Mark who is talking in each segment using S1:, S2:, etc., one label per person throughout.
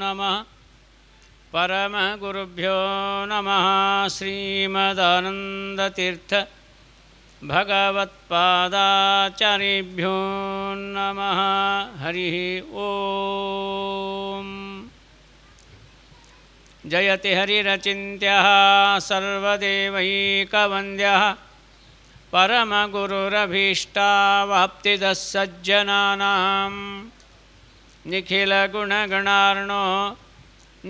S1: नम परम गुरुभ्यो नम श्रीमदनंदतीर्थ भगवत्पादाचार्येभ्यो नम हरि ओ जयति हरिरचिन्त्यः सर्वदेवैकवन्द्यः परमगुरुरभीष्टावाप्तिदः सज्जनानाम् निखिलगुणगणार्णो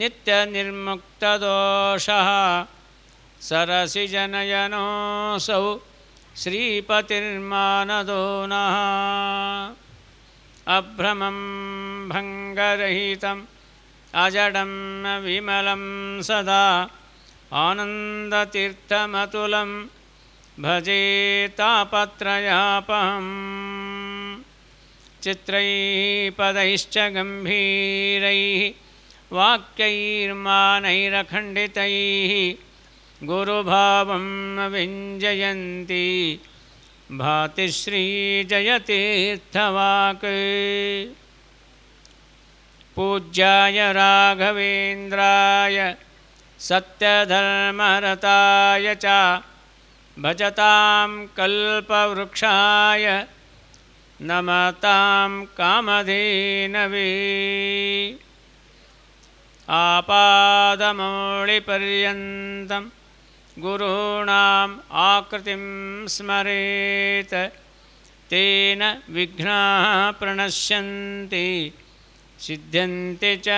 S1: नित्यनिर्मुक्तदोषः सरसिजनयनोऽसौ श्रीपतिर्मानदोनः अभ्रमं भङ्गरहितम् अजडं विमलं सदा आनन्दतीर्थमतुलं भजेतापत्रयापम् चित्रैः पदैश्च गम्भीरैः वाक्यैर्मानैरखण्डितैः गुरुभावं विञ्जयन्ति भातिश्रीजयतीर्थवाक् पूज्याय राघवेन्द्राय सत्यधर्मरताय च भजतां कल्पवृक्षाय नमतां कामधीनवी आपादमौळिपर्यन्तं गुरूणाम् आकृतिं स्मरेत् तेन विघ्नाः प्रणश्यन्ति सिद्ध्यन्ति च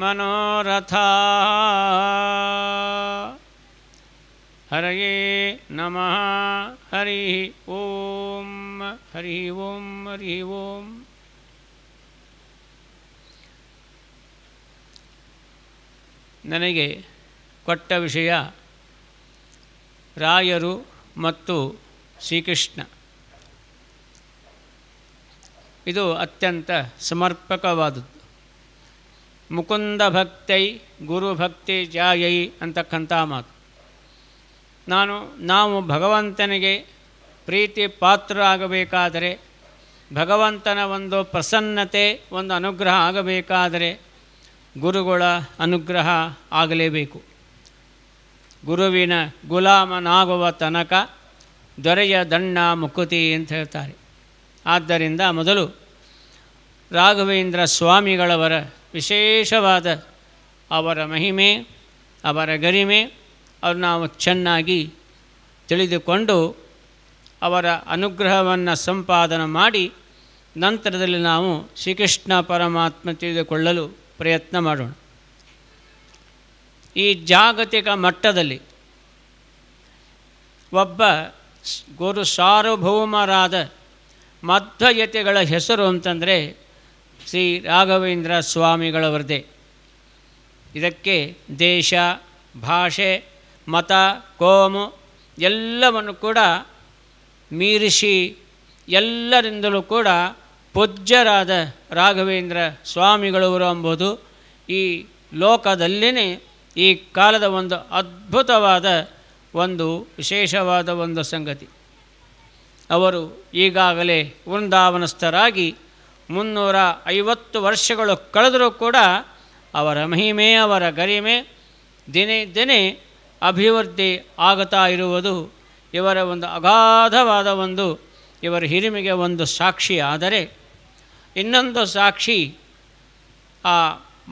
S1: मनोरथा ಹರಯೇ ನಮಃ ಹರಿ ಓಂ ಹರಿ ಓಂ ಹರಿ ಓಂ ನನಗೆ ಕೊಟ್ಟ ವಿಷಯ ರಾಯರು ಮತ್ತು ಶ್ರೀಕೃಷ್ಣ ಇದು ಅತ್ಯಂತ ಸಮರ್ಪಕವಾದದ್ದು ಮುಕುಂದ ಭಕ್ತೈ ಗುರುಭಕ್ತಿ ಜಾಯೈ ಅಂತಕ್ಕಂಥ ಮಾತು ನಾನು ನಾವು ಭಗವಂತನಿಗೆ ಪ್ರೀತಿ ಪಾತ್ರ ಆಗಬೇಕಾದರೆ ಭಗವಂತನ ಒಂದು ಪ್ರಸನ್ನತೆ ಒಂದು ಅನುಗ್ರಹ ಆಗಬೇಕಾದರೆ ಗುರುಗಳ ಅನುಗ್ರಹ ಆಗಲೇಬೇಕು ಗುರುವಿನ ಗುಲಾಮನಾಗುವ ತನಕ ದೊರೆಯ ದಣ್ಣ ಮುಕುತಿ ಅಂತ ಹೇಳ್ತಾರೆ ಆದ್ದರಿಂದ ಮೊದಲು ರಾಘವೇಂದ್ರ ಸ್ವಾಮಿಗಳವರ ವಿಶೇಷವಾದ ಅವರ ಮಹಿಮೆ ಅವರ ಗರಿಮೆ ಅವ್ರು ನಾವು ಚೆನ್ನಾಗಿ ತಿಳಿದುಕೊಂಡು ಅವರ ಅನುಗ್ರಹವನ್ನು ಸಂಪಾದನೆ ಮಾಡಿ ನಂತರದಲ್ಲಿ ನಾವು ಶ್ರೀಕೃಷ್ಣ ಪರಮಾತ್ಮ ತಿಳಿದುಕೊಳ್ಳಲು ಪ್ರಯತ್ನ ಮಾಡೋಣ ಈ ಜಾಗತಿಕ ಮಟ್ಟದಲ್ಲಿ ಒಬ್ಬ ಗುರು ಸಾರ್ವಭೌಮರಾದ ಮಧ್ವಯತೆಗಳ ಹೆಸರು ಅಂತಂದರೆ ಶ್ರೀ ರಾಘವೇಂದ್ರ ಸ್ವಾಮಿಗಳವರದೇ ಇದಕ್ಕೆ ದೇಶ ಭಾಷೆ ಮತ ಕೋಮು ಎಲ್ಲವನ್ನು ಕೂಡ ಮೀರಿಸಿ ಎಲ್ಲರಿಂದಲೂ ಕೂಡ ಪೂಜ್ಯರಾದ ರಾಘವೇಂದ್ರ ಸ್ವಾಮಿಗಳವರು ಎಂಬುದು ಈ ಲೋಕದಲ್ಲಿನೇ ಈ ಕಾಲದ ಒಂದು ಅದ್ಭುತವಾದ ಒಂದು ವಿಶೇಷವಾದ ಒಂದು ಸಂಗತಿ ಅವರು ಈಗಾಗಲೇ ವೃಂದಾವನಸ್ಥರಾಗಿ ಮುನ್ನೂರ ಐವತ್ತು ವರ್ಷಗಳು ಕಳೆದರೂ ಕೂಡ ಅವರ ಮಹಿಮೆ ಅವರ ಗರಿಮೆ ದಿನೇ ದಿನೇ ಅಭಿವೃದ್ಧಿ ಆಗುತ್ತಾ ಇರುವುದು ಇವರ ಒಂದು ಅಗಾಧವಾದ ಒಂದು ಇವರ ಹಿರಿಮೆಗೆ ಒಂದು ಸಾಕ್ಷಿ ಆದರೆ ಇನ್ನೊಂದು ಸಾಕ್ಷಿ ಆ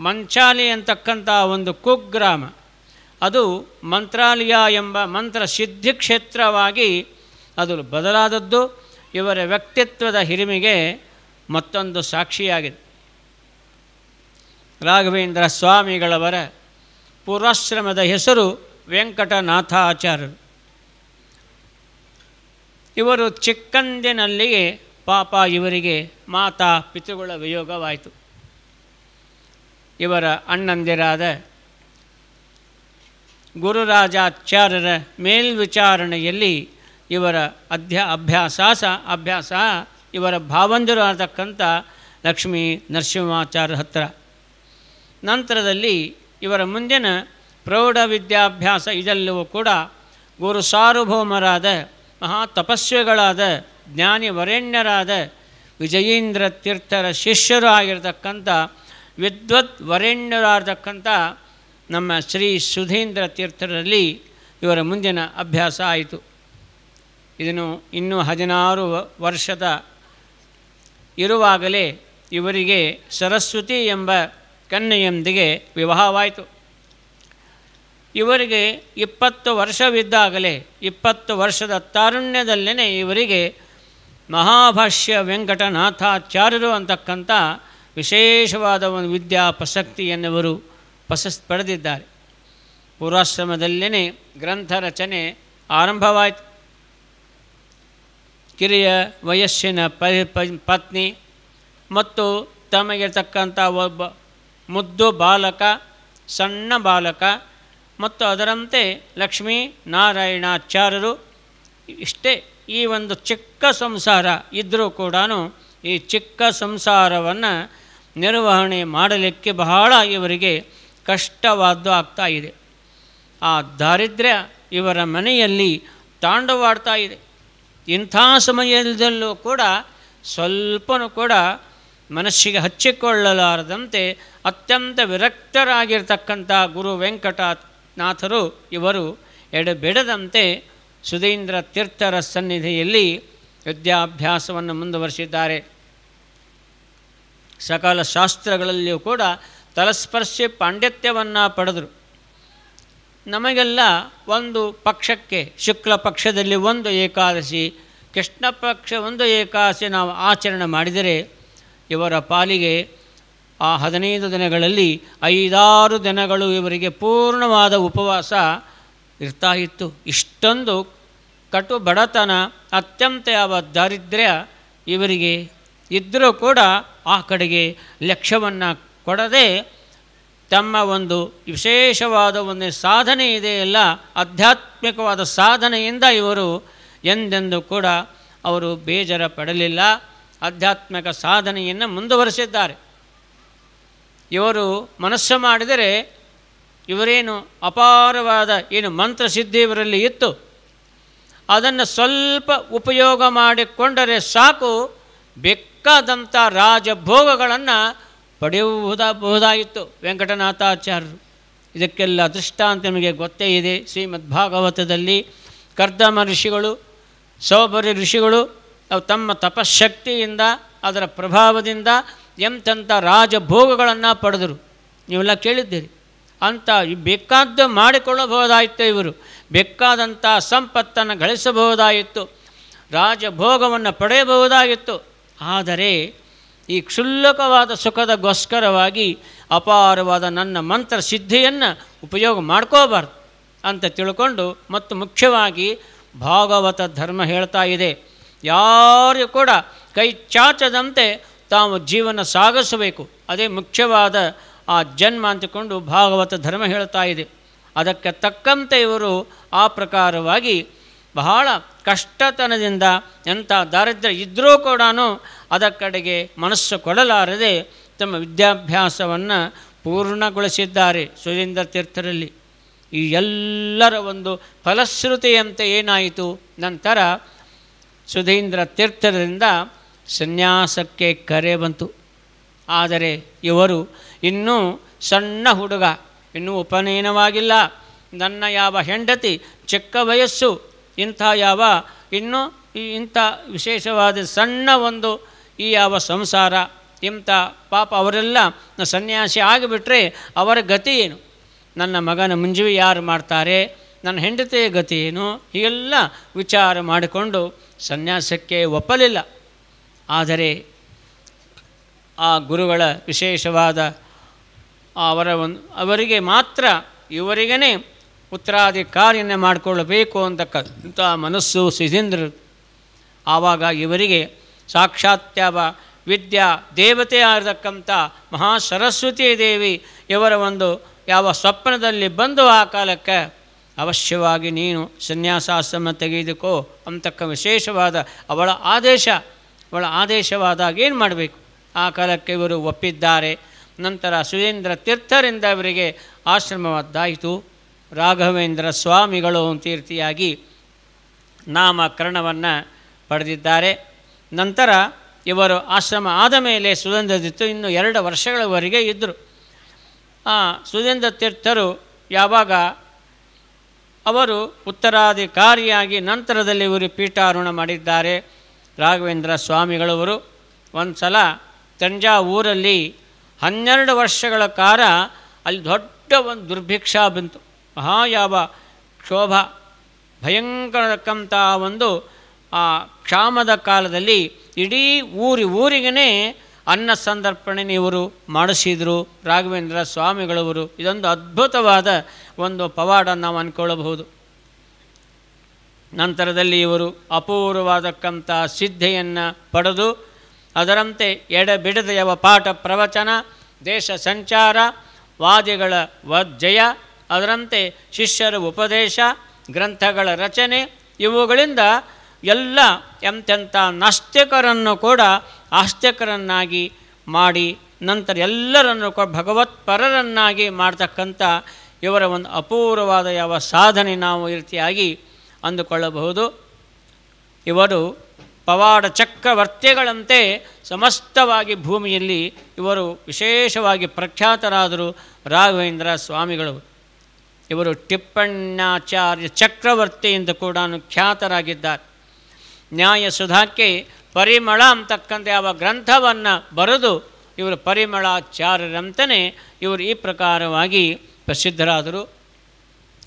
S1: ಮಂಚಾಲಿ ಅಂತಕ್ಕಂಥ ಒಂದು ಕುಗ್ರಾಮ ಅದು ಮಂತ್ರಾಲಯ ಎಂಬ ಮಂತ್ರ ಸಿದ್ಧಿ ಕ್ಷೇತ್ರವಾಗಿ ಅದು ಬದಲಾದದ್ದು ಇವರ ವ್ಯಕ್ತಿತ್ವದ ಹಿರಿಮೆಗೆ ಮತ್ತೊಂದು ಸಾಕ್ಷಿಯಾಗಿದೆ ರಾಘವೇಂದ್ರ ಸ್ವಾಮಿಗಳವರ ಪುರಾಶ್ರಮದ ಹೆಸರು ವೆಂಕಟನಾಥಾಚಾರ್ಯರು ಇವರು ಚಿಕ್ಕಂದಿನಲ್ಲಿಯೇ ಪಾಪ ಇವರಿಗೆ ಮಾತಾ ಪಿತೃಗಳ ವಿಯೋಗವಾಯಿತು ಇವರ ಅಣ್ಣಂದಿರಾದ ಗುರುರಾಜಾಚಾರ್ಯರ ಮೇಲ್ವಿಚಾರಣೆಯಲ್ಲಿ ಇವರ ಅಧ್ಯ ಅಭ್ಯಾಸಾಸ ಅಭ್ಯಾಸ ಇವರ ಭಾವಂದಿರು ಆತಕ್ಕಂಥ ಲಕ್ಷ್ಮೀ ನರಸಿಂಹಾಚಾರ್ಯ ಹತ್ರ ನಂತರದಲ್ಲಿ ಇವರ ಮುಂದಿನ ಪ್ರೌಢ ವಿದ್ಯಾಭ್ಯಾಸ ಇದೆಲ್ಲವೂ ಕೂಡ ಗುರು ಸಾರ್ವಭೌಮರಾದ ಮಹಾ ತಪಸ್ವಿಗಳಾದ ಜ್ಞಾನಿ ವರೆಣ್ಯರಾದ ವಿಜಯೀಂದ್ರ ತೀರ್ಥರ ಶಿಷ್ಯರು ಆಗಿರತಕ್ಕಂಥ ವಿದ್ವತ್ ವರೆಣ್ಯರಾಗಿರ್ತಕ್ಕಂಥ ನಮ್ಮ ಶ್ರೀ ಸುಧೀಂದ್ರ ತೀರ್ಥರಲ್ಲಿ ಇವರ ಮುಂದಿನ ಅಭ್ಯಾಸ ಆಯಿತು ಇದನ್ನು ಇನ್ನೂ ಹದಿನಾರು ವರ್ಷದ ಇರುವಾಗಲೇ ಇವರಿಗೆ ಸರಸ್ವತಿ ಎಂಬ ಕನ್ನೆಯೊಂದಿಗೆ ವಿವಾಹವಾಯಿತು ಇವರಿಗೆ ಇಪ್ಪತ್ತು ವರ್ಷವಿದ್ದಾಗಲೇ ಇಪ್ಪತ್ತು ವರ್ಷದ ತಾರುಣ್ಯದಲ್ಲೇ ಇವರಿಗೆ ಮಹಾಭಾಷ್ಯ ವೆಂಕಟನಾಥಾಚಾರ್ಯರು ಅಂತಕ್ಕಂಥ ವಿಶೇಷವಾದ ಒಂದು ವಿದ್ಯಾ ಎನ್ನುವರು ಪ್ರಶಸ್ತಿ ಪಡೆದಿದ್ದಾರೆ ಪೂರ್ವಾಶ್ರಮದಲ್ಲೇ ಗ್ರಂಥ ರಚನೆ ಆರಂಭವಾಯಿತು ಕಿರಿಯ ವಯಸ್ಸಿನ ಪತ್ನಿ ಮತ್ತು ತಮಗೆ ಒಬ್ಬ ಮುದ್ದು ಬಾಲಕ ಸಣ್ಣ ಬಾಲಕ ಮತ್ತು ಅದರಂತೆ ಲಕ್ಷ್ಮೀ ನಾರಾಯಣಾಚಾರ್ಯರು ಇಷ್ಟೇ ಈ ಒಂದು ಚಿಕ್ಕ ಸಂಸಾರ ಇದ್ದರೂ ಕೂಡ ಈ ಚಿಕ್ಕ ಸಂಸಾರವನ್ನು ನಿರ್ವಹಣೆ ಮಾಡಲಿಕ್ಕೆ ಬಹಳ ಇವರಿಗೆ ಕಷ್ಟವಾದ್ದು ಆಗ್ತಾ ಇದೆ ಆ ದಾರಿದ್ರ್ಯ ಇವರ ಮನೆಯಲ್ಲಿ ತಾಂಡವಾಡ್ತಾ ಇದೆ ಇಂಥ ಸಮಯದಲ್ಲೂ ಕೂಡ ಸ್ವಲ್ಪನೂ ಕೂಡ ಮನಸ್ಸಿಗೆ ಹಚ್ಚಿಕೊಳ್ಳಲಾರದಂತೆ ಅತ್ಯಂತ ವಿರಕ್ತರಾಗಿರ್ತಕ್ಕಂಥ ಗುರು ವೆಂಕಟ ನಾಥರು ಇವರು ಎಡಬಿಡದಂತೆ ಸುಧೀಂದ್ರ ತೀರ್ಥರ ಸನ್ನಿಧಿಯಲ್ಲಿ ವಿದ್ಯಾಭ್ಯಾಸವನ್ನು ಮುಂದುವರಿಸಿದ್ದಾರೆ ಸಕಾಲ ಶಾಸ್ತ್ರಗಳಲ್ಲಿಯೂ ಕೂಡ ತಲಸ್ಪರ್ಶಿ ಪಾಂಡಿತ್ಯವನ್ನು ಪಡೆದರು ನಮಗೆಲ್ಲ ಒಂದು ಪಕ್ಷಕ್ಕೆ ಶುಕ್ಲ ಪಕ್ಷದಲ್ಲಿ ಒಂದು ಏಕಾದಶಿ ಕೃಷ್ಣ ಪಕ್ಷ ಒಂದು ಏಕಾದಶಿ ನಾವು ಆಚರಣೆ ಮಾಡಿದರೆ ಇವರ ಪಾಲಿಗೆ ಆ ಹದಿನೈದು ದಿನಗಳಲ್ಲಿ ಐದಾರು ದಿನಗಳು ಇವರಿಗೆ ಪೂರ್ಣವಾದ ಉಪವಾಸ ಇರ್ತಾ ಇತ್ತು ಇಷ್ಟೊಂದು ಕಟು ಬಡತನ ಅತ್ಯಂತ ಯಾವ ದಾರಿದ್ರ್ಯ ಇವರಿಗೆ ಇದ್ದರೂ ಕೂಡ ಆ ಕಡೆಗೆ ಲಕ್ಷ್ಯವನ್ನು ಕೊಡದೆ ತಮ್ಮ ಒಂದು ವಿಶೇಷವಾದ ಒಂದು ಸಾಧನೆ ಇದೆಯಲ್ಲ ಆಧ್ಯಾತ್ಮಿಕವಾದ ಸಾಧನೆಯಿಂದ ಇವರು ಎಂದೆಂದು ಕೂಡ ಅವರು ಬೇಜಾರ ಪಡಲಿಲ್ಲ ಆಧ್ಯಾತ್ಮಿಕ ಸಾಧನೆಯನ್ನು ಮುಂದುವರೆಸಿದ್ದಾರೆ ಇವರು ಮನಸ್ಸು ಮಾಡಿದರೆ ಇವರೇನು ಅಪಾರವಾದ ಏನು ಮಂತ್ರಸಿದ್ಧಿ ಇವರಲ್ಲಿ ಇತ್ತು ಅದನ್ನು ಸ್ವಲ್ಪ ಉಪಯೋಗ ಮಾಡಿಕೊಂಡರೆ ಸಾಕು ಬೆಕ್ಕಾದಂಥ ರಾಜಭೋಗಗಳನ್ನು ಪಡೆಯಬಹುದಾಗಬಹುದಾಗಿತ್ತು ವೆಂಕಟನಾಥಾಚಾರ್ಯರು ಇದಕ್ಕೆಲ್ಲ ದೃಷ್ಟಾಂತ ನಿಮಗೆ ಗೊತ್ತೇ ಇದೆ ಶ್ರೀಮದ್ ಭಾಗವತದಲ್ಲಿ ಕರ್ದಮ ಋಷಿಗಳು ಸೌಬರಿ ಋಷಿಗಳು ಅವು ತಮ್ಮ ತಪಶಕ್ತಿಯಿಂದ ಅದರ ಪ್ರಭಾವದಿಂದ ಎಂಥ ರಾಜಭೋಗಗಳನ್ನು ಪಡೆದರು ನೀವೆಲ್ಲ ಕೇಳಿದ್ದೀರಿ ಅಂತ ಬೇಕಾದ್ದು ಮಾಡಿಕೊಳ್ಳಬಹುದಾಯಿತು ಇವರು ಬೇಕಾದಂಥ ಸಂಪತ್ತನ್ನು ಗಳಿಸಬಹುದಾಗಿತ್ತು ರಾಜಭೋಗವನ್ನು ಪಡೆಯಬಹುದಾಗಿತ್ತು ಆದರೆ ಈ ಕ್ಷುಲ್ಲಕವಾದ ಸುಖದಗೋಸ್ಕರವಾಗಿ ಅಪಾರವಾದ ನನ್ನ ಮಂತ್ರ ಸಿದ್ಧಿಯನ್ನು ಉಪಯೋಗ ಮಾಡ್ಕೋಬಾರ್ದು ಅಂತ ತಿಳ್ಕೊಂಡು ಮತ್ತು ಮುಖ್ಯವಾಗಿ ಭಾಗವತ ಧರ್ಮ ಹೇಳ್ತಾ ಇದೆ ಯಾರು ಕೂಡ ಕೈ ಚಾಚದಂತೆ ತಾವು ಜೀವನ ಸಾಗಿಸಬೇಕು ಅದೇ ಮುಖ್ಯವಾದ ಆ ಜನ್ಮ ಅಂತಕೊಂಡು ಭಾಗವತ ಧರ್ಮ ಹೇಳ್ತಾ ಇದೆ ಅದಕ್ಕೆ ತಕ್ಕಂತೆ ಇವರು ಆ ಪ್ರಕಾರವಾಗಿ ಬಹಳ ಕಷ್ಟತನದಿಂದ ಎಂಥ ದಾರಿದ್ರ್ಯ ಇದ್ದರೂ ಕೂಡ ಅದರ ಕಡೆಗೆ ಮನಸ್ಸು ಕೊಡಲಾರದೆ ತಮ್ಮ ವಿದ್ಯಾಭ್ಯಾಸವನ್ನು ಪೂರ್ಣಗೊಳಿಸಿದ್ದಾರೆ ಸುರೇಂದ್ರ ತೀರ್ಥರಲ್ಲಿ ಈ ಎಲ್ಲರ ಒಂದು ಫಲಶ್ರುತಿಯಂತೆ ಏನಾಯಿತು ನಂತರ ಸುಧೀಂದ್ರ ತೀರ್ಥರಿಂದ ಸನ್ಯಾಸಕ್ಕೆ ಕರೆ ಬಂತು ಆದರೆ ಇವರು ಇನ್ನೂ ಸಣ್ಣ ಹುಡುಗ ಇನ್ನೂ ಉಪನಯನವಾಗಿಲ್ಲ ನನ್ನ ಯಾವ ಹೆಂಡತಿ ಚಿಕ್ಕ ವಯಸ್ಸು ಇಂಥ ಯಾವ ಇನ್ನೂ ಇಂಥ ವಿಶೇಷವಾದ ಸಣ್ಣ ಒಂದು ಈ ಯಾವ ಸಂಸಾರ ಇಂಥ ಪಾಪ ಅವರೆಲ್ಲ ಸನ್ಯಾಸಿ ಆಗಿಬಿಟ್ರೆ ಅವರ ಗತಿ ಏನು ನನ್ನ ಮಗನ ಮುಂಜುವೆ ಯಾರು ಮಾಡ್ತಾರೆ ನನ್ನ ಹೆಂಡತಿಯ ಗತಿ ಏನು ಹೀಗೆಲ್ಲ ವಿಚಾರ ಮಾಡಿಕೊಂಡು ಸನ್ಯಾಸಕ್ಕೆ ಒಪ್ಪಲಿಲ್ಲ ಆದರೆ ಆ ಗುರುಗಳ ವಿಶೇಷವಾದ ಅವರ ಒಂದು ಅವರಿಗೆ ಮಾತ್ರ ಇವರಿಗೇ ಉತ್ತರಾಧಿಕಾರಿಯನ್ನು ಮಾಡಿಕೊಳ್ಳಬೇಕು ಅಂತಕ್ಕಂಥ ಮನಸ್ಸು ಸಿಜೇಂದ್ರರು ಆವಾಗ ಇವರಿಗೆ ಸಾಕ್ಷಾತ್ಯವ ವಿದ್ಯಾ ದೇವತೆ ಆಗಿರತಕ್ಕಂಥ ಮಹಾ ಸರಸ್ವತಿ ದೇವಿ ಇವರ ಒಂದು ಯಾವ ಸ್ವಪ್ನದಲ್ಲಿ ಬಂದು ಆ ಕಾಲಕ್ಕೆ ಅವಶ್ಯವಾಗಿ ನೀನು ಸನ್ಯಾಸಾಶ್ರಮ ತೆಗೆದುಕೋ ಅಂತಕ್ಕ ವಿಶೇಷವಾದ ಅವಳ ಆದೇಶ ಇವಳ ಆದೇಶವಾದಾಗ ಏನು ಮಾಡಬೇಕು ಆ ಕಾಲಕ್ಕೆ ಇವರು ಒಪ್ಪಿದ್ದಾರೆ ನಂತರ ಸುರೇಂದ್ರ ತೀರ್ಥರಿಂದ ಇವರಿಗೆ ಆಶ್ರಮವದ್ದಾಯಿತು ರಾಘವೇಂದ್ರ ಸ್ವಾಮಿಗಳು ತೀರ್ಥಿಯಾಗಿ ನಾಮಕರಣವನ್ನು ಪಡೆದಿದ್ದಾರೆ ನಂತರ ಇವರು ಆಶ್ರಮ ಆದ ಮೇಲೆ ಸುರೇಂದ್ರದಿತ್ತು ಇನ್ನು ಎರಡು ವರ್ಷಗಳವರೆಗೆ ಇದ್ದರು ಆ ಸುರೇಂದ್ರ ತೀರ್ಥರು ಯಾವಾಗ ಅವರು ಉತ್ತರಾಧಿಕಾರಿಯಾಗಿ ನಂತರದಲ್ಲಿ ಇವರು ಪೀಠಾರೋಹಣ ಮಾಡಿದ್ದಾರೆ ರಾಘವೇಂದ್ರ ಸ್ವಾಮಿಗಳವರು ಒಂದು ಸಲ ತಂಜಾವೂರಲ್ಲಿ ಹನ್ನೆರಡು ವರ್ಷಗಳ ಕಾಲ ಅಲ್ಲಿ ದೊಡ್ಡ ಒಂದು ದುರ್ಭಿಕ್ಷ ಬಂತು ಯಾವ ಕ್ಷೋಭ ಭಯಂಕರಕ್ಕಂಥ ಒಂದು ಆ ಕ್ಷಾಮದ ಕಾಲದಲ್ಲಿ ಇಡೀ ಊರಿ ಊರಿಗೇ ಅನ್ನ ಸಂದರ್ಪಣೆ ಇವರು ಮಾಡಿಸಿದರು ರಾಘವೇಂದ್ರ ಸ್ವಾಮಿಗಳವರು ಇದೊಂದು ಅದ್ಭುತವಾದ ಒಂದು ಪವಾಡ ನಾವು ಅಂದ್ಕೊಳ್ಳಬಹುದು ನಂತರದಲ್ಲಿ ಇವರು ಅಪೂರ್ವವಾದಕ್ಕಂಥ ಸಿದ್ಧೆಯನ್ನು ಪಡೆದು ಅದರಂತೆ ಎಡಬಿಡದ ಯಾವ ಪಾಠ ಪ್ರವಚನ ದೇಶ ಸಂಚಾರ ವಾದಿಗಳ ವಜ್ಜಯ ಅದರಂತೆ ಶಿಷ್ಯರ ಉಪದೇಶ ಗ್ರಂಥಗಳ ರಚನೆ ಇವುಗಳಿಂದ ಎಲ್ಲ ಎಂಥೆಂಥ ನಾಸ್ತಿಕರನ್ನು ಕೂಡ ಆಸ್ತಿಕರನ್ನಾಗಿ ಮಾಡಿ ನಂತರ ಎಲ್ಲರನ್ನು ಭಗವತ್ಪರರನ್ನಾಗಿ ಮಾಡ್ತಕ್ಕಂಥ ಇವರ ಒಂದು ಅಪೂರ್ವವಾದ ಯಾವ ಸಾಧನೆ ನಾವು ಈ ರೀತಿಯಾಗಿ ಅಂದುಕೊಳ್ಳಬಹುದು ಇವರು ಪವಾಡ ಚಕ್ರವರ್ತಿಗಳಂತೆ ಸಮಸ್ತವಾಗಿ ಭೂಮಿಯಲ್ಲಿ ಇವರು ವಿಶೇಷವಾಗಿ ಪ್ರಖ್ಯಾತರಾದರು ರಾಘವೇಂದ್ರ ಸ್ವಾಮಿಗಳು ಇವರು ಟಿಪ್ಪಣ್ಣಾಚಾರ್ಯ ಚಕ್ರವರ್ತಿ ಎಂದು ಕೂಡ ಖ್ಯಾತರಾಗಿದ್ದಾರೆ ನ್ಯಾಯ ಸುಧಾಕ್ಕೆ ಪರಿಮಳ ಅಂತಕ್ಕಂಥ ಯಾವ ಗ್ರಂಥವನ್ನು ಬರೆದು ಇವರು ಪರಿಮಳಾಚಾರ್ಯರಂತಲೇ ಇವರು ಈ ಪ್ರಕಾರವಾಗಿ ಪ್ರಸಿದ್ಧರಾದರು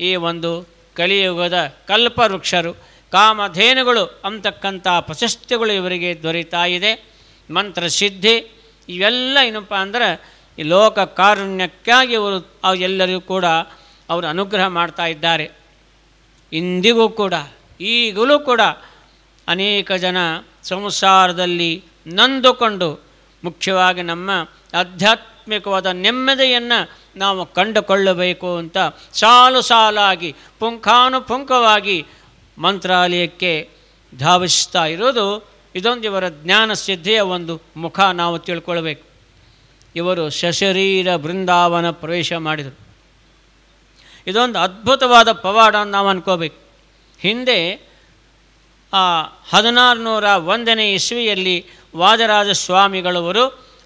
S1: ಈ ಒಂದು ಕಲಿಯುಗದ ಕಲ್ಪವೃಕ್ಷರು ಕಾಮಧೇನುಗಳು ಅಂತಕ್ಕಂಥ ಪ್ರಶಸ್ತಿಗಳು ಇವರಿಗೆ ದೊರೀತಾ ಇದೆ ಮಂತ್ರಸಿದ್ಧಿ ಇವೆಲ್ಲ ಏನಪ್ಪ ಅಂದರೆ ಈ ಲೋಕ ಕಾರುಣ್ಯಕ್ಕಾಗಿ ಇವರು ಎಲ್ಲರಿಗೂ ಕೂಡ ಅವರು ಅನುಗ್ರಹ ಮಾಡ್ತಾ ಇದ್ದಾರೆ ಇಂದಿಗೂ ಕೂಡ ಈಗಲೂ ಕೂಡ ಅನೇಕ ಜನ ಸಂಸಾರದಲ್ಲಿ ನಂದುಕೊಂಡು ಮುಖ್ಯವಾಗಿ ನಮ್ಮ ಆಧ್ಯಾತ್ಮಿಕವಾದ ನೆಮ್ಮದಿಯನ್ನು ನಾವು ಕಂಡುಕೊಳ್ಳಬೇಕು ಅಂತ ಸಾಲು ಸಾಲಾಗಿ ಪುಂಖಾನುಪುಂಖವಾಗಿ ಮಂತ್ರಾಲಯಕ್ಕೆ ಧಾವಿಸ್ತಾ ಇರೋದು ಇದೊಂದು ಇವರ ಜ್ಞಾನ ಸಿದ್ಧಿಯ ಒಂದು ಮುಖ ನಾವು ತಿಳ್ಕೊಳ್ಬೇಕು ಇವರು ಶಶರೀರ ಬೃಂದಾವನ ಪ್ರವೇಶ ಮಾಡಿದರು ಇದೊಂದು ಅದ್ಭುತವಾದ ಪವಾಡ ನಾವು ಅನ್ಕೋಬೇಕು ಹಿಂದೆ ಆ ನೂರ ಒಂದನೇ ಇಸ್ವಿಯಲ್ಲಿ ವಾದರಾಜ ಸ್ವಾಮಿಗಳವರು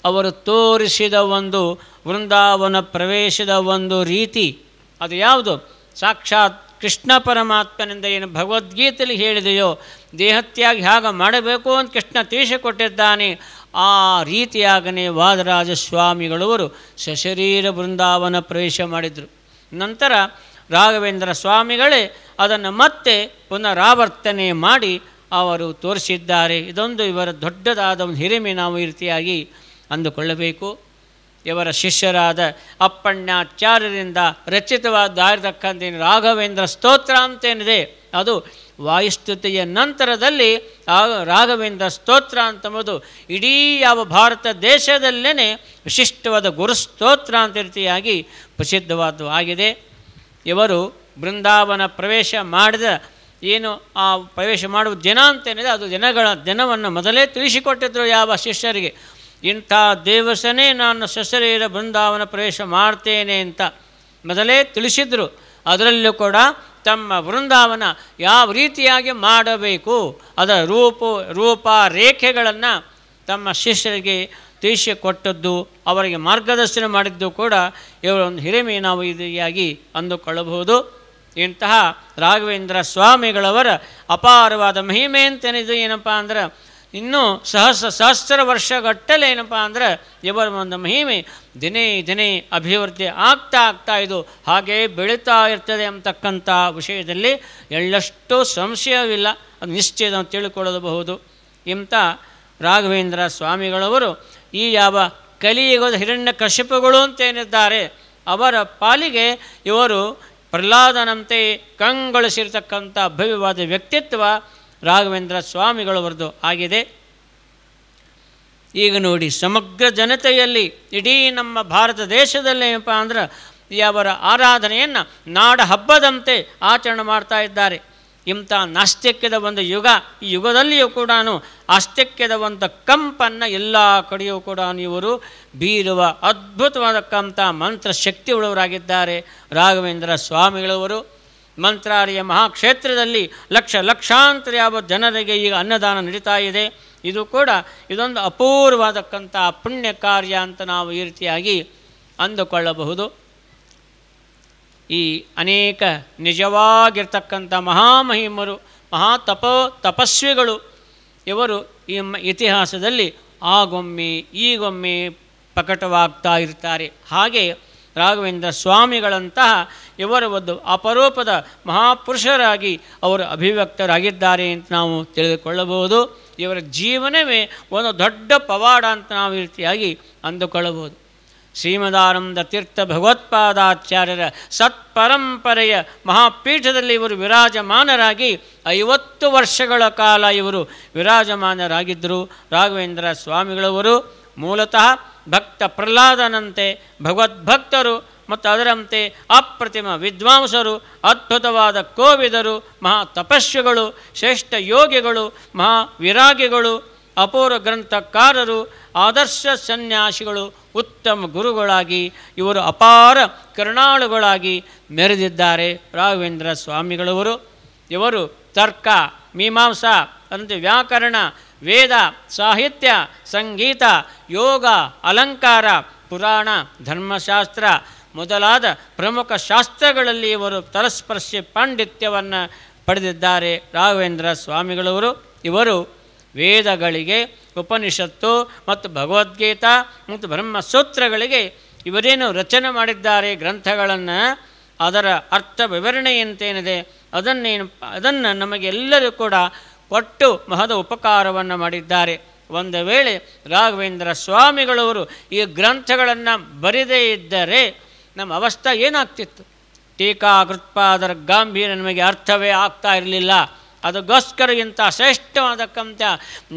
S1: ಅವರು ತೋರಿಸಿದ ಒಂದು ವೃಂದಾವನ ಪ್ರವೇಶದ ಒಂದು ರೀತಿ ಅದು ಯಾವುದು ಸಾಕ್ಷಾತ್ ಕೃಷ್ಣ ಪರಮಾತ್ಮನಿಂದ ಏನು ಭಗವದ್ಗೀತೆಯಲ್ಲಿ ಹೇಳಿದೆಯೋ ದೇಹತ್ಯಾಗಿ ಹಾಗೆ ಮಾಡಬೇಕು ಅಂತ ಕೃಷ್ಣ ಕೊಟ್ಟಿದ್ದಾನೆ ಆ ರೀತಿಯಾಗನೇ ವಾದರಾಜ ಸ್ವಾಮಿಗಳವರು ಸಶರೀರ ಬೃಂದಾವನ ಪ್ರವೇಶ ಮಾಡಿದರು ನಂತರ ರಾಘವೇಂದ್ರ ಸ್ವಾಮಿಗಳೇ ಅದನ್ನು ಮತ್ತೆ ಪುನರಾವರ್ತನೆ ಮಾಡಿ ಅವರು ತೋರಿಸಿದ್ದಾರೆ ಇದೊಂದು ಇವರ ದೊಡ್ಡದಾದ ಒಂದು ಹಿರಿಮೆ ನಾವು ಈ ರೀತಿಯಾಗಿ ಅಂದುಕೊಳ್ಳಬೇಕು ಇವರ ಶಿಷ್ಯರಾದ ಅಪ್ಪಣ್ಣಾಚಾರ್ಯರಿಂದ ರಚಿತವಾದಾಗಿರ್ತಕ್ಕಂಥೇನು ರಾಘವೇಂದ್ರ ಸ್ತೋತ್ರ ಅಂತೇನಿದೆ ಅದು ವಾಯುಸ್ತುತಿಯ ನಂತರದಲ್ಲಿ ಆ ರಾಘವೇಂದ್ರ ಸ್ತೋತ್ರ ಅಂತಂಬುದು ಇಡೀ ಯಾವ ಭಾರತ ದೇಶದಲ್ಲೇ ವಿಶಿಷ್ಟವಾದ ಗುರುಸ್ತೋತ್ರ ಅಂತ ರೀತಿಯಾಗಿ ಪ್ರಸಿದ್ಧವಾದ ಆಗಿದೆ ಇವರು ಬೃಂದಾವನ ಪ್ರವೇಶ ಮಾಡಿದ ಏನು ಆ ಪ್ರವೇಶ ಮಾಡುವ ದಿನ ಅಂತೇನಿದೆ ಅದು ದಿನಗಳ ದಿನವನ್ನು ಮೊದಲೇ ತಿಳಿಸಿಕೊಟ್ಟಿದ್ರು ಯಾವ ಶಿಷ್ಯರಿಗೆ ಇಂಥ ದೇವಸನೇ ನಾನು ಸಸರೀರ ಬೃಂದಾವನ ಪ್ರವೇಶ ಮಾಡ್ತೇನೆ ಅಂತ ಮೊದಲೇ ತಿಳಿಸಿದರು ಅದರಲ್ಲೂ ಕೂಡ ತಮ್ಮ ಬೃಂದಾವನ ಯಾವ ರೀತಿಯಾಗಿ ಮಾಡಬೇಕು ಅದರ ರೂಪ ರೂಪ ರೇಖೆಗಳನ್ನು ತಮ್ಮ ಶಿಷ್ಯರಿಗೆ ತಿಳಿಸಿಕೊಟ್ಟದ್ದು ಕೊಟ್ಟದ್ದು ಅವರಿಗೆ ಮಾರ್ಗದರ್ಶನ ಮಾಡಿದ್ದು ಕೂಡ ಇವರೊಂದು ಇದೆಯಾಗಿ ಅಂದುಕೊಳ್ಳಬಹುದು ಇಂತಹ ರಾಘವೇಂದ್ರ ಸ್ವಾಮಿಗಳವರ ಅಪಾರವಾದ ಮಹಿಮೆ ಅಂತೇನಿದೆ ಏನಪ್ಪ ಅಂದ್ರೆ ಇನ್ನೂ ಸಹಸ್ರ ಸಹಸ್ರ ವರ್ಷಗಟ್ಟಲೆ ಏನಪ್ಪ ಅಂದರೆ ಇವರ ಒಂದು ಮಹಿಮೆ ದಿನೇ ದಿನೇ ಅಭಿವೃದ್ಧಿ ಆಗ್ತಾ ಆಗ್ತಾ ಇದು ಹಾಗೆ ಬೆಳೀತಾ ಇರ್ತದೆ ಅಂತಕ್ಕಂಥ ವಿಷಯದಲ್ಲಿ ಎಳ್ಳಷ್ಟು ಸಂಶಯವಿಲ್ಲ ಅದು ನಿಶ್ಚಯ ತಿಳ್ಕೊಳ್ಳಬಹುದು ಇಂಥ ರಾಘವೇಂದ್ರ ಸ್ವಾಮಿಗಳವರು ಈ ಯಾವ ಕಲಿಯುಗದ ಹಿರಣ್ಯ ಕಶಿಪುಗಳು ಅಂತೇನಿದ್ದಾರೆ ಅವರ ಪಾಲಿಗೆ ಇವರು ಪ್ರಹ್ಲಾದನಂತೆ ಕಂಗೊಳಿಸಿರ್ತಕ್ಕಂಥ ಭವ್ಯವಾದ ವ್ಯಕ್ತಿತ್ವ ರಾಘವೇಂದ್ರ ಸ್ವಾಮಿಗಳವರದು ಆಗಿದೆ ಈಗ ನೋಡಿ ಸಮಗ್ರ ಜನತೆಯಲ್ಲಿ ಇಡೀ ನಮ್ಮ ಭಾರತ ದೇಶದಲ್ಲೇನಪ್ಪ ಅಂದ್ರೆ ಅವರ ಆರಾಧನೆಯನ್ನು ನಾಡ ಹಬ್ಬದಂತೆ ಆಚರಣೆ ಮಾಡ್ತಾ ಇದ್ದಾರೆ ಇಂಥ ನಾಸ್ತಿಕ್ಯದ ಒಂದು ಯುಗ ಈ ಯುಗದಲ್ಲಿಯೂ ಕೂಡ ಆಸ್ತಿಕ್ಯದ ಒಂದು ಕಂಪನ್ನು ಎಲ್ಲ ಕಡೆಯೂ ಕೂಡ ಇವರು ಬೀರುವ ಅದ್ಭುತವಾದಕ್ಕಂಥ ಶಕ್ತಿ ಉಳ್ಳವರಾಗಿದ್ದಾರೆ ರಾಘವೇಂದ್ರ ಸ್ವಾಮಿಗಳವರು ಮಂತ್ರಾಲಯ ಮಹಾಕ್ಷೇತ್ರದಲ್ಲಿ ಲಕ್ಷ ಲಕ್ಷಾಂತರ ಯಾವ ಜನರಿಗೆ ಈಗ ಅನ್ನದಾನ ನಡೀತಾ ಇದೆ ಇದು ಕೂಡ ಇದೊಂದು ಅಪೂರ್ವವಾದಕ್ಕಂಥ ಪುಣ್ಯ ಕಾರ್ಯ ಅಂತ ನಾವು ಈ ರೀತಿಯಾಗಿ ಅಂದುಕೊಳ್ಳಬಹುದು ಈ ಅನೇಕ ನಿಜವಾಗಿರ್ತಕ್ಕಂಥ ಮಹಾಮಹಿಮರು ಮಹಾ ತಪಸ್ವಿಗಳು ಇವರು ಈ ಇತಿಹಾಸದಲ್ಲಿ ಆಗೊಮ್ಮೆ ಈಗೊಮ್ಮೆ ಪ್ರಕಟವಾಗ್ತಾ ಇರ್ತಾರೆ ಹಾಗೆ ರಾಘವೇಂದ್ರ ಸ್ವಾಮಿಗಳಂತಹ ಇವರ ಒಂದು ಅಪರೂಪದ ಮಹಾಪುರುಷರಾಗಿ ಅವರು ಅಭಿವ್ಯಕ್ತರಾಗಿದ್ದಾರೆ ಅಂತ ನಾವು ತಿಳಿದುಕೊಳ್ಳಬಹುದು ಇವರ ಜೀವನವೇ ಒಂದು ದೊಡ್ಡ ಪವಾಡ ಅಂತ ನಾವು ರೀತಿಯಾಗಿ ಅಂದುಕೊಳ್ಳಬಹುದು ಶ್ರೀಮದಾನಂದ ತೀರ್ಥ ಭಗವತ್ಪಾದಾಚಾರ್ಯರ ಸತ್ಪರಂಪರೆಯ ಮಹಾಪೀಠದಲ್ಲಿ ಇವರು ವಿರಾಜಮಾನರಾಗಿ ಐವತ್ತು ವರ್ಷಗಳ ಕಾಲ ಇವರು ವಿರಾಜಮಾನರಾಗಿದ್ದರು ರಾಘವೇಂದ್ರ ಸ್ವಾಮಿಗಳವರು ಮೂಲತಃ ಭಕ್ತ ಪ್ರಹ್ಲಾದನಂತೆ ಭಗವದ್ಭಕ್ತರು ಮತ್ತು ಅದರಂತೆ ಅಪ್ರತಿಮ ವಿದ್ವಾಂಸರು ಅದ್ಭುತವಾದ ಕೋವಿದರು ಮಹಾ ತಪಸ್ವಿಗಳು ಶ್ರೇಷ್ಠ ಯೋಗಿಗಳು ಮಹಾ ವಿರಾಗಿಗಳು ಅಪೂರ್ವ ಗ್ರಂಥಕಾರರು ಆದರ್ಶ ಸನ್ಯಾಸಿಗಳು ಉತ್ತಮ ಗುರುಗಳಾಗಿ ಇವರು ಅಪಾರ ಕರುಣಾಳುಗಳಾಗಿ ಮೆರೆದಿದ್ದಾರೆ ರಾಘವೇಂದ್ರ ಸ್ವಾಮಿಗಳವರು ಇವರು ತರ್ಕ ಮೀಮಾಂಸಾ ಅಂದರೆ ವ್ಯಾಕರಣ ವೇದ ಸಾಹಿತ್ಯ ಸಂಗೀತ ಯೋಗ ಅಲಂಕಾರ ಪುರಾಣ ಧರ್ಮಶಾಸ್ತ್ರ ಮೊದಲಾದ ಪ್ರಮುಖ ಶಾಸ್ತ್ರಗಳಲ್ಲಿ ಇವರು ತಲಸ್ಪರ್ಶಿ ಪಾಂಡಿತ್ಯವನ್ನು ಪಡೆದಿದ್ದಾರೆ ರಾಘವೇಂದ್ರ ಸ್ವಾಮಿಗಳವರು ಇವರು ವೇದಗಳಿಗೆ ಉಪನಿಷತ್ತು ಮತ್ತು ಭಗವದ್ಗೀತಾ ಮತ್ತು ಬ್ರಹ್ಮಸೂತ್ರಗಳಿಗೆ ಇವರೇನು ರಚನೆ ಮಾಡಿದ್ದಾರೆ ಗ್ರಂಥಗಳನ್ನು ಅದರ ಅರ್ಥ ವಿವರಣೆಯಂತೇನಿದೆ ಅದನ್ನೇನು ಅದನ್ನು ನಮಗೆಲ್ಲರೂ ಕೂಡ ಕೊಟ್ಟು ಮಹದ ಉಪಕಾರವನ್ನು ಮಾಡಿದ್ದಾರೆ ಒಂದು ವೇಳೆ ರಾಘವೇಂದ್ರ ಸ್ವಾಮಿಗಳವರು ಈ ಗ್ರಂಥಗಳನ್ನು ಬರೆದೇ ಇದ್ದರೆ ನಮ್ಮ ಅವಸ್ಥೆ ಏನಾಗ್ತಿತ್ತು ಟೀಕಾ ಕೃತ್ಪಾದರ ಗಾಂಭೀರ್ಯ ನಮಗೆ ಅರ್ಥವೇ ಆಗ್ತಾ ಇರಲಿಲ್ಲ ಅದಕ್ಕೋಸ್ಕರ ಇಂಥ ಶ್ರೇಷ್ಠವಾದಕ್ಕಂಥ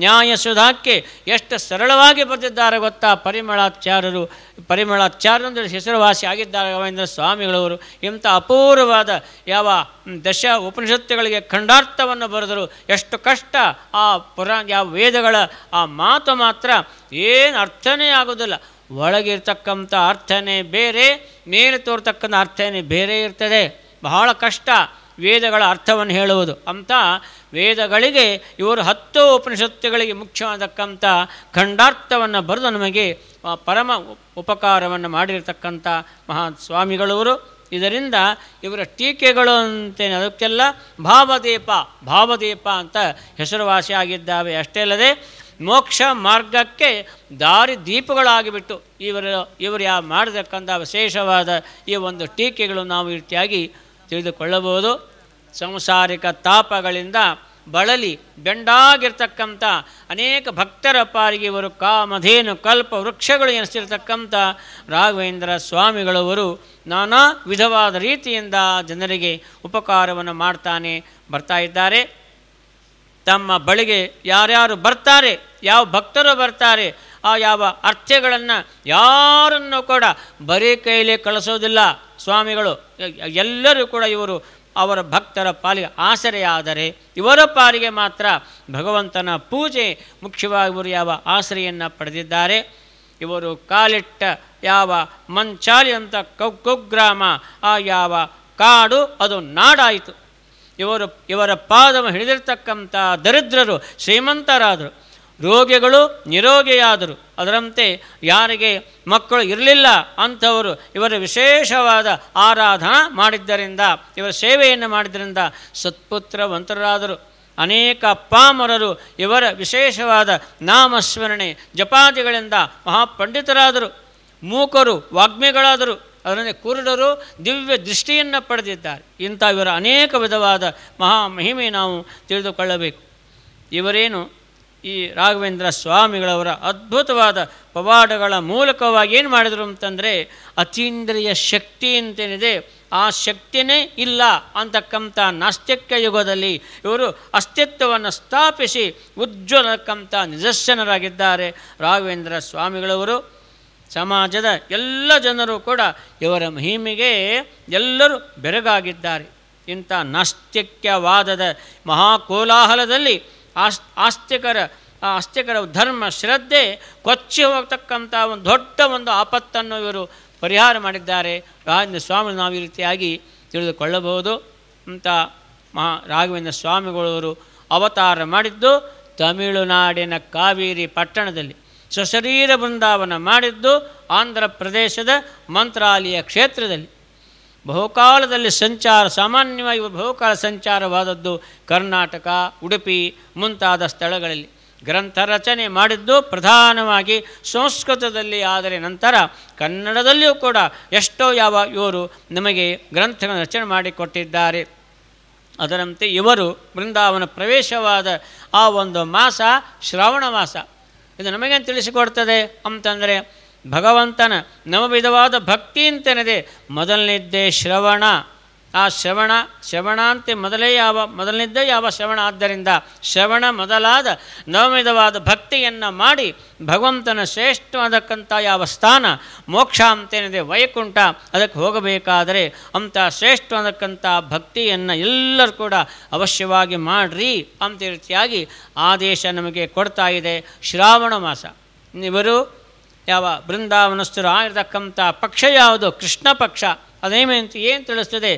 S1: ನ್ಯಾಯಸುಧಾಕ್ಕೆ ಎಷ್ಟು ಸರಳವಾಗಿ ಬರೆದಿದ್ದಾರೆ ಗೊತ್ತಾ ಪರಿಮಳಾಚಾರ್ಯರು ಪರಿಮಳಾಚಾರ್ಯರು ಹೆಸರುವಾಸಿ ಆಗಿದ್ದಾರೆ ರವೀಂದ್ರ ಸ್ವಾಮಿಗಳವರು ಇಂಥ ಅಪೂರ್ವವಾದ ಯಾವ ದಶ ಉಪನಿಷತ್ತುಗಳಿಗೆ ಖಂಡಾರ್ಥವನ್ನು ಬರೆದರು ಎಷ್ಟು ಕಷ್ಟ ಆ ಪುರ ಯಾವ ವೇದಗಳ ಆ ಮಾತು ಮಾತ್ರ ಏನು ಅರ್ಥನೇ ಆಗೋದಿಲ್ಲ ಒಳಗಿರ್ತಕ್ಕಂಥ ಅರ್ಥನೇ ಬೇರೆ ಮೇಲೆ ತೋರ್ತಕ್ಕಂಥ ಅರ್ಥನೇ ಬೇರೆ ಇರ್ತದೆ ಬಹಳ ಕಷ್ಟ ವೇದಗಳ ಅರ್ಥವನ್ನು ಹೇಳುವುದು ಅಂತ ವೇದಗಳಿಗೆ ಇವರು ಹತ್ತು ಉಪನಿಷತ್ತುಗಳಿಗೆ ಮುಖ್ಯವಾದಕ್ಕಂಥ ಖಂಡಾರ್ಥವನ್ನು ಬರೆದು ನಮಗೆ ಪರಮ ಉಪಕಾರವನ್ನು ಮಾಡಿರತಕ್ಕಂಥ ಮಹಾ ಸ್ವಾಮಿಗಳವರು ಇದರಿಂದ ಇವರ ಟೀಕೆಗಳು ಅಂತೇನೆ ಅದಕ್ಕೆಲ್ಲ ಭಾವದೀಪ ಭಾವದೀಪ ಅಂತ ಹೆಸರುವಾಸಿ ಆಗಿದ್ದಾವೆ ಅಷ್ಟೇ ಅಲ್ಲದೆ ಮೋಕ್ಷ ಮಾರ್ಗಕ್ಕೆ ದಾರಿ ದೀಪಗಳಾಗಿಬಿಟ್ಟು ಇವರು ಇವರು ಯಾವ ಮಾಡತಕ್ಕಂಥ ವಿಶೇಷವಾದ ಈ ಒಂದು ಟೀಕೆಗಳು ನಾವು ರೀತಿಯಾಗಿ ತಿಳಿದುಕೊಳ್ಳಬಹುದು ಸಂಸಾರಿಕ ತಾಪಗಳಿಂದ ಬಳಲಿ ಬೆಂಡಾಗಿರ್ತಕ್ಕಂಥ ಅನೇಕ ಭಕ್ತರ ಪಾರಿಗೆ ಇವರು ಕಾಮಧೇನು ಕಲ್ಪ ವೃಕ್ಷಗಳು ಎನಿಸಿರ್ತಕ್ಕಂಥ ರಾಘವೇಂದ್ರ ಸ್ವಾಮಿಗಳವರು ನಾನಾ ವಿಧವಾದ ರೀತಿಯಿಂದ ಜನರಿಗೆ ಉಪಕಾರವನ್ನು ಮಾಡ್ತಾನೆ ಬರ್ತಾ ಇದ್ದಾರೆ ತಮ್ಮ ಬಳಿಗೆ ಯಾರ್ಯಾರು ಬರ್ತಾರೆ ಯಾವ ಭಕ್ತರು ಬರ್ತಾರೆ ಆ ಯಾವ ಅರ್ಥಗಳನ್ನು ಯಾರನ್ನು ಕೂಡ ಬರೀ ಕೈಲಿ ಕಳಿಸೋದಿಲ್ಲ ಸ್ವಾಮಿಗಳು ಎಲ್ಲರೂ ಕೂಡ ಇವರು ಅವರ ಭಕ್ತರ ಪಾಲಿಗೆ ಆಸರೆಯಾದರೆ ಇವರ ಪಾಲಿಗೆ ಮಾತ್ರ ಭಗವಂತನ ಪೂಜೆ ಮುಖ್ಯವಾಗಿ ಇವರು ಯಾವ ಆಸರೆಯನ್ನು ಪಡೆದಿದ್ದಾರೆ ಇವರು ಕಾಲಿಟ್ಟ ಯಾವ ಮಂಚಾಲಿ ಅಂತ ಕೌ ಆ ಯಾವ ಕಾಡು ಅದು ನಾಡಾಯಿತು ಇವರು ಇವರ ಪಾದವು ಹಿಡಿದಿರ್ತಕ್ಕಂಥ ದರಿದ್ರರು ಶ್ರೀಮಂತರಾದರು ರೋಗಿಗಳು ನಿರೋಗಿಯಾದರು ಅದರಂತೆ ಯಾರಿಗೆ ಮಕ್ಕಳು ಇರಲಿಲ್ಲ ಅಂಥವರು ಇವರ ವಿಶೇಷವಾದ ಆರಾಧನಾ ಮಾಡಿದ್ದರಿಂದ ಇವರ ಸೇವೆಯನ್ನು ಮಾಡಿದ್ದರಿಂದ ಸತ್ಪುತ್ರವಂತರಾದರು ಅನೇಕ ಪಾಮರರು ಇವರ ವಿಶೇಷವಾದ ನಾಮಸ್ಮರಣೆ ಜಪಾದಿಗಳಿಂದ ಮಹಾಪಂಡಿತರಾದರು ಮೂಕರು ವಾಗ್ಮಿಗಳಾದರು ಅದರಲ್ಲಿ ಕುರುಡರು ದಿವ್ಯ ದೃಷ್ಟಿಯನ್ನು ಪಡೆದಿದ್ದಾರೆ ಇಂಥ ಇವರ ಅನೇಕ ವಿಧವಾದ ಮಹಾ ಮಹಿಮೆ ನಾವು ತಿಳಿದುಕೊಳ್ಳಬೇಕು ಇವರೇನು ಈ ರಾಘವೇಂದ್ರ ಸ್ವಾಮಿಗಳವರ ಅದ್ಭುತವಾದ ಪವಾಡಗಳ ಮೂಲಕವಾಗಿ ಏನು ಮಾಡಿದರು ಅಂತಂದರೆ ಅತೀಂದ್ರಿಯ ಶಕ್ತಿ ಅಂತೇನಿದೆ ಆ ಶಕ್ತಿಯೇ ಇಲ್ಲ ಅಂತಕ್ಕಂಥ ನಾಸ್ತಿಕ ಯುಗದಲ್ಲಿ ಇವರು ಅಸ್ತಿತ್ವವನ್ನು ಸ್ಥಾಪಿಸಿ ಉಜ್ವಲಕ್ಕಂಥ ನಿದರ್ಶನರಾಗಿದ್ದಾರೆ ರಾಘವೇಂದ್ರ ಸ್ವಾಮಿಗಳವರು ಸಮಾಜದ ಎಲ್ಲ ಜನರು ಕೂಡ ಇವರ ಮಹಿಮೆಗೆ ಎಲ್ಲರೂ ಬೆರಗಾಗಿದ್ದಾರೆ ಇಂಥ ನಾಸ್ತಿಕ್ಯವಾದದ ಮಹಾಕೋಲಾಹಲದಲ್ಲಿ ಆಸ್ ಆಸ್ತಿಕರ ಆಸ್ತಿಕರ ಧರ್ಮ ಶ್ರದ್ಧೆ ಕೊಚ್ಚಿ ಹೋಗ್ತಕ್ಕಂಥ ಒಂದು ದೊಡ್ಡ ಒಂದು ಆಪತ್ತನ್ನು ಇವರು ಪರಿಹಾರ ಮಾಡಿದ್ದಾರೆ ರಾಘವೇಂದ್ರ ಸ್ವಾಮಿ ನಾವು ಈ ರೀತಿಯಾಗಿ ತಿಳಿದುಕೊಳ್ಳಬಹುದು ಅಂತ ಮಹಾ ರಾಘವೇಂದ್ರ ಸ್ವಾಮಿಗಳವರು ಅವತಾರ ಮಾಡಿದ್ದು ತಮಿಳುನಾಡಿನ ಕಾವೇರಿ ಪಟ್ಟಣದಲ್ಲಿ ಸಶರೀರ ಬೃಂದಾವನ ಮಾಡಿದ್ದು ಆಂಧ್ರ ಪ್ರದೇಶದ ಮಂತ್ರಾಲಯ ಕ್ಷೇತ್ರದಲ್ಲಿ ಬಹುಕಾಲದಲ್ಲಿ ಸಂಚಾರ ಸಾಮಾನ್ಯವಾಗಿ ಬಹುಕಾಲ ಸಂಚಾರವಾದದ್ದು ಕರ್ನಾಟಕ ಉಡುಪಿ ಮುಂತಾದ ಸ್ಥಳಗಳಲ್ಲಿ ಗ್ರಂಥ ರಚನೆ ಮಾಡಿದ್ದು ಪ್ರಧಾನವಾಗಿ ಸಂಸ್ಕೃತದಲ್ಲಿ ಆದರೆ ನಂತರ ಕನ್ನಡದಲ್ಲಿಯೂ ಕೂಡ ಎಷ್ಟೋ ಯಾವ ಇವರು ನಮಗೆ ಗ್ರಂಥಗಳನ್ನು ರಚನೆ ಮಾಡಿಕೊಟ್ಟಿದ್ದಾರೆ ಅದರಂತೆ ಇವರು ಬೃಂದಾವನ ಪ್ರವೇಶವಾದ ಆ ಒಂದು ಮಾಸ ಶ್ರಾವಣ ಮಾಸ ಇದು ನಮಗೇನು ತಿಳಿಸಿಕೊಡ್ತದೆ ಅಂತಂದರೆ ಭಗವಂತನ ನವವಿಧವಾದ ಭಕ್ತಿ ಅಂತನದೇ ಮೊದಲನೇದ್ದೇ ಶ್ರವಣ ಆ ಶ್ರವಣ ಶ್ರವಣ ಅಂತೆ ಮೊದಲೇ ಯಾವ ಮೊದಲನಿದ್ದೇ ಯಾವ ಶ್ರವಣ ಆದ್ದರಿಂದ ಶ್ರವಣ ಮೊದಲಾದ ನವಮಿದವಾದ ಭಕ್ತಿಯನ್ನು ಮಾಡಿ ಭಗವಂತನ ಶ್ರೇಷ್ಠವಾದಕ್ಕಂಥ ಯಾವ ಸ್ಥಾನ ಮೋಕ್ಷ ಅಂತೇನಿದೆ ವೈಕುಂಠ ಅದಕ್ಕೆ ಹೋಗಬೇಕಾದರೆ ಅಂಥ ಶ್ರೇಷ್ಠವಾದಕ್ಕಂಥ ಭಕ್ತಿಯನ್ನು ಎಲ್ಲರೂ ಕೂಡ ಅವಶ್ಯವಾಗಿ ಮಾಡ್ರಿ ಅಂತ ರೀತಿಯಾಗಿ ಆದೇಶ ನಮಗೆ ಕೊಡ್ತಾ ಇದೆ ಶ್ರಾವಣ ಮಾಸ ಇವರು ಯಾವ ಬೃಂದಾವನಸ್ಥರು ಆಗಿರತಕ್ಕಂಥ ಪಕ್ಷ ಯಾವುದು ಕೃಷ್ಣ ಪಕ್ಷ ಏನು ತಿಳಿಸ್ತದೆ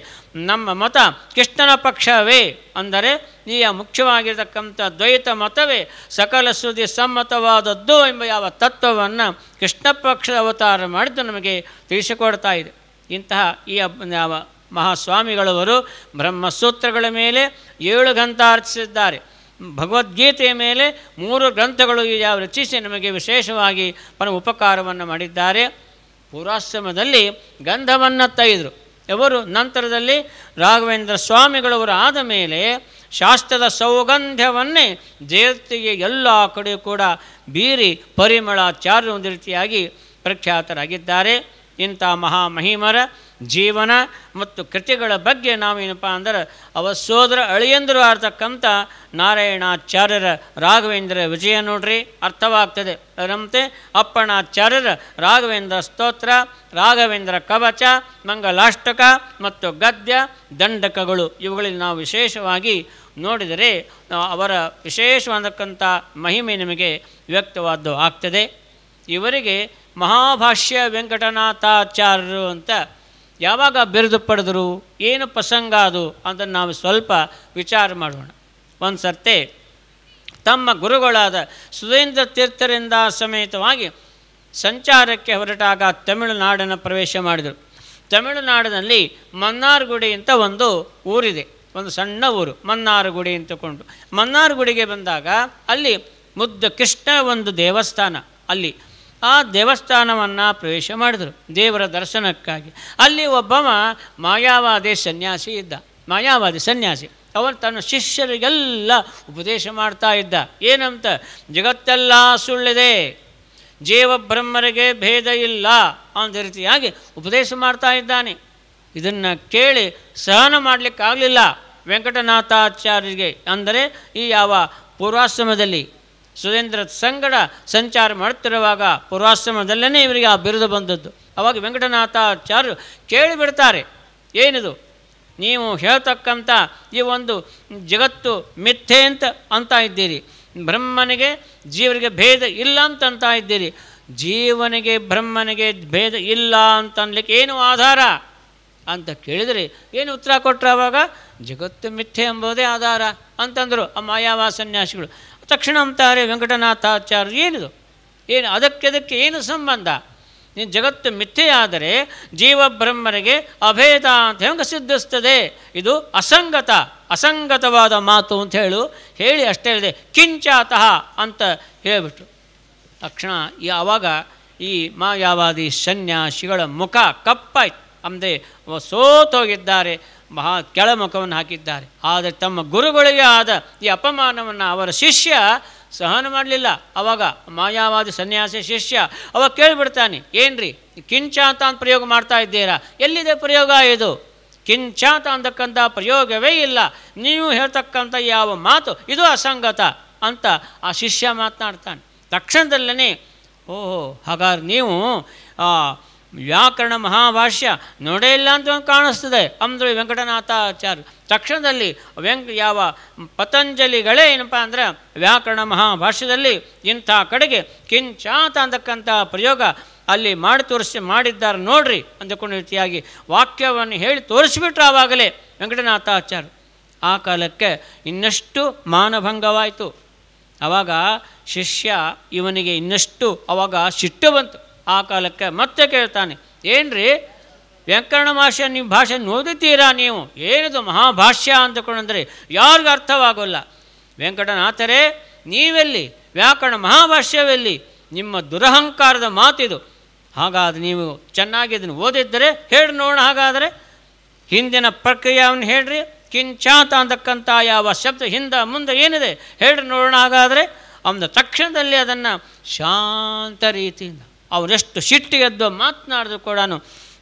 S1: ನಮ್ಮ ಮತ ಕೃಷ್ಣನ ಪಕ್ಷವೇ ಅಂದರೆ ನೀಯ ಮುಖ್ಯವಾಗಿರತಕ್ಕಂಥ ದ್ವೈತ ಮತವೇ ಸಕಲ ಸುದ್ದಿ ಸಮ್ಮತವಾದದ್ದು ಎಂಬ ಯಾವ ತತ್ವವನ್ನು ಕೃಷ್ಣ ಪಕ್ಷ ಅವತಾರ ಮಾಡಿದ್ದು ನಮಗೆ ತಿಳಿಸಿಕೊಡ್ತಾ ಇದೆ ಇಂತಹ ಈ ಯಾವ ಮಹಾಸ್ವಾಮಿಗಳವರು ಬ್ರಹ್ಮಸೂತ್ರಗಳ ಮೇಲೆ ಏಳು ಗ್ರಂಥ ಅರ್ಚಿಸಿದ್ದಾರೆ ಭಗವದ್ಗೀತೆಯ ಮೇಲೆ ಮೂರು ಗ್ರಂಥಗಳು ಯಾವ ರಚಿಸಿ ನಮಗೆ ವಿಶೇಷವಾಗಿ ಪರ ಉಪಕಾರವನ್ನು ಮಾಡಿದ್ದಾರೆ ಪೂರ್ವಾಶ್ರಮದಲ್ಲಿ ಗಂಧವನ್ನು ತೈದರು ಇವರು ನಂತರದಲ್ಲಿ ರಾಘವೇಂದ್ರ ಸ್ವಾಮಿಗಳವರು ಆದ ಮೇಲೆ ಶಾಸ್ತ್ರದ ಸೌಗಂಧ್ಯವನ್ನೇ ಜಗತ್ತಿಗೆ ಎಲ್ಲ ಕಡೆ ಕೂಡ ಬೀರಿ ಪರಿಮಳ ಒಂದು ರೀತಿಯಾಗಿ ಪ್ರಖ್ಯಾತರಾಗಿದ್ದಾರೆ ಇಂಥ ಮಹಾಮಹಿಮರ ಜೀವನ ಮತ್ತು ಕೃತಿಗಳ ಬಗ್ಗೆ ನಾವೇನಪ್ಪ ಅಂದರೆ ಸೋದರ ಅಳಿಯಂದರು ಆರ್ತಕ್ಕಂಥ ನಾರಾಯಣಾಚಾರ್ಯರ ರಾಘವೇಂದ್ರ ವಿಜಯ ನೋಡ್ರಿ ಅರ್ಥವಾಗ್ತದೆ ಅದರಂತೆ ಅಪ್ಪಣಾಚಾರ್ಯರ ರಾಘವೇಂದ್ರ ಸ್ತೋತ್ರ ರಾಘವೇಂದ್ರ ಕವಚ ಮಂಗಲಾಷ್ಟಕ ಮತ್ತು ಗದ್ಯ ದಂಡಕಗಳು ಇವುಗಳಲ್ಲಿ ನಾವು ವಿಶೇಷವಾಗಿ ನೋಡಿದರೆ ಅವರ ವಿಶೇಷವಾದಕ್ಕಂಥ ಮಹಿಮೆ ನಿಮಗೆ ವ್ಯಕ್ತವಾದ್ದು ಆಗ್ತದೆ ಇವರಿಗೆ ಮಹಾಭಾಷ್ಯ ವೆಂಕಟನಾಥಾಚಾರ್ಯರು ಅಂತ ಯಾವಾಗ ಬಿರುದು ಪಡೆದರು ಏನು ಪ್ರಸಂಗ ಅದು ಅಂತ ನಾವು ಸ್ವಲ್ಪ ವಿಚಾರ ಮಾಡೋಣ ಒಂದು ಸರ್ತೆ ತಮ್ಮ ಗುರುಗಳಾದ ಸುಧೇಂದ್ರ ತೀರ್ಥರಿಂದ ಸಮೇತವಾಗಿ ಸಂಚಾರಕ್ಕೆ ಹೊರಟಾಗ ತಮಿಳುನಾಡನ್ನು ಪ್ರವೇಶ ಮಾಡಿದರು ತಮಿಳುನಾಡಿನಲ್ಲಿ ಮನ್ನಾರ್ಗುಡಿ ಅಂತ ಒಂದು ಊರಿದೆ ಒಂದು ಸಣ್ಣ ಊರು ಮನ್ನಾರುಗುಡಿ ಅಂತಕೊಂಡು ಮನ್ನಾರ್ಗುಡಿಗೆ ಬಂದಾಗ ಅಲ್ಲಿ ಮುದ್ದ ಕೃಷ್ಣ ಒಂದು ದೇವಸ್ಥಾನ ಅಲ್ಲಿ ಆ ದೇವಸ್ಥಾನವನ್ನು ಪ್ರವೇಶ ಮಾಡಿದರು ದೇವರ ದರ್ಶನಕ್ಕಾಗಿ ಅಲ್ಲಿ ಒಬ್ಬವ ಮಾಯಾವಾದಿ ಸನ್ಯಾಸಿ ಇದ್ದ ಮಾಯಾವಾದಿ ಸನ್ಯಾಸಿ ಅವನು ತನ್ನ ಶಿಷ್ಯರಿಗೆಲ್ಲ ಉಪದೇಶ ಮಾಡ್ತಾ ಇದ್ದ ಏನಂತ ಜಗತ್ತೆಲ್ಲ ಸುಳ್ಳಿದೆ ಜೀವ ಬ್ರಹ್ಮರಿಗೆ ಭೇದ ಇಲ್ಲ ಅಂತ ರೀತಿಯಾಗಿ ಉಪದೇಶ ಮಾಡ್ತಾ ಇದ್ದಾನೆ ಇದನ್ನು ಕೇಳಿ ಸಹನ ಮಾಡಲಿಕ್ಕಾಗಲಿಲ್ಲ ವೆಂಕಟನಾಥಾಚಾರ್ಯರಿಗೆ ಅಂದರೆ ಈ ಯಾವ ಪೂರ್ವಾಶ್ರಮದಲ್ಲಿ ಸುರೇಂದ್ರ ಸಂಗಡ ಸಂಚಾರ ಮಾಡುತ್ತಿರುವಾಗ ಪೂರ್ವಾಶ್ರಮದಲ್ಲೇ ಇವರಿಗೆ ಆ ಬಿರುದು ಬಂದದ್ದು ಅವಾಗ ವೆಂಕಟನಾಥಾಚಾರ್ಯರು ಕೇಳಿಬಿಡ್ತಾರೆ ಏನಿದು ನೀವು ಹೇಳ್ತಕ್ಕಂಥ ಈ ಒಂದು ಜಗತ್ತು ಮಿಥ್ಯೆ ಅಂತ ಅಂತ ಇದ್ದೀರಿ ಬ್ರಹ್ಮನಿಗೆ ಜೀವರಿಗೆ ಭೇದ ಇಲ್ಲ ಅಂತ ಅಂತ ಇದ್ದೀರಿ ಜೀವನಿಗೆ ಬ್ರಹ್ಮನಿಗೆ ಭೇದ ಇಲ್ಲ ಅಂತ ಏನು ಆಧಾರ ಅಂತ ಕೇಳಿದರೆ ಏನು ಉತ್ತರ ಕೊಟ್ಟರು ಅವಾಗ ಜಗತ್ತು ಮಿಥ್ಯೆ ಎಂಬುದೇ ಆಧಾರ ಅಂತಂದರು ಆ ಮಾಯಾವ ಸನ್ಯಾಸಿಗಳು ತಕ್ಷಣ ಅಂತಾರೆ ವೆಂಕಟನಾಥಾಚಾರ್ಯ ಏನಿದು ಏನು ಅದಕ್ಕೆ ಏನು ಸಂಬಂಧ ನೀನು ಜಗತ್ತು ಮಿಥ್ಯೆಯಾದರೆ ಜೀವಬ್ರಹ್ಮರಿಗೆ ಅಭೇದ ಅಂತ ಹೆಂಗೆ ಸಿದ್ಧಿಸ್ತದೆ ಇದು ಅಸಂಗತ ಅಸಂಗತವಾದ ಮಾತು ಅಂತ ಹೇಳು ಹೇಳಿ ಅಷ್ಟೇ ಇದೆ ಕಿಂಚಾತಃ ಅಂತ ಹೇಳಿಬಿಟ್ರು ತಕ್ಷಣ ಯಾವಾಗ ಈ ಮಾಯಾವಾದಿ ಸನ್ಯಾಸಿಗಳ ಮುಖ ಕಪ್ಪಾಯ್ತು ಅಂದರೆ ಸೋತೋಗಿದ್ದಾರೆ ಮಹಾ ಕೆಳಮುಖವನ್ನು ಹಾಕಿದ್ದಾರೆ ಆದರೆ ತಮ್ಮ ಗುರುಗಳಿಗೆ ಆದ ಈ ಅಪಮಾನವನ್ನು ಅವರ ಶಿಷ್ಯ ಸಹನ ಮಾಡಲಿಲ್ಲ ಅವಾಗ ಮಾಯಾವಾದಿ ಸನ್ಯಾಸಿ ಶಿಷ್ಯ ಅವಾಗ ಕೇಳಿಬಿಡ್ತಾನೆ ಏನ್ರಿ ಕಿಂಚಾತ ಅಂತ ಪ್ರಯೋಗ ಮಾಡ್ತಾ ಇದ್ದೀರಾ ಎಲ್ಲಿದೆ ಪ್ರಯೋಗ ಇದು ಕಿಂಚಾತ ಅಂತಕ್ಕಂಥ ಪ್ರಯೋಗವೇ ಇಲ್ಲ ನೀವು ಹೇಳ್ತಕ್ಕಂಥ ಯಾವ ಮಾತು ಇದು ಅಸಂಗತ ಅಂತ ಆ ಶಿಷ್ಯ ಮಾತನಾಡ್ತಾನೆ ತಕ್ಷಣದಲ್ಲೇ ಓಹೋ ಹಾಗಾದ್ರೆ ನೀವು ವ್ಯಾಕರಣ ಮಹಾಭಾಷ್ಯ ನೋಡೇ ಇಲ್ಲ ಅಂತ ಕಾಣಿಸ್ತದೆ ಅಂದ್ರೆ ವೆಂಕಟನಾಥಾಚಾರ್ಯ ತಕ್ಷಣದಲ್ಲಿ ವೆಂಕ ಯಾವ ಪತಂಜಲಿಗಳೇ ಏನಪ್ಪ ಅಂದರೆ ವ್ಯಾಕರಣ ಮಹಾಭಾಷ್ಯದಲ್ಲಿ ಇಂಥ ಕಡೆಗೆ ಕಿಂಚಾತ ಅಂತಕ್ಕಂಥ ಪ್ರಯೋಗ ಅಲ್ಲಿ ಮಾಡಿ ತೋರಿಸಿ ಮಾಡಿದ್ದಾರೆ ನೋಡ್ರಿ ಅಂದುಕೊಂಡು ರೀತಿಯಾಗಿ ವಾಕ್ಯವನ್ನು ಹೇಳಿ ತೋರಿಸಿಬಿಟ್ರು ಆವಾಗಲೇ ವೆಂಕಟನಾಥಾಚಾರ್ಯ ಆ ಕಾಲಕ್ಕೆ ಇನ್ನಷ್ಟು ಮಾನಭಂಗವಾಯಿತು ಆವಾಗ ಶಿಷ್ಯ ಇವನಿಗೆ ಇನ್ನಷ್ಟು ಆವಾಗ ಸಿಟ್ಟು ಬಂತು ಆ ಕಾಲಕ್ಕೆ ಮತ್ತೆ ಕೇಳ್ತಾನೆ ಏನ್ರಿ ವ್ಯಾಕರಣ ಭಾಷೆ ನಿಮ್ಮ ಭಾಷೆ ಓದಿದ್ದೀರಾ ನೀವು ಏನಿದು ಮಹಾಭಾಷ್ಯ ಅಂದುಕೊಂಡ್ರೆ ಯಾರಿಗೂ ಅರ್ಥವಾಗೋಲ್ಲ ವೆಂಕಟನಾಥರೇ ನೀವೆಲ್ಲಿ ವ್ಯಾಕರಣ ಮಹಾಭಾಷ್ಯವೆಲ್ಲಿ ನಿಮ್ಮ ದುರಹಂಕಾರದ ಮಾತಿದು ಹಾಗಾದ್ರೆ ನೀವು ಚೆನ್ನಾಗಿ ಇದನ್ನು ಓದಿದ್ದರೆ ಹೇಳಿ ನೋಡೋಣ ಹಾಗಾದರೆ ಹಿಂದಿನ ಪ್ರಕ್ರಿಯೆಯನ್ನು ಹೇಳ್ರಿ ಕಿಂಚಾತ ಅಂತಕ್ಕಂಥ ಯಾವ ಶಬ್ದ ಹಿಂದೆ ಮುಂದೆ ಏನಿದೆ ಹೇಳಿ ನೋಡೋಣ ಹಾಗಾದರೆ ಅವನ ತಕ್ಷಣದಲ್ಲಿ ಅದನ್ನು ಶಾಂತ ರೀತಿಯಿಂದ ಅವರೆಷ್ಟು ಸಿಟ್ಟಿಗೆದ್ದು ಮಾತನಾಡಿದ್ರು ಕೂಡ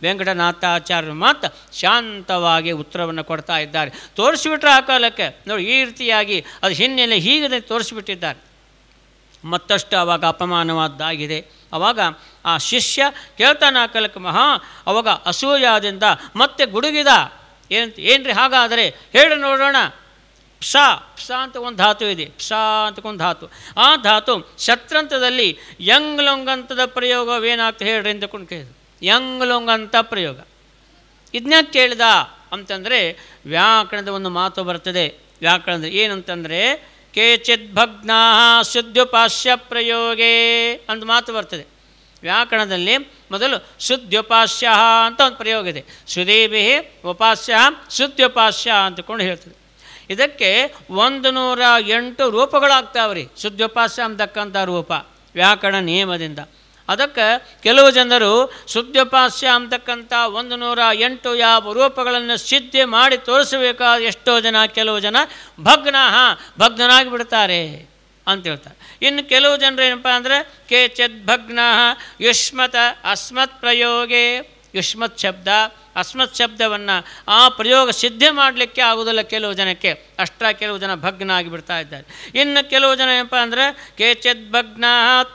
S1: ವೆಂಕಟನಾಥಾಚಾರ್ಯರು ಮಾತ್ರ ಶಾಂತವಾಗಿ ಉತ್ತರವನ್ನು ಕೊಡ್ತಾ ಇದ್ದಾರೆ ತೋರಿಸಿಬಿಟ್ರೆ ಆ ಕಾಲಕ್ಕೆ ನೋಡಿ ಈ ರೀತಿಯಾಗಿ ಅದು ಹಿನ್ನೆಲೆ ಹೀಗೆ ತೋರಿಸಿಬಿಟ್ಟಿದ್ದಾರೆ ಮತ್ತಷ್ಟು ಆವಾಗ ಅಪಮಾನವಾದ್ದಾಗಿದೆ ಆವಾಗ ಆ ಶಿಷ್ಯ ಕೇಳ್ತಾನೆ ಆ ಕಾಲಕ್ಕೆ ಮಹಾ ಅವಾಗ ಅಸೂಯಾದಿಂದ ಮತ್ತೆ ಗುಡುಗಿದ ಏನು ರೀ ಹಾಗಾದರೆ ಹೇಳಿ ನೋಡೋಣ ಪ್ಸ ಪ್ಸ ಅಂತ ಒಂದು ಧಾತು ಇದೆ ಪ್ಸ ಅಂತಕ್ಕೊಂದು ಧಾತು ಆ ಧಾತು ಶತ್ರಂತದಲ್ಲಿ ಯಂಗ್ ಅಂತದ ಪ್ರಯೋಗವೇನಾಗ್ತದೆ ಹೇಳ್ರಿ ಅಂತ ಕೇಳಿದ್ರು ಯಂಗ್ ಅಂತ ಪ್ರಯೋಗ ಇದನ್ನ ಕೇಳಿದ ಅಂತಂದರೆ ವ್ಯಾಕರಣದ ಒಂದು ಮಾತು ಬರ್ತದೆ ವ್ಯಾಕರಣದ ಏನಂತಂದರೆ ಕೇಚಿತ್ ಭಗ್ನಾ ಶುದ್ಧೋಪಾಸ್ಯ ಪ್ರಯೋಗೇ ಅಂತ ಮಾತು ಬರ್ತದೆ ವ್ಯಾಕರಣದಲ್ಲಿ ಮೊದಲು ಶುದ್ಧೋಪಾಸ್ಯ ಅಂತ ಒಂದು ಪ್ರಯೋಗ ಇದೆ ಸುದೇವಿ ಉಪಾಸ್ಯ ಶುದ್ಧೋಪಾಸ್ಯ ಅಂತಕೊಂಡು ಹೇಳ್ತದೆ ಇದಕ್ಕೆ ಒಂದು ನೂರ ಎಂಟು ರೂಪಗಳಾಗ್ತಾವ್ರಿ ಶುದ್ಧೋಪಾಸ್ಯ ಅಂತಕ್ಕಂಥ ರೂಪ ವ್ಯಾಕರಣ ನಿಯಮದಿಂದ ಅದಕ್ಕೆ ಕೆಲವು ಜನರು ಶುದ್ಧೋಪಾಸ್ಯ ಅಂತಕ್ಕಂಥ ಒಂದು ನೂರ ಎಂಟು ಯಾವ ರೂಪಗಳನ್ನು ಸಿದ್ಧಿ ಮಾಡಿ ತೋರಿಸಬೇಕಾದ ಎಷ್ಟೋ ಜನ ಕೆಲವು ಜನ ಭಗ್ನ ಭಗ್ನಾಗಿ ಬಿಡ್ತಾರೆ ಅಂತ ಹೇಳ್ತಾರೆ ಇನ್ನು ಕೆಲವು ಜನರು ಏನಪ್ಪ ಅಂದರೆ ಕೇಚದ್ ಭಗ್ನ ಯುಷ್ಮತ ಅಸ್ಮತ್ ಪ್ರಯೋಗೇ ಯುಷ್ಮತ್ ಶಬ್ದ ಅಸ್ಮತ್ ಶಬ್ದವನ್ನು ಆ ಪ್ರಯೋಗ ಸಿದ್ಧ ಮಾಡಲಿಕ್ಕೆ ಆಗೋದಿಲ್ಲ ಕೆಲವು ಜನಕ್ಕೆ ಅಷ್ಟ ಕೆಲವು ಜನ ಭಗ್ನ ಆಗಿಬಿಡ್ತಾ ಇದ್ದಾರೆ ಇನ್ನು ಕೆಲವು ಜನ ಏನಪ್ಪ ಅಂದರೆ ಕೇಚಿತ್ ಭಗ್ನ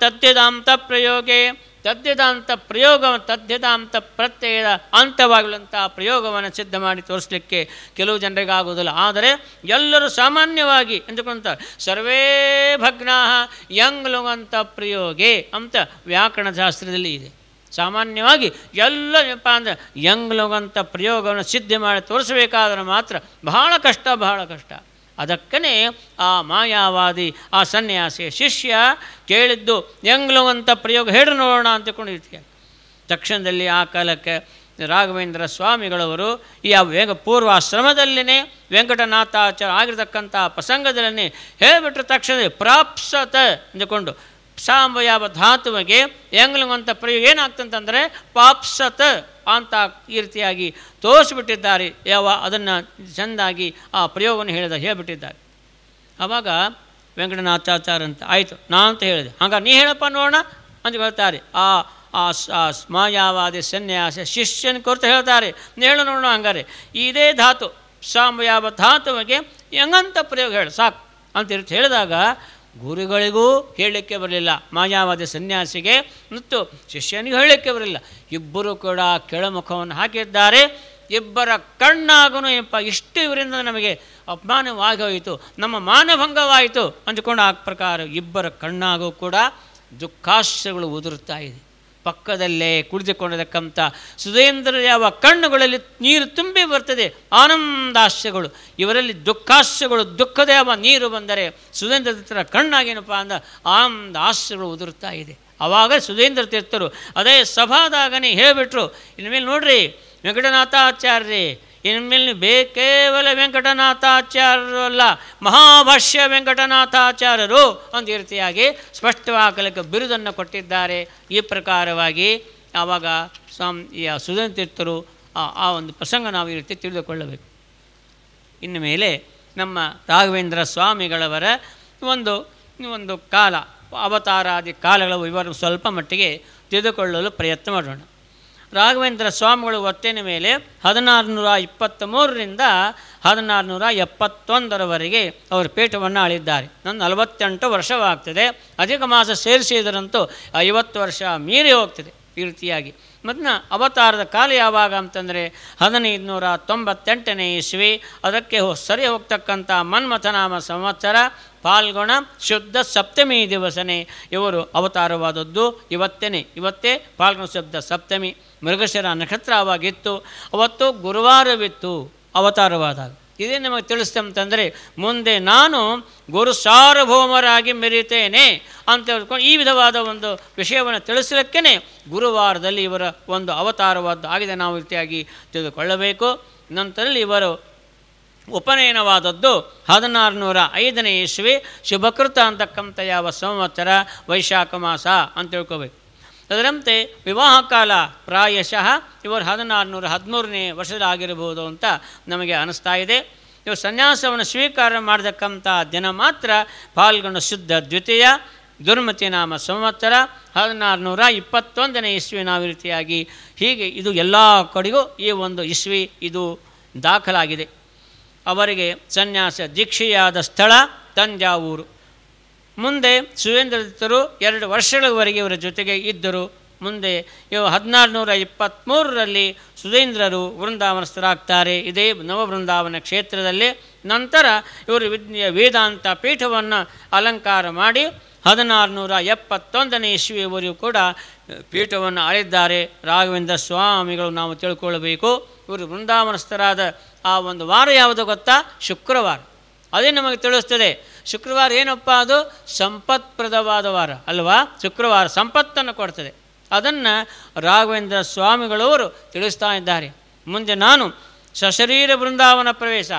S1: ತದ್ಯದಾಂತ ಪ್ರಯೋಗೇ ತದ್ಯದಾಂತ ಪ್ರಯೋಗ ತದ್ಯದಾಂತ ಪ್ರತ್ಯಯದ ಅಂತವಾಗಲಂಥ ಪ್ರಯೋಗವನ್ನು ಸಿದ್ಧ ಮಾಡಿ ತೋರಿಸಲಿಕ್ಕೆ ಕೆಲವು ಜನರಿಗೆ ಆಗುವುದಿಲ್ಲ ಆದರೆ ಎಲ್ಲರೂ ಸಾಮಾನ್ಯವಾಗಿ ಎಂದುಕೊಂತ ಸರ್ವೇ ಭಗ್ನಾ ಯಂಗ್ ಲುಗಂತ ಪ್ರಯೋಗೇ ಅಂತ ವ್ಯಾಕರಣ ಶಾಸ್ತ್ರದಲ್ಲಿ ಇದೆ ಸಾಮಾನ್ಯವಾಗಿ ಎಲ್ಲ ಏನಪ್ಪ ಅಂದರೆ ಯಂಗ್ಲವಂತ ಪ್ರಯೋಗವನ್ನು ಸಿದ್ಧಿ ಮಾಡಿ ತೋರಿಸಬೇಕಾದ್ರೆ ಮಾತ್ರ ಬಹಳ ಕಷ್ಟ ಬಹಳ ಕಷ್ಟ ಅದಕ್ಕೇ ಆ ಮಾಯಾವಾದಿ ಆ ಸನ್ಯಾಸಿ ಶಿಷ್ಯ ಕೇಳಿದ್ದು ಯಂಗ್ಲವಂತ ಪ್ರಯೋಗ ಹೇಳಿ ನೋಡೋಣ ಅಂತಕೊಂಡಿರ್ತೀಯ ತಕ್ಷಣದಲ್ಲಿ ಆ ಕಾಲಕ್ಕೆ ರಾಘವೇಂದ್ರ ಸ್ವಾಮಿಗಳವರು ಈ ಆ ವೇಗ ಪೂರ್ವಾಶ್ರಮದಲ್ಲಿನೇ ವೆಂಕಟನಾಥಾಚಾರ್ಯ ಆಗಿರತಕ್ಕಂಥ ಪ್ರಸಂಗದಲ್ಲೇ ಹೇಳಿಬಿಟ್ರೆ ತಕ್ಷಣ ಪ್ರಾಪ್ಸತ ಅಂದುಕೊಂಡು ಸಾಂಬಯಾವ ಧಾತುವಿಗೆ ಎಂಗ್ಲಿಂಗ್ ಅಂತ ಪ್ರಯೋಗ ಏನಾಗ್ತಂತಂದರೆ ಪಾಪ್ಸತ್ ಅಂತ ಈ ರೀತಿಯಾಗಿ ತೋರಿಸ್ಬಿಟ್ಟಿದ್ದಾರೆ ಯಾವ ಅದನ್ನು ಚೆಂದಾಗಿ ಆ ಪ್ರಯೋಗವನ್ನು ಹೇಳಿದ ಹೇಳಿಬಿಟ್ಟಿದ್ದಾರೆ ಆವಾಗ ವೆಂಕಟನಾಥಾಚಾರ ಅಂತ ಆಯಿತು ನಾನು ಅಂತ ಹೇಳಿದೆ ಹಾಗಾಗಿ ನೀ ಹೇಳಪ್ಪ ನೋಡೋಣ ಅಂತ ಹೇಳ್ತಾರೆ ಆ ಆ ಸ್ಮಯಾವಾದಿ ಸನ್ಯಾಸ ಶಿಷ್ಯನ ಕುರಿತು ಹೇಳ್ತಾರೆ ನೀ ಹೇಳು ನೋಡೋಣ ಹಂಗಾರೆ ಇದೇ ಧಾತು ಸಾಂಬಯಾವ ಧಾತುವಿಗೆ ಹೆಂಗಂತ ಪ್ರಯೋಗ ಹೇಳಿ ಸಾಕು ಅಂತ ಹೇಳಿದಾಗ ಗುರುಗಳಿಗೂ ಹೇಳಲಿಕ್ಕೆ ಬರಲಿಲ್ಲ ಮಾಯಾವಾದಿ ಸನ್ಯಾಸಿಗೆ ಮತ್ತು ಶಿಷ್ಯನಿಗೂ ಹೇಳಲಿಕ್ಕೆ ಬರಲಿಲ್ಲ ಇಬ್ಬರು ಕೂಡ ಕೆಳಮುಖವನ್ನು ಹಾಕಿದ್ದಾರೆ ಇಬ್ಬರ ಕಣ್ಣಾಗನು ಎಂಬ ಇಷ್ಟು ಇವರಿಂದ ನಮಗೆ ಅಪಮಾನವಾಗಿ ಹೋಯಿತು ನಮ್ಮ ಮಾನಭಂಗವಾಯಿತು ಅಂದುಕೊಂಡು ಆ ಪ್ರಕಾರ ಇಬ್ಬರ ಕಣ್ಣಾಗೂ ಕೂಡ ದುಃಖಾಶ್ರಗಳು ಉದುರುತ್ತಾ ಇದೆ ಪಕ್ಕದಲ್ಲೇ ಕುಳಿತುಕೊಂಡಿರತಕ್ಕಂಥ ಸುಧೇಂದ್ರ ಯಾವ ಕಣ್ಣುಗಳಲ್ಲಿ ನೀರು ತುಂಬಿ ಬರ್ತದೆ ಆನಂದಾಶ್ಯಗಳು ಇವರಲ್ಲಿ ದುಃಖಾಶ್ಯಗಳು ದುಃಖದ ಯಾವ ನೀರು ಬಂದರೆ ಸುಧೇಂದ್ರ ತೀರ್ಥರ ಕಣ್ಣಾಗೇನಪ್ಪ ಅಂದ ಆನಂದ ಆಶ್ರಯಗಳು ಉದುರುತ್ತಾ ಇದೆ ಆವಾಗ ಸುಧೇಂದ್ರ ತೀರ್ಥರು ಅದೇ ಸಭಾದಾಗನೇ ಹೇಳಿಬಿಟ್ರು ಇನ್ಮೇಲೆ ನೋಡ್ರಿ ವೆಂಕಟನಾಥಾಚಾರ್ಯ ಇನ್ಮೇಲೆ ಮೇಲೆ ಬೇ ಕೇವಲ ವೆಂಕಟನಾಥಾಚಾರ್ಯರು ಅಲ್ಲ ಮಹಾಭಾಷ್ಯ ವೆಂಕಟನಾಥಾಚಾರ್ಯರು ಒಂದು ರೀತಿಯಾಗಿ ಸ್ಪಷ್ಟವಾಗಲಿಕ್ಕೆ ಬಿರುದನ್ನು ಕೊಟ್ಟಿದ್ದಾರೆ ಈ ಪ್ರಕಾರವಾಗಿ ಆವಾಗ ಸ್ವಾಮಿ ಸುಧನ್ ತೀರ್ಥರು ಆ ಒಂದು ಪ್ರಸಂಗ ನಾವು ಈ ರೀತಿ ತಿಳಿದುಕೊಳ್ಳಬೇಕು ಇನ್ನು ಮೇಲೆ ನಮ್ಮ ರಾಘವೇಂದ್ರ ಸ್ವಾಮಿಗಳವರ ಒಂದು ಒಂದು ಕಾಲ ಅವತಾರಾದಿ ಕಾಲಗಳ ವಿವರ ಸ್ವಲ್ಪ ಮಟ್ಟಿಗೆ ತಿಳಿದುಕೊಳ್ಳಲು ಪ್ರಯತ್ನ ಮಾಡೋಣ ರಾಘವೇಂದ್ರ ಸ್ವಾಮಿಗಳು ಒತ್ತಿನ ಮೇಲೆ ಹದಿನಾರುನೂರ ಇಪ್ಪತ್ತ್ ಮೂರರಿಂದ ಹದಿನಾರುನೂರ ಎಪ್ಪತ್ತೊಂದರವರೆಗೆ ಅವರು ಪೀಠವನ್ನು ಆಳಿದ್ದಾರೆ ನನ್ನ ನಲವತ್ತೆಂಟು ವರ್ಷವಾಗ್ತದೆ ಅಧಿಕ ಮಾಸ ಸೇರಿಸಿದರಂತೂ ಐವತ್ತು ವರ್ಷ ಮೀರಿ ಹೋಗ್ತದೆ ಈ ರೀತಿಯಾಗಿ ಮತ್ತು ಅವತಾರದ ಕಾಲ ಯಾವಾಗ ಅಂತಂದರೆ ಹದಿನೈದು ನೂರ ತೊಂಬತ್ತೆಂಟನೇ ಇಸ್ವಿ ಅದಕ್ಕೆ ಸರಿ ಹೋಗ್ತಕ್ಕಂಥ ಮನ್ಮಥನಾಮ ಸಂವತ್ಸರ ಪಾಲ್ಗೊಣ ಶುದ್ಧ ಸಪ್ತಮಿ ದಿವಸನೇ ಇವರು ಅವತಾರವಾದದ್ದು ಇವತ್ತೇನೆ ಇವತ್ತೇ ಪಾಲ್ಗೊಣ ಶುದ್ಧ ಸಪ್ತಮಿ ಮೃಗಶಿರ ನಕ್ಷತ್ರವಾಗಿತ್ತು ಅವತ್ತು ಗುರುವಾರವಿತ್ತು ಅವತಾರವಾದಾಗ ಇದೇ ನಿಮಗೆ ತಿಳಿಸ್ತೇ ಅಂತಂದರೆ ಮುಂದೆ ನಾನು ಗುರು ಸಾರ್ವಭೌಮರಾಗಿ ಮೆರೀತೇನೆ ಅಂತ ಹೇಳ್ಕೊಂಡು ಈ ವಿಧವಾದ ಒಂದು ವಿಷಯವನ್ನು ತಿಳಿಸಲಿಕ್ಕೇ ಗುರುವಾರದಲ್ಲಿ ಇವರ ಒಂದು ಅವತಾರವಾದ ಆಗಿದೆ ನಾವು ರೀತಿಯಾಗಿ ತಿಳಿದುಕೊಳ್ಳಬೇಕು ನಂತರದಲ್ಲಿ ಇವರು ಉಪನಯನವಾದದ್ದು ಹದಿನಾರು ನೂರ ಐದನೇ ಇಸ್ವಿ ಶುಭಕೃತ ಅಂತಕ್ಕಂಥ ಯಾವ ಸಂವತ್ಸರ ವೈಶಾಖ ಮಾಸ ಅಂತ ತಿಳ್ಕೋಬೇಕು ಅದರಂತೆ ವಿವಾಹ ಕಾಲ ಪ್ರಾಯಶಃ ಇವರು ಹದಿನಾರುನೂರ ಹದಿಮೂರನೇ ವರ್ಷದಾಗಿರಬಹುದು ಅಂತ ನಮಗೆ ಅನಿಸ್ತಾ ಇದೆ ಇವರು ಸನ್ಯಾಸವನ್ನು ಸ್ವೀಕಾರ ಮಾಡತಕ್ಕಂಥ ದಿನ ಮಾತ್ರ ಪಾಲ್ಗೊಂಡ ಶುದ್ಧ ದ್ವಿತೀಯ ದುರ್ಮತಿ ನಾಮ ಸಂವತ್ಸರ ಹದಿನಾರುನೂರ ಇಪ್ಪತ್ತೊಂದನೇ ಇಸ್ವಿ ನಾವು ರೀತಿಯಾಗಿ ಹೀಗೆ ಇದು ಎಲ್ಲ ಕಡೆಗೂ ಈ ಒಂದು ಇಸ್ವಿ ಇದು ದಾಖಲಾಗಿದೆ ಅವರಿಗೆ ಸನ್ಯಾಸ ದೀಕ್ಷೆಯಾದ ಸ್ಥಳ ತಂಜಾವೂರು ಮುಂದೆ ಸುವೇಂದ್ರದತ್ತರು ಎರಡು ವರ್ಷಗಳವರೆಗೆ ಇವರ ಜೊತೆಗೆ ಇದ್ದರು ಮುಂದೆ ಇವು ಹದಿನಾರುನೂರ ಇಪ್ಪತ್ತ್ಮೂರರಲ್ಲಿ ಸುಧೇಂದ್ರರು ವೃಂದಾವನಸ್ಥರಾಗ್ತಾರೆ ಇದೇ ನವವೃಂದಾವನ ಕ್ಷೇತ್ರದಲ್ಲಿ ನಂತರ ಇವರು ವಿದ್ ವೇದಾಂತ ಪೀಠವನ್ನು ಅಲಂಕಾರ ಮಾಡಿ ಹದಿನಾರುನೂರ ಎಪ್ಪತ್ತೊಂದನೇ ಇಸ್ವಿಯವರಿಗೂ ಕೂಡ ಪೀಠವನ್ನು ಆಳಿದ್ದಾರೆ ರಾಘವೇಂದ್ರ ಸ್ವಾಮಿಗಳು ನಾವು ತಿಳ್ಕೊಳ್ಬೇಕು ಇವರು ವೃಂದಾವನಸ್ಥರಾದ ಆ ಒಂದು ವಾರ ಯಾವುದು ಗೊತ್ತಾ ಶುಕ್ರವಾರ ಅದೇ ನಮಗೆ ತಿಳಿಸ್ತದೆ ಶುಕ್ರವಾರ ಏನಪ್ಪ ಅದು ಸಂಪತ್ಪ್ರದವಾದ ವಾರ ಅಲ್ವಾ ಶುಕ್ರವಾರ ಸಂಪತ್ತನ್ನು ಕೊಡ್ತದೆ ಅದನ್ನು ರಾಘವೇಂದ್ರ ಸ್ವಾಮಿಗಳವರು ತಿಳಿಸ್ತಾ ಇದ್ದಾರೆ ಮುಂದೆ ನಾನು ಸಶರೀರ ಬೃಂದಾವನ ಪ್ರವೇಶ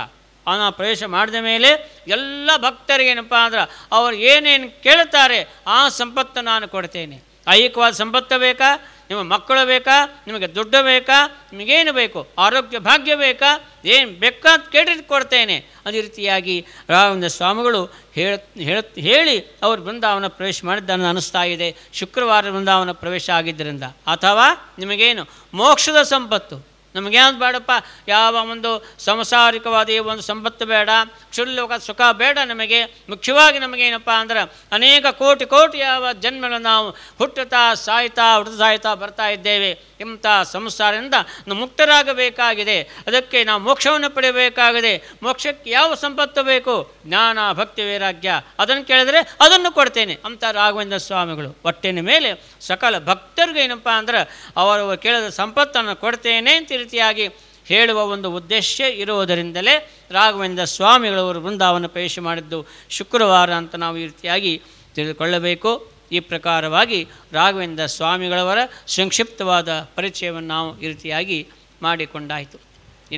S1: ಅವನ ಪ್ರವೇಶ ಮಾಡಿದ ಮೇಲೆ ಎಲ್ಲ ಭಕ್ತರಿಗೇನಪ್ಪ ಅಂದ್ರೆ ಅವರು ಏನೇನು ಕೇಳ್ತಾರೆ ಆ ಸಂಪತ್ತು ನಾನು ಕೊಡ್ತೇನೆ ಐಹಿಕವಾದ ಸಂಪತ್ತು ಬೇಕಾ ನಿಮ್ಮ ಮಕ್ಕಳು ಬೇಕಾ ನಿಮಗೆ ದುಡ್ಡು ಬೇಕಾ ನಿಮಗೇನು ಬೇಕು ಆರೋಗ್ಯ ಭಾಗ್ಯ ಬೇಕಾ ಏನು ಬೇಕಾ ಕೇಳಿ ಕೊಡ್ತೇನೆ ಅದೇ ರೀತಿಯಾಗಿ ರಾಘವೇಂದ್ರ ಸ್ವಾಮಿಗಳು ಹೇಳ ಹೇಳಿ ಅವರು ಬೃಂದಾವನ ಪ್ರವೇಶ ಮಾಡಿದ್ದನ್ನು ಅನ್ನಿಸ್ತಾ ಇದೆ ಶುಕ್ರವಾರ ಬೃಂದಾವನ ಪ್ರವೇಶ ಆಗಿದ್ದರಿಂದ ಅಥವಾ ನಿಮಗೇನು ಮೋಕ್ಷದ ಸಂಪತ್ತು ನಮಗೇನು ಬೇಡಪ್ಪ ಯಾವ ಒಂದು ಸಂಸಾರಿಕವಾದ ಒಂದು ಸಂಪತ್ತು ಬೇಡ ಕ್ಷುಲ್ಲಕ ಸುಖ ಬೇಡ ನಮಗೆ ಮುಖ್ಯವಾಗಿ ನಮಗೇನಪ್ಪ ಅಂದ್ರೆ ಅನೇಕ ಕೋಟಿ ಕೋಟಿ ಯಾವ ಜನ್ಮಗಳು ನಾವು ಹುಟ್ಟುತ್ತಾ ಸಾಯ್ತಾ ಹುಟ್ಟು ಸಾಯ್ತಾ ಬರ್ತಾ ಇದ್ದೇವೆ ಇಂಥ ಸಂಸಾರದಿಂದ ನಾವು ಮುಕ್ತರಾಗಬೇಕಾಗಿದೆ ಅದಕ್ಕೆ ನಾವು ಮೋಕ್ಷವನ್ನು ಪಡೆಯಬೇಕಾಗಿದೆ ಮೋಕ್ಷಕ್ಕೆ ಯಾವ ಸಂಪತ್ತು ಬೇಕು ಜ್ಞಾನ ಭಕ್ತಿ ವೈರಾಗ್ಯ ಅದನ್ನು ಕೇಳಿದರೆ ಅದನ್ನು ಕೊಡ್ತೇನೆ ಅಂತ ರಾಘವೇಂದ್ರ ಸ್ವಾಮಿಗಳು ಹೊಟ್ಟೆನ ಮೇಲೆ ಸಕಲ ಭಕ್ತರಿಗೆ ಏನಪ್ಪ ಅಂದ್ರೆ ಅವರು ಕೇಳಿದ ಸಂಪತ್ತನ್ನು ಕೊಡ್ತೇನೆ ಅಂತ ರೀತಿಯಾಗಿ ಹೇಳುವ ಒಂದು ಉದ್ದೇಶ ಇರುವುದರಿಂದಲೇ ರಾಘವೇಂದ್ರ ಸ್ವಾಮಿಗಳವರು ಬೃಂದಾವನ ಪ್ರವೇಶ ಮಾಡಿದ್ದು ಶುಕ್ರವಾರ ಅಂತ ನಾವು ಈ ರೀತಿಯಾಗಿ ತಿಳಿದುಕೊಳ್ಳಬೇಕು ಈ ಪ್ರಕಾರವಾಗಿ ರಾಘವೇಂದ್ರ ಸ್ವಾಮಿಗಳವರ ಸಂಕ್ಷಿಪ್ತವಾದ ಪರಿಚಯವನ್ನು ನಾವು ಈ ರೀತಿಯಾಗಿ ಮಾಡಿಕೊಂಡಾಯಿತು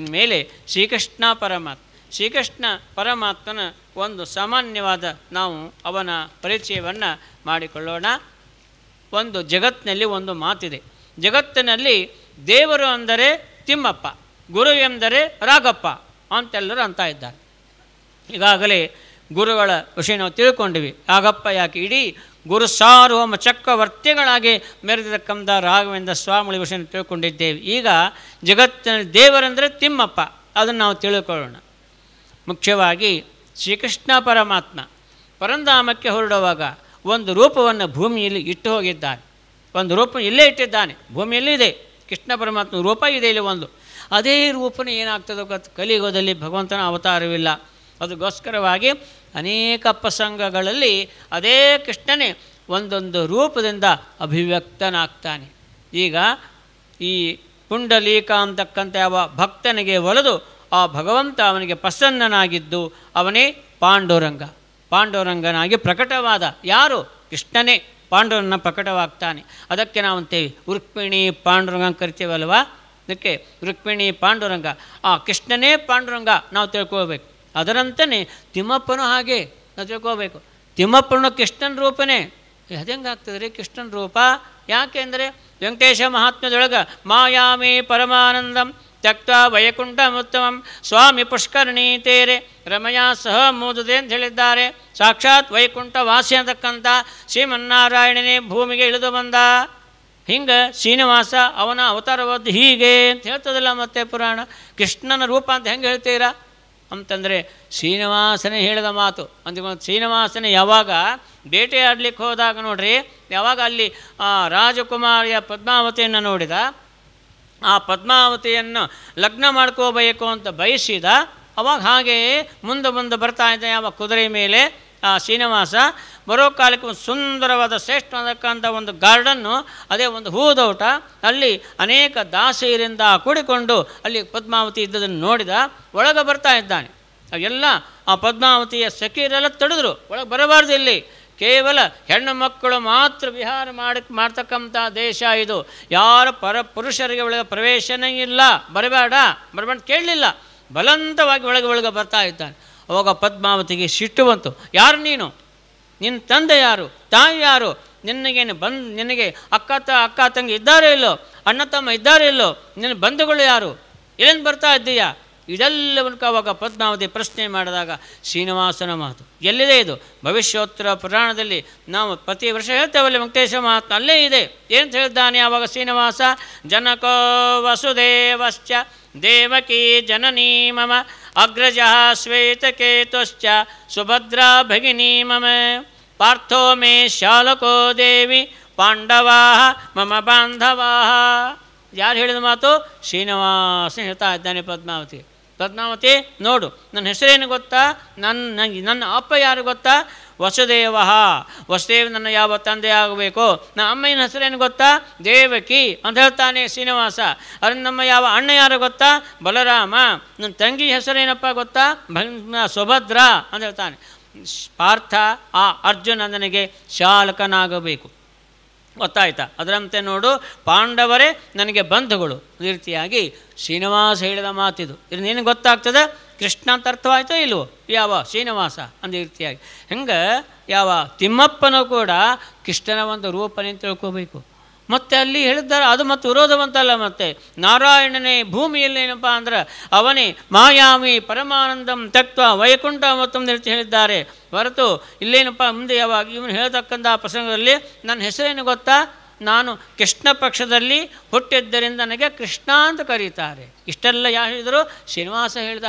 S1: ಇನ್ಮೇಲೆ ಶ್ರೀಕೃಷ್ಣ ಪರಮಾತ್ಮ ಶ್ರೀಕೃಷ್ಣ ಪರಮಾತ್ಮನ ಒಂದು ಸಾಮಾನ್ಯವಾದ ನಾವು ಅವನ ಪರಿಚಯವನ್ನು ಮಾಡಿಕೊಳ್ಳೋಣ ಒಂದು ಜಗತ್ತಿನಲ್ಲಿ ಒಂದು ಮಾತಿದೆ ಜಗತ್ತಿನಲ್ಲಿ ದೇವರು ಅಂದರೆ ತಿಮ್ಮಪ್ಪ ಗುರು ಎಂದರೆ ರಾಘಪ್ಪ ಅಂತೆಲ್ಲರೂ ಅಂತ ಇದ್ದಾರೆ ಈಗಾಗಲೇ ಗುರುಗಳ ವಿಷಯ ನಾವು ತಿಳ್ಕೊಂಡಿವಿ ರಾಘಪ್ಪ ಯಾಕೆ ಇಡೀ ಗುರು ಸಾರ್ವಮ ಚಕ್ರವರ್ತಿಗಳಾಗಿ ಮೆರೆದಿರಕ್ಕಂಥ ರಾಘವೇಂದ್ರ ಸ್ವಾಮಿಗಳ ವಿಷಯ ತಿಳ್ಕೊಂಡಿದ್ದೇವೆ ಈಗ ಜಗತ್ತಿನ ದೇವರೆಂದರೆ ತಿಮ್ಮಪ್ಪ ಅದನ್ನು ನಾವು ತಿಳ್ಕೊಳ್ಳೋಣ ಮುಖ್ಯವಾಗಿ ಶ್ರೀಕೃಷ್ಣ ಪರಮಾತ್ಮ ಪರಂಧಾಮಕ್ಕೆ ಹೊರಡುವಾಗ ಒಂದು ರೂಪವನ್ನು ಭೂಮಿಯಲ್ಲಿ ಇಟ್ಟು ಹೋಗಿದ್ದಾನೆ ಒಂದು ರೂಪ ಇಲ್ಲೇ ಇಟ್ಟಿದ್ದಾನೆ ಭೂಮಿಯಲ್ಲಿ ಇದೆ ಕೃಷ್ಣ ಪರಮಾತ್ಮ ರೂಪ ಇದೆ ಇಲ್ಲಿ ಒಂದು ಅದೇ ರೂಪನ ಏನಾಗ್ತದೋ ಗೊತ್ತು ಕಲಿಯುಗದಲ್ಲಿ ಭಗವಂತನ ಅವತಾರವಿಲ್ಲ ಅದಕ್ಕೋಸ್ಕರವಾಗಿ ಅನೇಕ ಪ್ರಸಂಗಗಳಲ್ಲಿ ಅದೇ ಕೃಷ್ಣನೇ ಒಂದೊಂದು ರೂಪದಿಂದ ಅಭಿವ್ಯಕ್ತನಾಗ್ತಾನೆ ಈಗ ಈ ಪುಂಡಲೀಕ ಅಂತಕ್ಕಂಥ ಯಾವ ಭಕ್ತನಿಗೆ ಒಲಿದು ಆ ಭಗವಂತ ಅವನಿಗೆ ಪ್ರಸನ್ನನಾಗಿದ್ದು ಅವನೇ ಪಾಂಡುರಂಗ ಪಾಂಡುರಂಗನಾಗಿ ಪ್ರಕಟವಾದ ಯಾರು ಕೃಷ್ಣನೇ ಪಾಂಡುರನ್ನ ಪ್ರಕಟವಾಗ್ತಾನೆ ಅದಕ್ಕೆ ನಾವು ಅಂತೇವೆ ರುಕ್ಮಿಣಿ ಪಾಂಡುರಂಗ ಕರಿತೀವಲ್ವ ಅದಕ್ಕೆ ರುಕ್ಮಿಣಿ ಪಾಂಡುರಂಗ ಆ ಕೃಷ್ಣನೇ ಪಾಂಡುರಂಗ ನಾವು ತಿಳ್ಕೋಬೇಕು ಅದರಂತನೇ ತಿಮ್ಮಪ್ಪನು ಹಾಗೆ ನಾವು ತಿಳ್ಕೋಬೇಕು ತಿಮ್ಮಪ್ಪನು ಕೃಷ್ಣನ ರೂಪನೇ ಹೆಂಗಾಗ್ತದೆ ರೀ ಕೃಷ್ಣನ ರೂಪ ಯಾಕೆ ಅಂದರೆ ವೆಂಕಟೇಶ ಮಹಾತ್ಮದೊಳಗೆ ಮಾಯಾಮಿ ಪರಮಾನಂದಂ ತಕ್ತಾ ವೈಕುಂಠ ಉತ್ತಮಂ ಸ್ವಾಮಿ ಪುಷ್ಕರಣಿ ತೇರೆ ರಮಯ ಸಹ ಮೂದುದೆ ಅಂತ ಹೇಳಿದ್ದಾರೆ ಸಾಕ್ಷಾತ್ ವೈಕುಂಠ ವಾಸಿ ಅಂತಕ್ಕಂಥ ಶ್ರೀಮನ್ನಾರಾಯಣನೇ ಭೂಮಿಗೆ ಇಳಿದು ಬಂದ ಹಿಂಗೆ ಶ್ರೀನಿವಾಸ ಅವನ ಅವತಾರವದ್ದು ಹೀಗೆ ಅಂತ ಹೇಳ್ತದಲ್ಲ ಮತ್ತೆ ಪುರಾಣ ಕೃಷ್ಣನ ರೂಪ ಅಂತ ಹೆಂಗೆ ಹೇಳ್ತೀರಾ ಅಂತಂದರೆ ಶ್ರೀನಿವಾಸನೇ ಹೇಳಿದ ಮಾತು ಒಂದು ಶ್ರೀನಿವಾಸನೇ ಯಾವಾಗ ಬೇಟೆಯಾಡಲಿಕ್ಕೆ ಹೋದಾಗ ನೋಡ್ರಿ ಯಾವಾಗ ಅಲ್ಲಿ ರಾಜಕುಮಾರಿಯ ಪದ್ಮಾವತಿಯನ್ನು ನೋಡಿದ ಆ ಪದ್ಮಾವತಿಯನ್ನು ಲಗ್ನ ಮಾಡ್ಕೋಬೇಕು ಅಂತ ಬಯಸಿದ ಅವಾಗ ಹಾಗೆಯೇ ಮುಂದೆ ಮುಂದೆ ಬರ್ತಾ ಇದ್ದ ಯಾವ ಕುದುರೆ ಮೇಲೆ ಆ ಶ್ರೀನಿವಾಸ ಬರೋ ಕಾಲಕ್ಕೆ ಒಂದು ಸುಂದರವಾದ ಶ್ರೇಷ್ಠವಾದಕ್ಕಂಥ ಒಂದು ಗಾರ್ಡನ್ನು ಅದೇ ಒಂದು ಹೂದೋಟ ಅಲ್ಲಿ ಅನೇಕ ದಾಸಿಯರಿಂದ ಕೂಡಿಕೊಂಡು ಅಲ್ಲಿ ಪದ್ಮಾವತಿ ಇದ್ದದನ್ನು ನೋಡಿದ ಒಳಗೆ ಬರ್ತಾ ಇದ್ದಾನೆ ಅವೆಲ್ಲ ಆ ಪದ್ಮಾವತಿಯ ಸಖೀರೆಲ್ಲ ತಡೆದ್ರು ಒಳಗೆ ಬರಬಾರ್ದು ಇಲ್ಲಿ ಕೇವಲ ಹೆಣ್ಣು ಮಕ್ಕಳು ಮಾತ್ರ ವಿಹಾರ ಮಾಡಕ್ಕೆ ಮಾಡ್ತಕ್ಕಂಥ ದೇಶ ಇದು ಯಾರ ಪರ ಪುರುಷರಿಗೆ ಒಳಗೆ ಪ್ರವೇಶನೇ ಇಲ್ಲ ಬರಬೇಡ ಬರಬೇಡ ಕೇಳಲಿಲ್ಲ ಬಲಂತವಾಗಿ ಒಳಗೆ ಒಳಗೆ ಬರ್ತಾ ಇದ್ದಾನೆ ಅವಾಗ ಪದ್ಮಾವತಿಗೆ ಸಿಟ್ಟು ಬಂತು ಯಾರು ನೀನು ನಿನ್ನ ತಂದೆ ಯಾರು ತಾಯಿ ಯಾರು ನಿನಗೇನು ಬಂದು ನಿನಗೆ ಅಕ್ಕ ತ ಅಕ್ಕ ತಂಗಿ ಇದ್ದಾರೋ ಇಲ್ಲೋ ಅಣ್ಣ ತಮ್ಮ ಇದ್ದಾರೋ ಇಲ್ಲೋ ನಿನ್ನ ಬಂಧುಗಳು ಯಾರು ಏನು ಬರ್ತಾ ಇದ್ದೀಯಾ ಇದೆಲ್ಲವನ್ನು ಆವಾಗ ಪದ್ಮಾವತಿ ಪ್ರಶ್ನೆ ಮಾಡಿದಾಗ ಶ್ರೀನಿವಾಸನ ಮಾತು ಎಲ್ಲಿದೆ ಇದು ಭವಿಷ್ಯೋತ್ತರ ಪುರಾಣದಲ್ಲಿ ನಾವು ಪ್ರತಿ ವರ್ಷ ಹೇಳ್ತೇವಲ್ಲಿ ವೆಂಕಟೇಶ ಮಹಾತ್ಮ ಅಲ್ಲೇ ಇದೆ ಏನು ಹೇಳಿದ್ದಾನೆ ಅವಾಗ ಶ್ರೀನಿವಾಸ ಜನಕೋ ವಸುದೇವಶ್ಚ ದೇವಕಿ ಜನನೀ ಮಮ ಅಗ್ರಜ ಶ್ವೇತಕೇತುಶ್ಚ ಸುಭದ್ರಾ ಭಗಿನೀ ಮಮ ಪಾರ್ಥೋ ಮೇ ಶಾಲಕೋ ದೇವಿ ಪಾಂಡವಾ ಮಮ ಬಾಂಧವಾ ಯಾರು ಹೇಳಿದ ಮಾತು ಶ್ರೀನಿವಾಸ ಹೇಳ್ತಾ ಇದ್ದಾನೆ ಪದ್ಮಾವತಿ ಪದ್ಮಾವತಿ ನೋಡು ನನ್ನ ಹೆಸರೇನು ಗೊತ್ತಾ ನನ್ನ ನನಗೆ ನನ್ನ ಅಪ್ಪ ಯಾರು ಗೊತ್ತಾ ವಸುದೇವ ವಸುದೇವ ನನ್ನ ಯಾವ ತಂದೆ ಆಗಬೇಕು ನನ್ನ ಅಮ್ಮನ ಹೆಸರೇನು ಗೊತ್ತಾ ದೇವಕಿ ಅಂತ ಹೇಳ್ತಾನೆ ಶ್ರೀನಿವಾಸ ಅದನ್ನು ನಮ್ಮ ಯಾವ ಅಣ್ಣ ಯಾರು ಗೊತ್ತಾ ಬಲರಾಮ ನನ್ನ ತಂಗಿ ಹೆಸರೇನಪ್ಪ ಗೊತ್ತಾ ಭಂಗ ಸುಭದ್ರ ಅಂತ ಹೇಳ್ತಾನೆ ಪಾರ್ಥ ಆ ಅರ್ಜುನ ನನಗೆ ಶಾಲಕನಾಗಬೇಕು ಗೊತ್ತಾಯ್ತಾ ಅದರಂತೆ ನೋಡು ಪಾಂಡವರೇ ನನಗೆ ಬಂಧುಗಳು ಈ ರೀತಿಯಾಗಿ ಶ್ರೀನಿವಾಸ ಹೇಳಿದ ಮಾತಿದು ಏನು ಗೊತ್ತಾಗ್ತದೆ ಕೃಷ್ಣ ಅಂತ ಅರ್ಥವಾಯ್ತೋ ಇಲ್ವೋ ಯಾವ ಶ್ರೀನಿವಾಸ ಅಂದ ರೀತಿಯಾಗಿ ಹೆಂಗೆ ಯಾವ ತಿಮ್ಮಪ್ಪನೂ ಕೂಡ ಕೃಷ್ಣನ ಒಂದು ರೂಪನೇ ತಿಳ್ಕೋಬೇಕು ಮತ್ತು ಅಲ್ಲಿ ಹೇಳಿದ್ದಾರೆ ಅದು ಮತ್ತು ವಿರೋಧವಂತಲ್ಲ ಮತ್ತೆ ನಾರಾಯಣನೇ ಭೂಮಿಯಲ್ಲಿ ಏನಪ್ಪ ಅಂದ್ರೆ ಅವನೇ ಮಾಯಾಮಿ ಪರಮಾನಂದಂ ತತ್ವ ವೈಕುಂಠ ಮತ್ತೊಂದು ರೀತಿ ಹೇಳಿದ್ದಾರೆ ಹೊರತು ಇಲ್ಲೇನಪ್ಪ ಮುಂದೆ ಯಾವಾಗ ಇವನು ಹೇಳ್ತಕ್ಕಂಥ ಪ್ರಸಂಗದಲ್ಲಿ ನನ್ನ ಹೆಸರೇನು ಗೊತ್ತಾ ನಾನು ಕೃಷ್ಣ ಪಕ್ಷದಲ್ಲಿ ಹುಟ್ಟಿದ್ದರಿಂದ ನನಗೆ ಕೃಷ್ಣ ಅಂತ ಕರೀತಾರೆ ಇಷ್ಟೆಲ್ಲ ಯಾರು ಹೇಳಿದರು ಶ್ರೀನಿವಾಸ ಹೇಳಿದ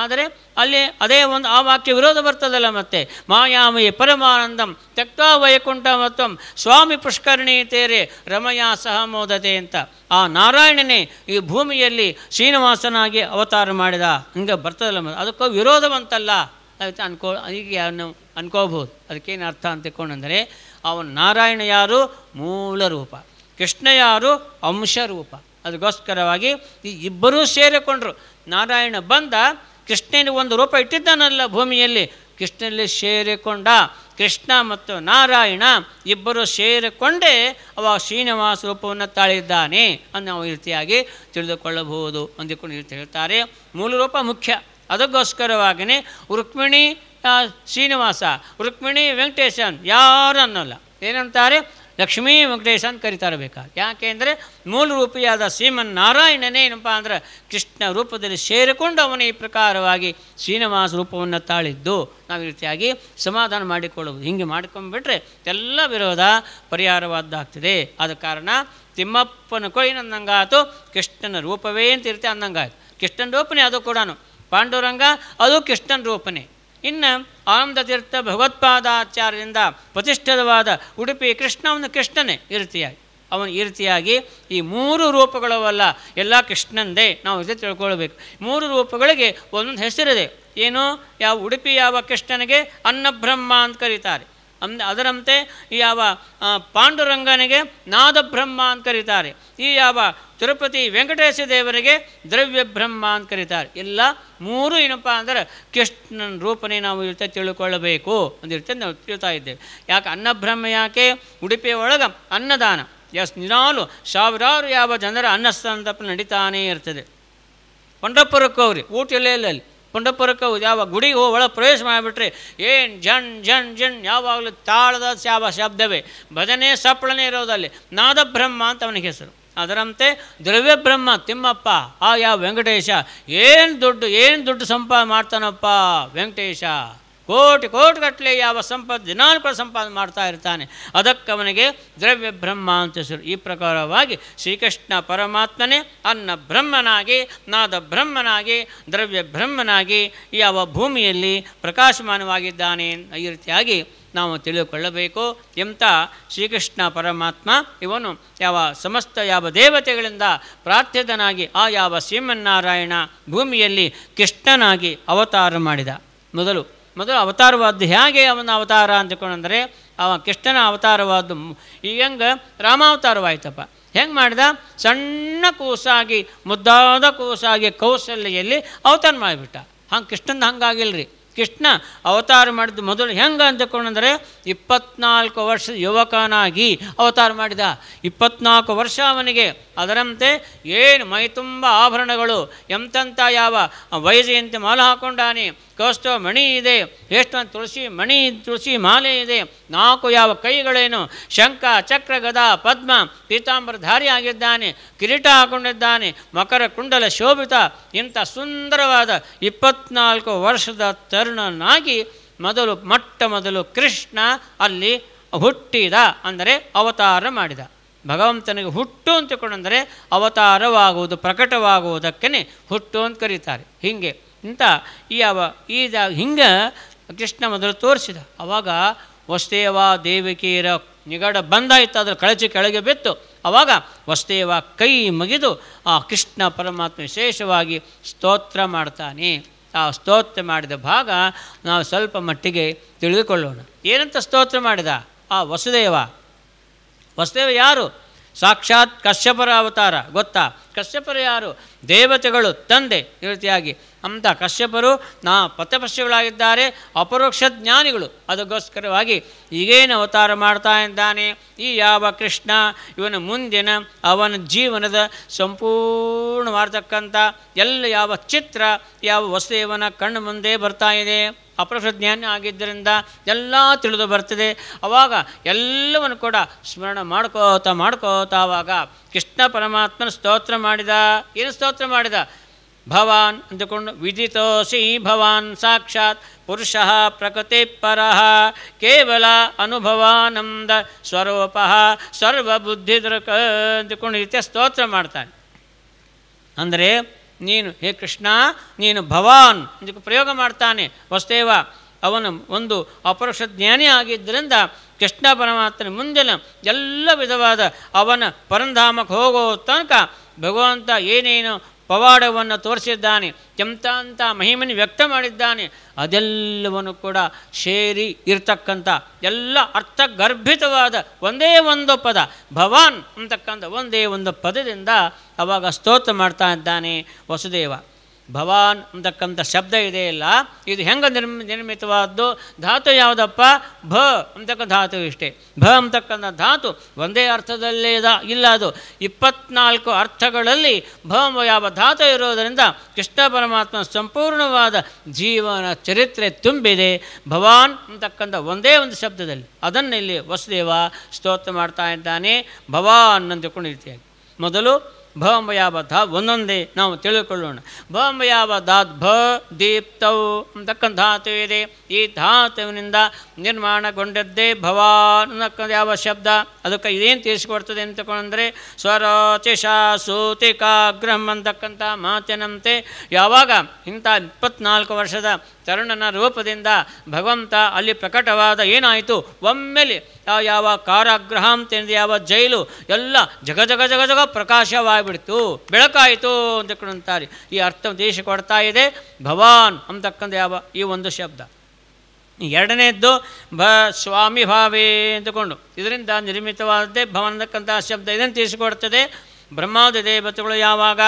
S1: ಆದರೆ ಅಲ್ಲಿ ಅದೇ ಒಂದು ಆ ವಾಕ್ಯ ವಿರೋಧ ಬರ್ತದಲ್ಲ ಮತ್ತೆ ಮಾಯಾಮಯಿ ಪರಮಾನಂದಂ ತಕ್ತಾ ವೈಕುಂಠ ಮತ್ತು ಸ್ವಾಮಿ ಪುಷ್ಕರಣಿ ತೇರೆ ರಮಯಾ ಸಹ ಮೋದತೆ ಅಂತ ಆ ನಾರಾಯಣನೇ ಈ ಭೂಮಿಯಲ್ಲಿ ಶ್ರೀನಿವಾಸನಾಗಿ ಅವತಾರ ಮಾಡಿದ ಹಿಂಗೆ ಬರ್ತದಲ್ಲ ಮತ್ತೆ ಅದಕ್ಕೂ ವಿರೋಧವಂತಲ್ಲ ಅದಕ್ಕೆ ಅನ್ಕೋ ಈಗ ನಾವು ಅನ್ಕೋಬಹುದು ಅದಕ್ಕೇನು ಅರ್ಥ ಅಂತ ತಿಳ್ಕೊಂಡಂದರೆ ಅವನು ನಾರಾಯಣ ಯಾರು ಮೂಲ ರೂಪ ಕೃಷ್ಣ ಯಾರು ರೂಪ ಅದಕ್ಕೋಸ್ಕರವಾಗಿ ಈ ಇಬ್ಬರೂ ಸೇರಿಕೊಂಡರು ನಾರಾಯಣ ಬಂದ ಕೃಷ್ಣನಿಗೆ ಒಂದು ರೂಪ ಇಟ್ಟಿದ್ದಾನಲ್ಲ ಭೂಮಿಯಲ್ಲಿ ಕೃಷ್ಣನಲ್ಲಿ ಸೇರಿಕೊಂಡ ಕೃಷ್ಣ ಮತ್ತು ನಾರಾಯಣ ಇಬ್ಬರು ಸೇರಿಕೊಂಡೇ ಅವ ಶ್ರೀನಿವಾಸ ರೂಪವನ್ನು ತಾಳಿದ್ದಾನೆ ಅನ್ನೋ ರೀತಿಯಾಗಿ ತಿಳಿದುಕೊಳ್ಳಬಹುದು ರೀತಿ ಹೇಳ್ತಾರೆ ಮೂಲ ರೂಪ ಮುಖ್ಯ ಅದಕ್ಕೋಸ್ಕರವಾಗಿಯೇ ರುಕ್ಮಿಣಿ ಶ್ರೀನಿವಾಸ ರುಕ್ಮಿಣಿ ವೆಂಕಟೇಶನ್ ಯಾರು ಅನ್ನೋಲ್ಲ ಏನಂತಾರೆ ಲಕ್ಷ್ಮೀ ವೆಂಕಟೇಶ ಅಂತ ಕರಿತಾರೆ ಬೇಕಾದ್ರೆ ಯಾಕೆ ಅಂದರೆ ಮೂಲ ರೂಪಿಯಾದ ಶ್ರೀಮನ್ನಾರಾಯಣನೇ ಏನಪ್ಪ ಅಂದ್ರೆ ಕೃಷ್ಣ ರೂಪದಲ್ಲಿ ಸೇರಿಕೊಂಡು ಅವನ ಈ ಪ್ರಕಾರವಾಗಿ ಶ್ರೀನಿವಾಸ ರೂಪವನ್ನು ತಾಳಿದ್ದು ನಾವು ಈ ರೀತಿಯಾಗಿ ಸಮಾಧಾನ ಮಾಡಿಕೊಳ್ಳುವುದು ಹೀಗೆ ಮಾಡ್ಕೊಂಡ್ಬಿಟ್ರೆ ಎಲ್ಲ ವಿರೋಧ ಪರಿಹಾರವಾದ್ದಾಗ್ತದೆ ಆದ ಕಾರಣ ತಿಮ್ಮಪ್ಪನ ಕೊಳಿ ಅಂದಂಗಾಯಿತು ಕೃಷ್ಣನ ರೂಪವೇ ಅಂತ ಇರುತ್ತೆ ಅಂದಂಗಾಯ್ತು ಕೃಷ್ಣನ ರೂಪನೇ ಅದು ಕೂಡ ಪಾಂಡುರಂಗ ಅದು ಕೃಷ್ಣನ ರೂಪನೇ ಇನ್ನು ಆನಂದತೀರ್ಥ ಭಗವತ್ಪಾದಾಚಾರ್ಯರಿಂದ ಪ್ರತಿಷ್ಠಿತವಾದ ಉಡುಪಿ ಕೃಷ್ಣವನ್ನು ಕೃಷ್ಣನೇ ಈ ರೀತಿಯಾಗಿ ಅವನು ಈ ರೀತಿಯಾಗಿ ಈ ಮೂರು ರೂಪಗಳವಲ್ಲ ಎಲ್ಲ ಕೃಷ್ಣಂದೇ ನಾವು ಇದೇ ತಿಳ್ಕೊಳ್ಬೇಕು ಮೂರು ರೂಪಗಳಿಗೆ ಒಂದೊಂದು ಹೆಸರಿದೆ ಏನು ಯಾವ ಉಡುಪಿ ಯಾವ ಕೃಷ್ಣನಿಗೆ ಅನ್ನಬ್ರಹ್ಮ ಅಂತ ಕರೀತಾರೆ ಅಂದ ಅದರಂತೆ ಈ ಯಾವ ಪಾಂಡುರಂಗನಿಗೆ ನಾದಬ್ರಹ್ಮ ಅಂತ ಕರೀತಾರೆ ಈ ಯಾವ ತಿರುಪತಿ ವೆಂಕಟೇಶ ದೇವರಿಗೆ ದ್ರವ್ಯ ಬ್ರಹ್ಮ ಅಂತ ಕರೀತಾರೆ ಎಲ್ಲ ಮೂರು ಏನಪ್ಪ ಅಂದರೆ ಕೃಷ್ಣನ ರೂಪನೇ ನಾವು ಇರುತ್ತೆ ತಿಳ್ಕೊಳ್ಳಬೇಕು ಅಂದಿರುತ್ತೆ ನಾವು ತಿಳ್ತಾ ಇದ್ದೇವೆ ಯಾಕೆ ಅನ್ನಬ್ರಹ್ಮ ಯಾಕೆ ಉಡುಪಿಯ ಒಳಗೆ ಅನ್ನದಾನ ಎಸ್ ದಿನಾಲು ಸಾವಿರಾರು ಯಾವ ಜನರ ಅನ್ನಸ್ತಂತಪ್ಪ ನಡೀತಾನೇ ಇರ್ತದೆ ಪಂಡರಪುರಕ್ಕೆ ಊಟ ಇಲ್ಲ ಅಲ್ಲಿ ಪುಂಡಪುರಕ್ಕೆ ಯಾವ ಗುಡಿಗೆ ಒಳಗೆ ಪ್ರವೇಶ ಮಾಡಿಬಿಟ್ರಿ ಏನು ಜನ್ ಜನ್ ಜನ್ ಯಾವಾಗಲೂ ತಾಳದ ಯಾವ ಶಬ್ದವೇ ಭಜನೆ ಸಪ್ಪಳನೆ ಇರೋದಲ್ಲಿ ನಾದ ಬ್ರಹ್ಮ ಅಂತ ಅವನಿಗೆ ಹೆಸರು ಅದರಂತೆ ದ್ರವ್ಯ ಬ್ರಹ್ಮ ತಿಮ್ಮಪ್ಪ ಆ ಯಾವ ವೆಂಕಟೇಶ ಏನು ದುಡ್ಡು ಏನು ದುಡ್ಡು ಸಂಪಾದನೆ ಮಾಡ್ತಾನಪ್ಪ ವೆಂಕಟೇಶ ಕೋಟಿ ಕೋಟಿ ಗಟ್ಟಲೆ ಯಾವ ಸಂಪತ್ತು ದಿನಾಂಕ ಸಂಪಾದನೆ ಮಾಡ್ತಾ ಇರ್ತಾನೆ ಅದಕ್ಕವನಿಗೆ ಅವನಿಗೆ ದ್ರವ್ಯ ಬ್ರಹ್ಮ ಅಂತ ಹೆಸರು ಈ ಪ್ರಕಾರವಾಗಿ ಶ್ರೀಕೃಷ್ಣ ಪರಮಾತ್ಮನೇ ಅನ್ನ ಬ್ರಹ್ಮನಾಗಿ ನಾದ ಬ್ರಹ್ಮನಾಗಿ ದ್ರವ್ಯ ಬ್ರಹ್ಮನಾಗಿ ಯಾವ ಭೂಮಿಯಲ್ಲಿ ಪ್ರಕಾಶಮಾನವಾಗಿದ್ದಾನೆ ಈ ರೀತಿಯಾಗಿ ನಾವು ತಿಳಿದುಕೊಳ್ಳಬೇಕು ಎಂಥ ಶ್ರೀಕೃಷ್ಣ ಪರಮಾತ್ಮ ಇವನು ಯಾವ ಸಮಸ್ತ ಯಾವ ದೇವತೆಗಳಿಂದ ಪ್ರಾರ್ಥಿತನಾಗಿ ಆ ಯಾವ ಶ್ರೀಮನ್ನಾರಾಯಣ ಭೂಮಿಯಲ್ಲಿ ಕೃಷ್ಣನಾಗಿ ಅವತಾರ ಮಾಡಿದ ಮೊದಲು ಮೊದಲು ಅವತಾರವಾದ್ದು ಹೇಗೆ ಅವನ ಅವತಾರ ಅಂದರೆ ಅವ ಕೃಷ್ಣನ ಅವತಾರವಾದ್ದು ಈ ಹೆಂಗೆ ರಾಮಾವತಾರವಾಯ್ತಪ್ಪ ಹೆಂಗೆ ಮಾಡಿದ ಸಣ್ಣ ಕೂಸಾಗಿ ಮುದ್ದಾದ ಕೂಸಾಗಿ ಕೌಶಲ್ಯಲ್ಲಿ ಅವತಾರ ಮಾಡಿಬಿಟ್ಟ ಹಂಗೆ ಕೃಷ್ಣನ ರೀ ಕೃಷ್ಣ ಅವತಾರ ಮಾಡಿದ ಮೊದಲು ಹೆಂಗೆ ಅಂತಕೊಂಡಂದರೆ ಇಪ್ಪತ್ನಾಲ್ಕು ವರ್ಷ ಯುವಕನಾಗಿ ಅವತಾರ ಮಾಡಿದ ಇಪ್ಪತ್ನಾಲ್ಕು ವರ್ಷ ಅವನಿಗೆ ಅದರಂತೆ ಏನು ಮೈ ತುಂಬ ಆಭರಣಗಳು ಎಂತಂಥ ಯಾವ ವೈಜಯಂತಿ ಮಾಲೆ ಹಾಕೊಂಡಾನೆ ಕೌಸ್ತವ ಮಣಿ ಇದೆ ಎಷ್ಟು ತುಳಸಿ ಮಣಿ ತುಳಸಿ ಮಾಲೆ ಇದೆ ನಾಲ್ಕು ಯಾವ ಕೈಗಳೇನು ಶಂಖ ಚಕ್ರ ಗದ ಪದ್ಮ ಪೀತಾಂಬರಧಾರಿ ಆಗಿದ್ದಾನೆ ಕಿರೀಟ ಹಾಕೊಂಡಿದ್ದಾನೆ ಮಕರ ಕುಂಡಲ ಶೋಭಿತ ಇಂಥ ಸುಂದರವಾದ ಇಪ್ಪತ್ನಾಲ್ಕು ವರ್ಷದ ತರ ಕರ್ಣನಾಗಿ ಮೊದಲು ಮೊಟ್ಟ ಮೊದಲು ಕೃಷ್ಣ ಅಲ್ಲಿ ಹುಟ್ಟಿದ ಅಂದರೆ ಅವತಾರ ಮಾಡಿದ ಭಗವಂತನಿಗೆ ಹುಟ್ಟು ಅಂತ ಅಂದರೆ ಅವತಾರವಾಗುವುದು ಪ್ರಕಟವಾಗುವುದಕ್ಕೇ ಹುಟ್ಟು ಅಂತ ಕರೀತಾರೆ ಹಿಂಗೆ ಇಂಥ ಈ ಅವ ಈ ಹಿಂಗೆ ಕೃಷ್ಣ ಮೊದಲು ತೋರಿಸಿದ ಅವಾಗ ವಸ್ತೇವ ದೇವಿಕೀರ ನಿಗಡ ಬಂದಾಯ್ತು ಅದರ ಕಳಚಿ ಕೆಳಗೆ ಬಿತ್ತು ಅವಾಗ ವಸ್ತೇವ ಕೈ ಮುಗಿದು ಆ ಕೃಷ್ಣ ಪರಮಾತ್ಮ ವಿಶೇಷವಾಗಿ ಸ್ತೋತ್ರ ಮಾಡ್ತಾನೆ ಆ ಸ್ತೋತ್ರ ಮಾಡಿದ ಭಾಗ ನಾವು ಸ್ವಲ್ಪ ಮಟ್ಟಿಗೆ ತಿಳಿದುಕೊಳ್ಳೋಣ ಏನಂತ ಸ್ತೋತ್ರ ಮಾಡಿದ ಆ ವಸುದೇವ ವಸುದೇವ ಯಾರು ಸಾಕ್ಷಾತ್ ಕಶ್ಯಪರ ಅವತಾರ ಗೊತ್ತಾ ಕಶ್ಯಪರ ಯಾರು ದೇವತೆಗಳು ತಂದೆ ಈ ರೀತಿಯಾಗಿ ಅಂತ ಕಶ್ಯಪರು ನಾ ಪಥಪಶ್ಯಗಳಾಗಿದ್ದಾರೆ ಅಪರೋಕ್ಷ ಜ್ಞಾನಿಗಳು ಅದಕ್ಕೋಸ್ಕರವಾಗಿ ಈಗೇನು ಅವತಾರ ಮಾಡ್ತಾ ಇದ್ದಾನೆ ಈ ಯಾವ ಕೃಷ್ಣ ಇವನ ಮುಂದಿನ ಅವನ ಜೀವನದ ಸಂಪೂರ್ಣವಾಗತಕ್ಕಂಥ ಎಲ್ಲ ಯಾವ ಚಿತ್ರ ಯಾವ ವಸ್ತು ಇವನ ಕಣ್ಣು ಮುಂದೆ ಬರ್ತಾ ಇದೆ ಅಪರೋಕ್ಷ ಜ್ಞಾನ ಆಗಿದ್ದರಿಂದ ಎಲ್ಲ ತಿಳಿದು ಬರ್ತದೆ ಆವಾಗ ಎಲ್ಲವನ್ನು ಕೂಡ ಸ್ಮರಣ ಮಾಡ್ಕೋತಾ ಮಾಡ್ಕೋತಾ ಆವಾಗ ಕೃಷ್ಣ ಪರಮಾತ್ಮನ ಸ್ತೋತ್ರ ಮಾಡಿದ ಏನು ಸ್ತೋತ್ರ ಮಾಡಿದ ಭವಾನ್ ಅಂದುಕೊಂಡು ವಿದಿತೋಸಿ ಭವಾನ್ ಸಾಕ್ಷಾತ್ ಪುರುಷ ಪ್ರಕೃತಿ ಪರಃ ಕೇವಲ ಅನುಭವಾನಂದ ಸ್ವರೂಪ ಸರ್ವಬುದ್ಧಿದೃಕ ಅಂದುಕೊಂಡು ರೀತಿಯ ಸ್ತೋತ್ರ ಮಾಡ್ತಾನೆ ಅಂದರೆ ನೀನು ಹೇ ಕೃಷ್ಣ ನೀನು ಭವಾನ್ ಅಂದಕ್ಕೆ ಪ್ರಯೋಗ ಮಾಡ್ತಾನೆ ವಸ್ತೇವ ಅವನು ಒಂದು ಅಪರೋಕ್ಷ ಜ್ಞಾನಿ ಆಗಿದ್ದರಿಂದ ಕೃಷ್ಣ ಪರಮಾತ್ಮನ ಮುಂದಿನ ಎಲ್ಲ ವಿಧವಾದ ಅವನ ಪರಂಧಾಮಕ್ಕೆ ಹೋಗೋ ತನಕ ಭಗವಂತ ಏನೇನು ಪವಾಡವನ್ನು ತೋರಿಸಿದ್ದಾನೆ ಕೆಂಥ ಮಹಿಮನಿ ವ್ಯಕ್ತ ಮಾಡಿದ್ದಾನೆ ಅದೆಲ್ಲವನ್ನು ಕೂಡ ಸೇರಿ ಇರ್ತಕ್ಕಂಥ ಎಲ್ಲ ಅರ್ಥಗರ್ಭಿತವಾದ ಒಂದೇ ಒಂದು ಪದ ಭವಾನ್ ಅಂತಕ್ಕಂಥ ಒಂದೇ ಒಂದು ಪದದಿಂದ ಅವಾಗ ಸ್ತೋತ್ರ ಮಾಡ್ತಾ ಇದ್ದಾನೆ ವಸುದೇವ ಭವಾನ್ ಅಂತಕ್ಕಂಥ ಶಬ್ದ ಇದೆ ಇಲ್ಲ ಇದು ಹೆಂಗೆ ನಿರ್ಮ ನಿರ್ಮಿತವಾದ್ದು ಧಾತು ಯಾವುದಪ್ಪ ಭ ಅಂತಕ್ಕಂಥ ಧಾತು ಇಷ್ಟೇ ಭ ಅಂತಕ್ಕಂಥ ಧಾತು ಒಂದೇ ಅರ್ಥದಲ್ಲೇ ಇದ ಇಲ್ಲ ಅದು ಇಪ್ಪತ್ನಾಲ್ಕು ಅರ್ಥಗಳಲ್ಲಿ ಭ ಯಾವ ಧಾತು ಇರೋದರಿಂದ ಕೃಷ್ಣ ಪರಮಾತ್ಮ ಸಂಪೂರ್ಣವಾದ ಜೀವನ ಚರಿತ್ರೆ ತುಂಬಿದೆ ಭವಾನ್ ಅಂತಕ್ಕಂಥ ಒಂದೇ ಒಂದು ಶಬ್ದದಲ್ಲಿ ಅದನ್ನು ಇಲ್ಲಿ ವಸುದೇವ ಸ್ತೋತ್ರ ಮಾಡ್ತಾ ಇದ್ದಾನೆ ಭವಾನ್ ಅಂತ ಮೊದಲು ಭವಮಯಾವಧ ಒಂದೊಂದೇ ನಾವು ತಿಳಿದುಕೊಳ್ಳೋಣ ಭವಮಯಾವಧಾತ್ ಭ ದೀಪ್ತವು ಅಂತಕ್ಕಂಥ ಧಾತು ಇದೆ ಈ ಧಾತುವಿನಿಂದ ನಿರ್ಮಾಣಗೊಂಡದ್ದೇ ಭವಾನ್ ಅನ್ನಕ್ಕಂಥ ಯಾವ ಶಬ್ದ ಅದಕ್ಕೆ ಇದೇನು ತಿಳಿಸ್ಕೊಡ್ತದೆ ಅಂತಕೊಂಡ್ರೆ ಸ್ವರಚಿಷ ಸೂತಿಕಾಗ್ರಹಂ ಅಂತಕ್ಕಂಥ ಮಾತಿನಂತೆ ಯಾವಾಗ ಇಂಥ ಇಪ್ಪತ್ನಾಲ್ಕು ವರ್ಷದ ತರುಣನ ರೂಪದಿಂದ ಭಗವಂತ ಅಲ್ಲಿ ಪ್ರಕಟವಾದ ಏನಾಯಿತು ಒಮ್ಮೆಲೆ ಯಾವ ಕಾರಾಗ್ರಹಾಂತೆಂದು ಯಾವ ಜೈಲು ಎಲ್ಲ ಜಗ ಜಗ ಜಗ ಜಗ ಪ್ರಕಾಶವಾಗಿಬಿಡ್ತು ಬೆಳಕಾಯಿತು ಅಂತಕ್ಕಂತಾರೆ ಈ ಅರ್ಥ ದೇಶ ಕೊಡ್ತಾ ಇದೆ ಭವಾನ್ ಅಂತಕ್ಕಂಥ ಯಾವ ಈ ಒಂದು ಶಬ್ದ ಎರಡನೇದ್ದು ಭ ಸ್ವಾಮಿ ಭಾವೇ ಅಂತಕೊಂಡು ಇದರಿಂದ ನಿರ್ಮಿತವಾದದ್ದೇ ಭವನ ಅಂತಕ್ಕಂಥ ಶಬ್ದ ಇದನ್ನು ತಿಳಿಸಿಕೊಡ್ತದೆ ಬ್ರಹ್ಮಾದಿ ದೇವತೆಗಳು ಯಾವಾಗ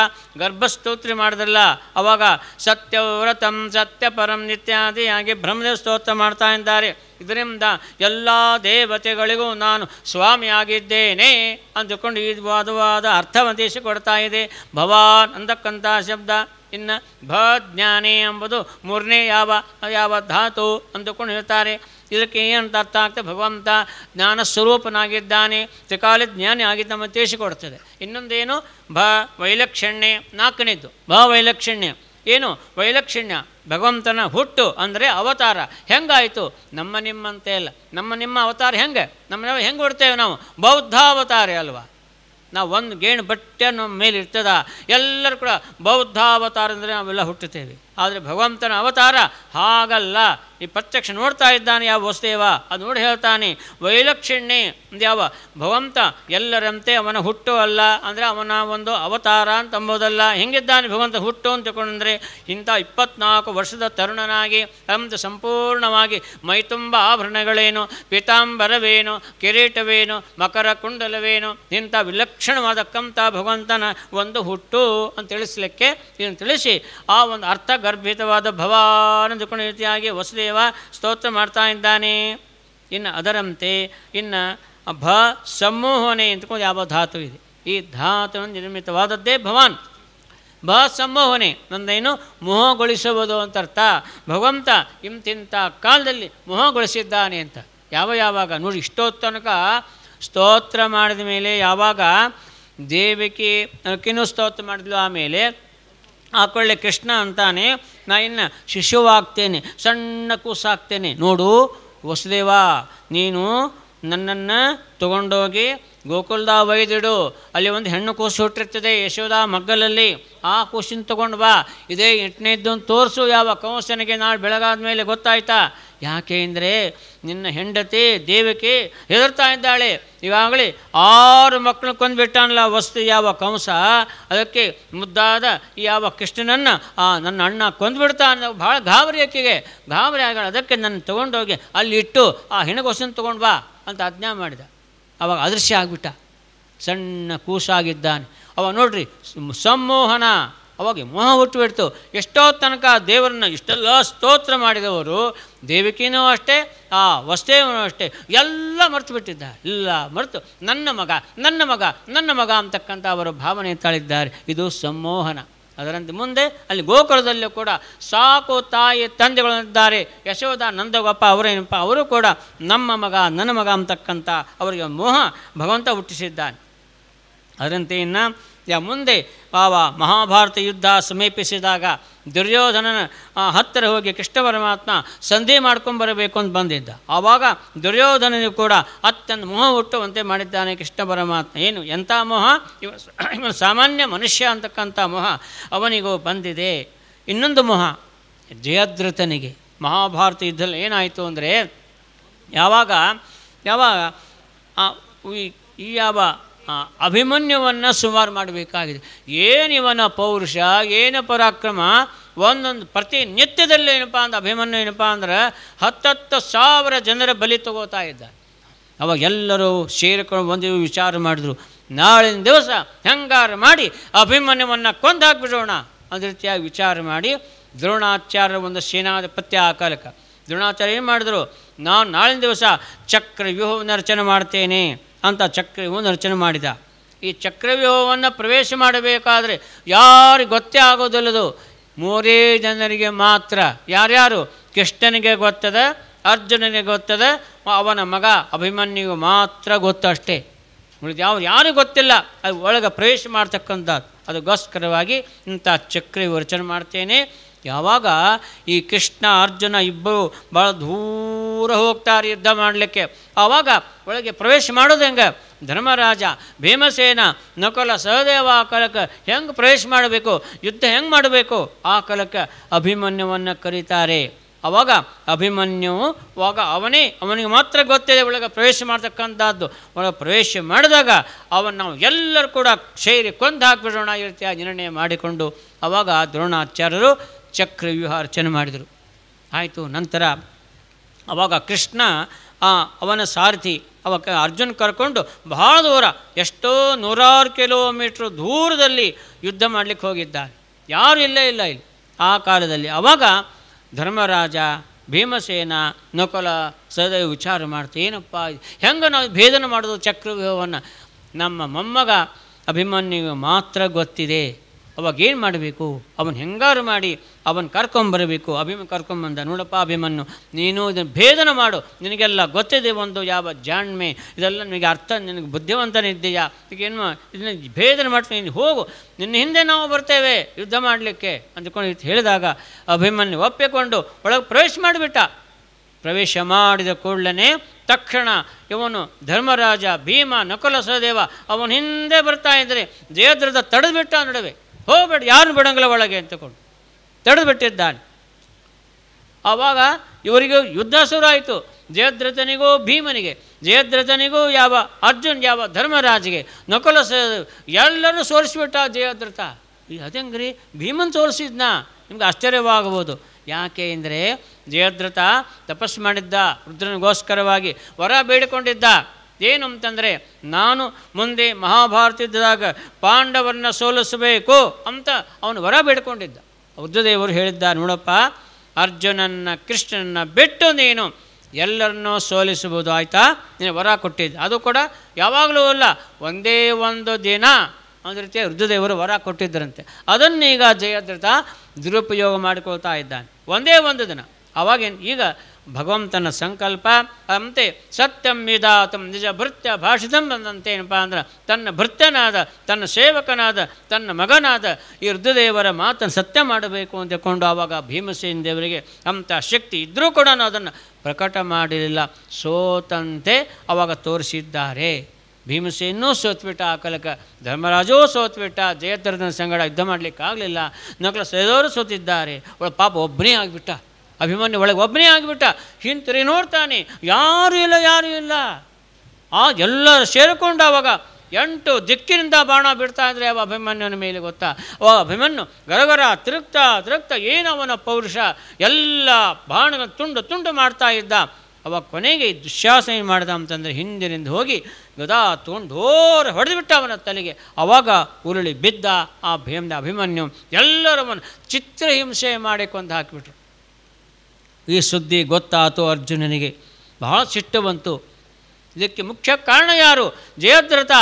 S1: ಗರ್ಭಸ್ತೋತ್ರಿ ಮಾಡಿದ್ರಲ್ಲ ಅವಾಗ ಸತ್ಯವ್ರತಂ ಸತ್ಯ ಪರಂ ನಿತ್ಯಾದಿಯಾಗಿ ಬ್ರಹ್ಮದೇವ ಸ್ತೋತ್ರ ಮಾಡ್ತಾ ಇದ್ದಾರೆ ಇದರಿಂದ ಎಲ್ಲ ದೇವತೆಗಳಿಗೂ ನಾನು ಸ್ವಾಮಿಯಾಗಿದ್ದೇನೆ ಅಂದುಕೊಂಡು ಈ ವಾದವಾದ ಅರ್ಥವಂದಿಸಿ ಕೊಡ್ತಾ ಇದೆ ಭವಾನ್ ಅಂದಕ್ಕಂಥ ಶಬ್ದ ಇನ್ನು ಭಜ್ಞಾನಿ ಎಂಬುದು ಮೂರನೇ ಯಾವ ಯಾವ ಧಾತು ಅಂದುಕೊಂಡು ಹೇಳ್ತಾರೆ ಇದಕ್ಕೆ ಏನಂತ ಅರ್ಥ ಆಗ್ತದೆ ಭಗವಂತ ಸ್ವರೂಪನಾಗಿದ್ದಾನೆ ತ್ರಿಕಾಲ ಜ್ಞಾನಿ ಆಗಿದ್ದ ನಮ್ಮ ತಿಳಿಸಿಕೊಡ್ತದೆ ಇನ್ನೊಂದೇನು ಭ ವೈಲಕ್ಷಣ್ಯ ನಾಲ್ಕನೇದು ಭ ವೈಲಕ್ಷಣ್ಯ ಏನು ವೈಲಕ್ಷಣ್ಯ ಭಗವಂತನ ಹುಟ್ಟು ಅಂದರೆ ಅವತಾರ ಹೆಂಗಾಯಿತು ನಮ್ಮ ನಿಮ್ಮಂತೆ ಅಲ್ಲ ನಮ್ಮ ನಿಮ್ಮ ಅವತಾರ ಹೆಂಗೆ ನಮ್ಮ ಹೆಂಗೆ ಹುಡ್ತೇವೆ ನಾವು ಅವತಾರ ಅಲ್ವಾ ನಾವು ಒಂದು ಗೇಣು ಬಟ್ಟೆ ನಮ್ಮ ಮೇಲೆ ಇರ್ತದ ಎಲ್ಲರೂ ಕೂಡ ಬೌದ್ಧಾವತಾರ ಅಂದರೆ ನಾವೆಲ್ಲ ಹುಟ್ಟುತ್ತೇವೆ ಆದರೆ ಭಗವಂತನ ಅವತಾರ ಹಾಗಲ್ಲ ಈ ಪ್ರತ್ಯಕ್ಷ ನೋಡ್ತಾ ಇದ್ದಾನೆ ಯಾವ ವಸುದೇವ ಅದು ನೋಡಿ ಹೇಳ್ತಾನೆ ವೈಲಕ್ಷಿಣ್ಯ ಯಾವ ಭಗವಂತ ಎಲ್ಲರಂತೆ ಅವನ ಹುಟ್ಟು ಅಲ್ಲ ಅಂದರೆ ಅವನ ಒಂದು ಅವತಾರ ಅಂತ ಅಂಬೋದಲ್ಲ ಹೆಂಗಿದ್ದಾನೆ ಭಗವಂತ ಹುಟ್ಟು ಅಂತ ತಿಳ್ಕೊಂಡ್ರೆ ಇಂಥ ಇಪ್ಪತ್ನಾಲ್ಕು ವರ್ಷದ ತರುಣನಾಗಿ ಅಂತ ಸಂಪೂರ್ಣವಾಗಿ ಮೈತುಂಬ ಆಭರಣಗಳೇನು ಪೀತಾಂಬರವೇನು ಕಿರೀಟವೇನು ಮಕರ ಕುಂಡಲವೇನು ಇಂಥ ವಿಲಕ್ಷಣವಾದಕ್ಕಂಥ ಭಗವಂತನ ಒಂದು ಹುಟ್ಟು ಅಂತ ತಿಳಿಸ್ಲಿಕ್ಕೆ ಇದನ್ನು ತಿಳಿಸಿ ಆ ಒಂದು ಅರ್ಥ ಗರ್ಭಿತವಾದ ಭವಾನಂದ ರೀತಿಯಾಗಿ ವಸುದೇವ ಸ್ತೋತ್ರ ಮಾಡ್ತಾ ಇದ್ದಾನೆ ಇನ್ನು ಅದರಂತೆ ಇನ್ನು ಭ ಸಮೂಹನೆ ಅಂತಕೊಂಡು ಯಾವ ಧಾತು ಇದೆ ಈ ಧಾತು ನಿರ್ಮಿತವಾದದ್ದೇ ಭವಾನ್ ಬ ಸಂಭವನೆ ನಂದೇನು ಮೋಹಗೊಳಿಸುವುದು ಅಂತ ಅರ್ಥ ಭಗವಂತ ಇಂತಿಂಥ ಕಾಲದಲ್ಲಿ ಮೋಹಗೊಳಿಸಿದ್ದಾನೆ ಅಂತ ಯಾವ ಯಾವಾಗ ನೋಡಿ ತನಕ ಸ್ತೋತ್ರ ಮಾಡಿದ ಮೇಲೆ ಯಾವಾಗ ದೇವಿಕೆ ಕಿನ್ನು ಸ್ತೋತ್ರ ಮಾಡಿದ್ಲು ಆಮೇಲೆ ಆ ಕೊಳ್ಳೆ ಕೃಷ್ಣ ಅಂತಾನೆ ನಾ ಇನ್ನು ಶಿಶುವಾಗ್ತೇನೆ ಸಣ್ಣ ಕೂಸಾಗ್ತೇನೆ ನೋಡು ವಸುದೇವ ನೀನು ನನ್ನನ್ನು ತಗೊಂಡೋಗಿ ಗೋಕುಲ್ದ ವೈದ್ಯಡು ಅಲ್ಲಿ ಒಂದು ಹೆಣ್ಣು ಕೂಸು ಹುಟ್ಟಿರ್ತದೆ ಯಶೋದ ಮಗ್ಗಲಲ್ಲಿ ಆ ಕೂಸಿನ ತೊಗೊಂಡು ಬಾ ಇದೇ ಎಂಟನೇದ್ದು ತೋರಿಸು ಯಾವ ಕಂಸನಿಗೆ ನಾಳೆ ಬೆಳಗಾದ ಮೇಲೆ ಗೊತ್ತಾಯ್ತಾ ಯಾಕೆ ಅಂದರೆ ನಿನ್ನ ಹೆಂಡತಿ ದೇವಕಿ ಹೆದರ್ತಾ ಇದ್ದಾಳೆ ಈಗಾಗಲೇ ಆರು ಮಕ್ಕಳು ಕೊಂದ್ಬಿಟ್ಟಾನಲ್ಲ ವಸ್ತು ಯಾವ ಕಂಸ ಅದಕ್ಕೆ ಮುದ್ದಾದ ಯಾವ ಕೃಷ್ಣನನ್ನು ಆ ನನ್ನ ಅಣ್ಣ ಅನ್ನೋ ಭಾಳ ಗಾಬರಿ ಆಕೆಗೆ ಗಾಬರಿ ಆಗಲ್ಲ ಅದಕ್ಕೆ ನನ್ನ ಅಲ್ಲಿ ಅಲ್ಲಿಟ್ಟು ಆ ಹೆಣಗೋಸನ್ನು ತೊಗೊಂಡು ಬಾ ಅಂತ ಆಜ್ಞಾ ಮಾಡಿದ ಅವಾಗ ಅದೃಶ್ಯ ಆಗಿಬಿಟ್ಟ ಸಣ್ಣ ಕೂಸಾಗಿದ್ದಾನೆ ಅವಾಗ ನೋಡ್ರಿ ಸಂಮೋಹನ ಅವಾಗ ಮೋಹ ಹುಟ್ಟು ಎಷ್ಟೋ ತನಕ ದೇವರನ್ನ ಇಷ್ಟೆಲ್ಲ ಸ್ತೋತ್ರ ಮಾಡಿದವರು ದೇವಿಕಿನೂ ಅಷ್ಟೇ ಆ ವಸ್ತೇವನೂ ಅಷ್ಟೇ ಎಲ್ಲ ಮರೆತು ಬಿಟ್ಟಿದ್ದ ಎಲ್ಲ ಮರೆತು ನನ್ನ ಮಗ ನನ್ನ ಮಗ ನನ್ನ ಮಗ ಅಂತಕ್ಕಂಥ ಅವರ ಭಾವನೆ ತಾಳಿದ್ದಾರೆ ಇದು ಸಂಮೋಹನ ಅದರಂತೆ ಮುಂದೆ ಅಲ್ಲಿ ಗೋಕುಲದಲ್ಲೂ ಕೂಡ ಸಾಕು ತಾಯಿ ತಂದೆಗಳಿದ್ದಾರೆ ಯಶೋಧ ನಂದಗಪ್ಪ ಅವರೇನಪ್ಪ ಅವರು ಕೂಡ ನಮ್ಮ ಮಗ ನನ್ನ ಮಗ ಅಂತಕ್ಕಂಥ ಅವರಿಗೆ ಮೋಹ ಭಗವಂತ ಹುಟ್ಟಿಸಿದ್ದಾನೆ ಅದರಂತೆ ಇನ್ನು ಮುಂದೆ ಪಾವ ಮಹಾಭಾರತ ಯುದ್ಧ ಸಮೀಪಿಸಿದಾಗ ದುರ್ಯೋಧನನ ಹತ್ತಿರ ಹೋಗಿ ಕೃಷ್ಣ ಪರಮಾತ್ಮ ಸಂಧಿ ಮಾಡ್ಕೊಂಬರಬೇಕು ಅಂತ ಬಂದಿದ್ದ ಆವಾಗ ದುರ್ಯೋಧನನು ಕೂಡ ಅತ್ಯಂತ ಮೊಹ ಹುಟ್ಟುವಂತೆ ಮಾಡಿದ್ದಾನೆ ಕೃಷ್ಣ ಪರಮಾತ್ಮ ಏನು ಎಂಥ ಮೊಹ ಇವ ಇವನು ಸಾಮಾನ್ಯ ಮನುಷ್ಯ ಅಂತಕ್ಕಂಥ ಮೊಹ ಅವನಿಗೂ ಬಂದಿದೆ ಇನ್ನೊಂದು ಮೊಹ ಜಯದ್ರತನಿಗೆ ಮಹಾಭಾರತ ಯುದ್ಧದಲ್ಲಿ ಏನಾಯಿತು ಅಂದರೆ ಯಾವಾಗ ಯಾವಾಗ ಈ ಯಾವ ಅಭಿಮನ್ಯುವನ್ನು ಸುಮಾರು ಮಾಡಬೇಕಾಗಿದೆ ಏನಿವನ ಪೌರುಷ ಏನು ಪರಾಕ್ರಮ ಒಂದೊಂದು ಪ್ರತಿ ನಿತ್ಯದಲ್ಲಿ ಏನಪ್ಪ ಅಂದ್ರೆ ಅಭಿಮನ್ಯು ಏನಪ್ಪ ಅಂದ್ರೆ ಹತ್ತತ್ತು ಸಾವಿರ ಜನರ ಬಲಿ ತಗೋತಾ ಇದ್ದ ಅವಾಗೆಲ್ಲರೂ ಸೇರಿಕೊಂಡು ಒಂದು ವಿಚಾರ ಮಾಡಿದ್ರು ನಾಳಿನ ದಿವಸ ಹೆಂಗಾರು ಮಾಡಿ ಅಭಿಮನ್ಯವನ್ನು ಕೊಂದಾಕ್ಬಿಡೋಣ ಅಂದ ರೀತಿಯಾಗಿ ವಿಚಾರ ಮಾಡಿ ದ್ರೋಣಾಚಾರ್ಯ ಒಂದು ಸೇನಾಧಿಪತ್ಯ ಆ ಕಾಲಕ್ಕೆ ದ್ರೋಣಾಚಾರ್ಯ ಏನು ಮಾಡಿದ್ರು ನಾನು ನಾಳಿನ ದಿವಸ ಚಕ್ರ ವ್ಯೂಹವನ್ನು ರಚನೆ ಮಾಡ್ತೇನೆ ಅಂತ ಚಕ್ರವ್ಯೂಹವನ್ನು ರಚನೆ ಮಾಡಿದ ಈ ಚಕ್ರವ್ಯೂಹವನ್ನು ಪ್ರವೇಶ ಮಾಡಬೇಕಾದ್ರೆ ಯಾರಿಗೆ ಗೊತ್ತೇ ಆಗೋದಿಲ್ಲದು ಮೂರೇ ಜನರಿಗೆ ಮಾತ್ರ ಯಾರ್ಯಾರು ಕೃಷ್ಣನಿಗೆ ಗೊತ್ತದ ಅರ್ಜುನನಿಗೆ ಗೊತ್ತದ ಅವನ ಮಗ ಅಭಿಮನ್ಯು ಮಾತ್ರ ಗೊತ್ತಷ್ಟೇ ಉಳಿದು ಯಾವ ಯಾರಿಗೂ ಗೊತ್ತಿಲ್ಲ ಅದು ಒಳಗೆ ಪ್ರವೇಶ ಮಾಡ್ತಕ್ಕಂಥದ್ದು ಅದಕ್ಕೋಸ್ಕರವಾಗಿ ಇಂಥ ಚಕ್ರ ರಚನೆ ಮಾಡ್ತೇನೆ ಯಾವಾಗ ಈ ಕೃಷ್ಣ ಅರ್ಜುನ ಇಬ್ಬರು ಭಾಳ ದೂರ ಹೋಗ್ತಾರೆ ಯುದ್ಧ ಮಾಡಲಿಕ್ಕೆ ಆವಾಗ ಒಳಗೆ ಪ್ರವೇಶ ಮಾಡೋದು ಹೆಂಗೆ ಧರ್ಮರಾಜ ಭೀಮಸೇನ ನಕಲ ಸಹದೇವ ಆ ಕಲಕ್ಕೆ ಹೆಂಗೆ ಪ್ರವೇಶ ಮಾಡಬೇಕು ಯುದ್ಧ ಹೆಂಗೆ ಮಾಡಬೇಕು ಆ ಕಾಲಕ್ಕೆ ಅಭಿಮನ್ಯುವನ್ನು ಕರೀತಾರೆ ಆವಾಗ ಅಭಿಮನ್ಯು ಆವಾಗ ಅವನೇ ಅವನಿಗೆ ಮಾತ್ರ ಗೊತ್ತಿದೆ ಒಳಗೆ ಪ್ರವೇಶ ಮಾಡ್ತಕ್ಕಂಥದ್ದು ಒಳಗೆ ಪ್ರವೇಶ ಮಾಡಿದಾಗ ಅವನ್ನ ನಾವು ಎಲ್ಲರೂ ಕೂಡ ಸೇರಿ ಕೊಂದು ಹಾಕಿಬಿಡೋಣ ಈ ನಿರ್ಣಯ ಮಾಡಿಕೊಂಡು ಆವಾಗ ದ್ರೋಣಾಚಾರ್ಯರು ಚಕ್ರವ್ಯೂಹ ಅರ್ಚನೆ ಮಾಡಿದರು ಆಯಿತು ನಂತರ ಅವಾಗ ಕೃಷ್ಣ ಅವನ ಸಾರಥಿ ಅವ ಅರ್ಜುನ್ ಕರ್ಕೊಂಡು ಬಹಳ ದೂರ ಎಷ್ಟೋ ನೂರಾರು ಕಿಲೋಮೀಟ್ರ್ ದೂರದಲ್ಲಿ ಯುದ್ಧ ಮಾಡಲಿಕ್ಕೆ ಹೋಗಿದ್ದಾರೆ ಯಾರು ಇಲ್ಲೇ ಇಲ್ಲ ಇಲ್ಲಿ ಆ ಕಾಲದಲ್ಲಿ ಅವಾಗ ಧರ್ಮರಾಜ ಭೀಮಸೇನ ನಕುಲ ಸದೈ ವಿಚಾರ ಮಾಡ್ತೀವಿ ಏನಪ್ಪ ಹೆಂಗೆ ನಾವು ಭೇದನ ಮಾಡೋದು ಚಕ್ರವ್ಯೂಹವನ್ನು ನಮ್ಮ ಮೊಮ್ಮಗ ಅಭಿಮನ್ಯು ಮಾತ್ರ ಗೊತ್ತಿದೆ ಅವಾಗೇನು ಮಾಡಬೇಕು ಅವನು ಹೆಂಗಾರು ಮಾಡಿ ಅವನು ಕರ್ಕೊಂಬರಬೇಕು ಅಭಿಮ ಕರ್ಕೊಂಬಂದ ನೋಡಪ್ಪ ಅಭಿಮನ್ನು ನೀನು ಇದನ್ನು ಭೇದನ ಮಾಡು ನಿನಗೆಲ್ಲ ಗೊತ್ತಿದೆ ಒಂದು ಯಾವ ಜಾಣ್ಮೆ ಇದೆಲ್ಲ ನಿನಗೆ ಅರ್ಥ ನಿನಗೆ ಬುದ್ಧಿವಂತನಿದ್ದೀಯಾ ಏನು ಇದನ್ನ ಭೇದನ ಮಾಡ್ತೀನಿ ನೀನು ಹೋಗು ನಿನ್ನ ಹಿಂದೆ ನಾವು ಬರ್ತೇವೆ ಯುದ್ಧ ಮಾಡಲಿಕ್ಕೆ ಅಂದ್ಕೊಂಡು ಹೇಳಿದಾಗ ಅಭಿಮನ್ಯು ಒಪ್ಪಿಕೊಂಡು ಒಳಗೆ ಪ್ರವೇಶ ಮಾಡಿಬಿಟ್ಟ ಪ್ರವೇಶ ಮಾಡಿದ ಕೂಡಲೇ ತಕ್ಷಣ ಇವನು ಧರ್ಮರಾಜ ಭೀಮ ನಕುಲ ಸಹದೇವ ಅವನ ಹಿಂದೆ ಬರ್ತಾ ಇದ್ದರೆ ಜಯದ್ರದ ತಡೆದುಬಿಟ್ಟ ನಡುವೆ ಹೋಗ್ಬೇಡ ಯಾರು ಬಿಡಂಗಿಲ್ಲ ಒಳಗೆ ಅಂತಕೊಂಡು ಬಿಟ್ಟಿದ್ದಾನೆ ಆವಾಗ ಇವರಿಗೂ ಯುದ್ಧ ಶುರುವಾಯಿತು ಜಯದ್ರಥನಿಗೂ ಭೀಮನಿಗೆ ಜಯದ್ರಥನಿಗೂ ಯಾವ ಅರ್ಜುನ್ ಯಾವ ಧರ್ಮರಾಜ್ಗೆ ನಕುಲ ಎಲ್ಲರೂ ಸೋಲಿಸ್ಬಿಟ್ಟ ಜಯದ್ರಥ ಅದಂಗ್ರಿ ಭೀಮನ್ ಸೋಲಿಸಿದ್ನ ನಿಮ್ಗೆ ಆಶ್ಚರ್ಯವಾಗಬಹುದು ಯಾಕೆ ಅಂದರೆ ಜಯದ್ರಥ ತಪಸ್ಸು ಮಾಡಿದ್ದ ರುದ್ರನಿಗೋಸ್ಕರವಾಗಿ ವರ ಬೇಡಿಕೊಂಡಿದ್ದ ಏನು ಅಂತಂದರೆ ನಾನು ಮುಂದೆ ಇದ್ದಾಗ ಪಾಂಡವರನ್ನ ಸೋಲಿಸಬೇಕು ಅಂತ ಅವನು ವರ ಬೇಡ್ಕೊಂಡಿದ್ದ ಬುದ್ಧದೇವರು ಹೇಳಿದ್ದ ನೋಡಪ್ಪ ಅರ್ಜುನನ್ನ ಕೃಷ್ಣನನ್ನ ಬಿಟ್ಟು ನೀನು ಎಲ್ಲರನ್ನೂ ಸೋಲಿಸಬಹುದು ಆಯಿತಾ ನೀನು ವರ ಕೊಟ್ಟಿದ್ದ ಅದು ಕೂಡ ಯಾವಾಗಲೂ ಅಲ್ಲ ಒಂದೇ ಒಂದು ದಿನ ಒಂದು ರೀತಿಯ ರುದ್ರದೇವರು ವರ ಕೊಟ್ಟಿದ್ದರಂತೆ ಅದನ್ನೀಗ ಜಯದ್ರತ ದುರುಪಯೋಗ ಮಾಡಿಕೊಳ್ತಾ ಇದ್ದಾನೆ ಒಂದೇ ಒಂದು ದಿನ ಅವಾಗೇನು ಈಗ ಭಗವಂತನ ಸಂಕಲ್ಪ ಅಂತೆ ತಮ್ಮ ನಿಜ ಭೃತ್ಯ ಭಾಷಿತಂ ಬಂದಂತೆ ಏನಪ್ಪ ಅಂದ್ರೆ ತನ್ನ ಭೃತ್ಯನಾದ ತನ್ನ ಸೇವಕನಾದ ತನ್ನ ಮಗನಾದ ಈ ರುದ್ರದೇವರ ಮಾತನ್ನು ಸತ್ಯ ಮಾಡಬೇಕು ಅಂತಕೊಂಡು ಆವಾಗ ಭೀಮಸೇನ ದೇವರಿಗೆ ಅಂಥ ಶಕ್ತಿ ಇದ್ದರೂ ಕೂಡ ಅದನ್ನು ಪ್ರಕಟ ಮಾಡಿರಲಿಲ್ಲ ಸೋತಂತೆ ಆವಾಗ ತೋರಿಸಿದ್ದಾರೆ ಭೀಮಸೇನೂ ಸೋತ್ಬಿಟ್ಟ ಆ ಕಲಕ ಧರ್ಮರಾಜೂ ಸೋತ್ಬಿಟ್ಟ ಜಯತರದ ಸಂಗಡ ಯುದ್ಧ ಆಗಲಿಲ್ಲ ನಕಲ ಸೇದೋರು ಸೋತಿದ್ದಾರೆ ಅವಳ ಪಾಪ ಒಬ್ಬನೇ ಆಗಿಬಿಟ್ಟ ಅಭಿಮನ್ಯು ಒಳಗೆ ಒಬ್ಬನೇ ಆಗಿಬಿಟ್ಟ ಹಿಂತಿರಿ ನೋಡ್ತಾನೆ ಯಾರೂ ಇಲ್ಲ ಯಾರೂ ಇಲ್ಲ ಆ ಎಲ್ಲ ಸೇರಿಕೊಂಡು ಆವಾಗ ಎಂಟು ದಿಕ್ಕಿನಿಂದ ಬಾಣ ಬಿಡ್ತಾ ಇದ್ರೆ ಅವ ಅಭಿಮನ್ಯನ ಮೇಲೆ ಗೊತ್ತಾ ಅವ ಅಭಿಮನ್ಯು ಗರಗರ ತಿರುಗ್ತ ತಿರುಗ್ತ ಏನವನ ಪೌರುಷ ಎಲ್ಲ ಬಾಣ ತುಂಡು ತುಂಡು ಮಾಡ್ತಾ ಇದ್ದ ಅವ ಕೊನೆಗೆ ದುಶ್ಯಾಸನ ಮಾಡಿದ ಅಂತಂದರೆ ಹಿಂದಿನಿಂದ ಹೋಗಿ ಗದಾ ತೊಗೊಂಡು ಹೋರ ಹೊಡೆದುಬಿಟ್ಟ ಅವನ ತಲೆಗೆ ಅವಾಗ ಉರುಳಿ ಬಿದ್ದ ಆ ಭೀಮ್ನ ಅಭಿಮನ್ಯು ಎಲ್ಲರವನ್ನ ಚಿತ್ರಹಿಂಸೆ ಮಾಡಿ ಕೊಂದು ಹಾಕಿಬಿಟ್ರು ಈ ಸುದ್ದಿ ಗೊತ್ತಾಯಿತು ಅರ್ಜುನನಿಗೆ ಬಹಳ ಸಿಟ್ಟು ಬಂತು ಇದಕ್ಕೆ ಮುಖ್ಯ ಕಾರಣ ಯಾರು ಜಯದ್ರಥ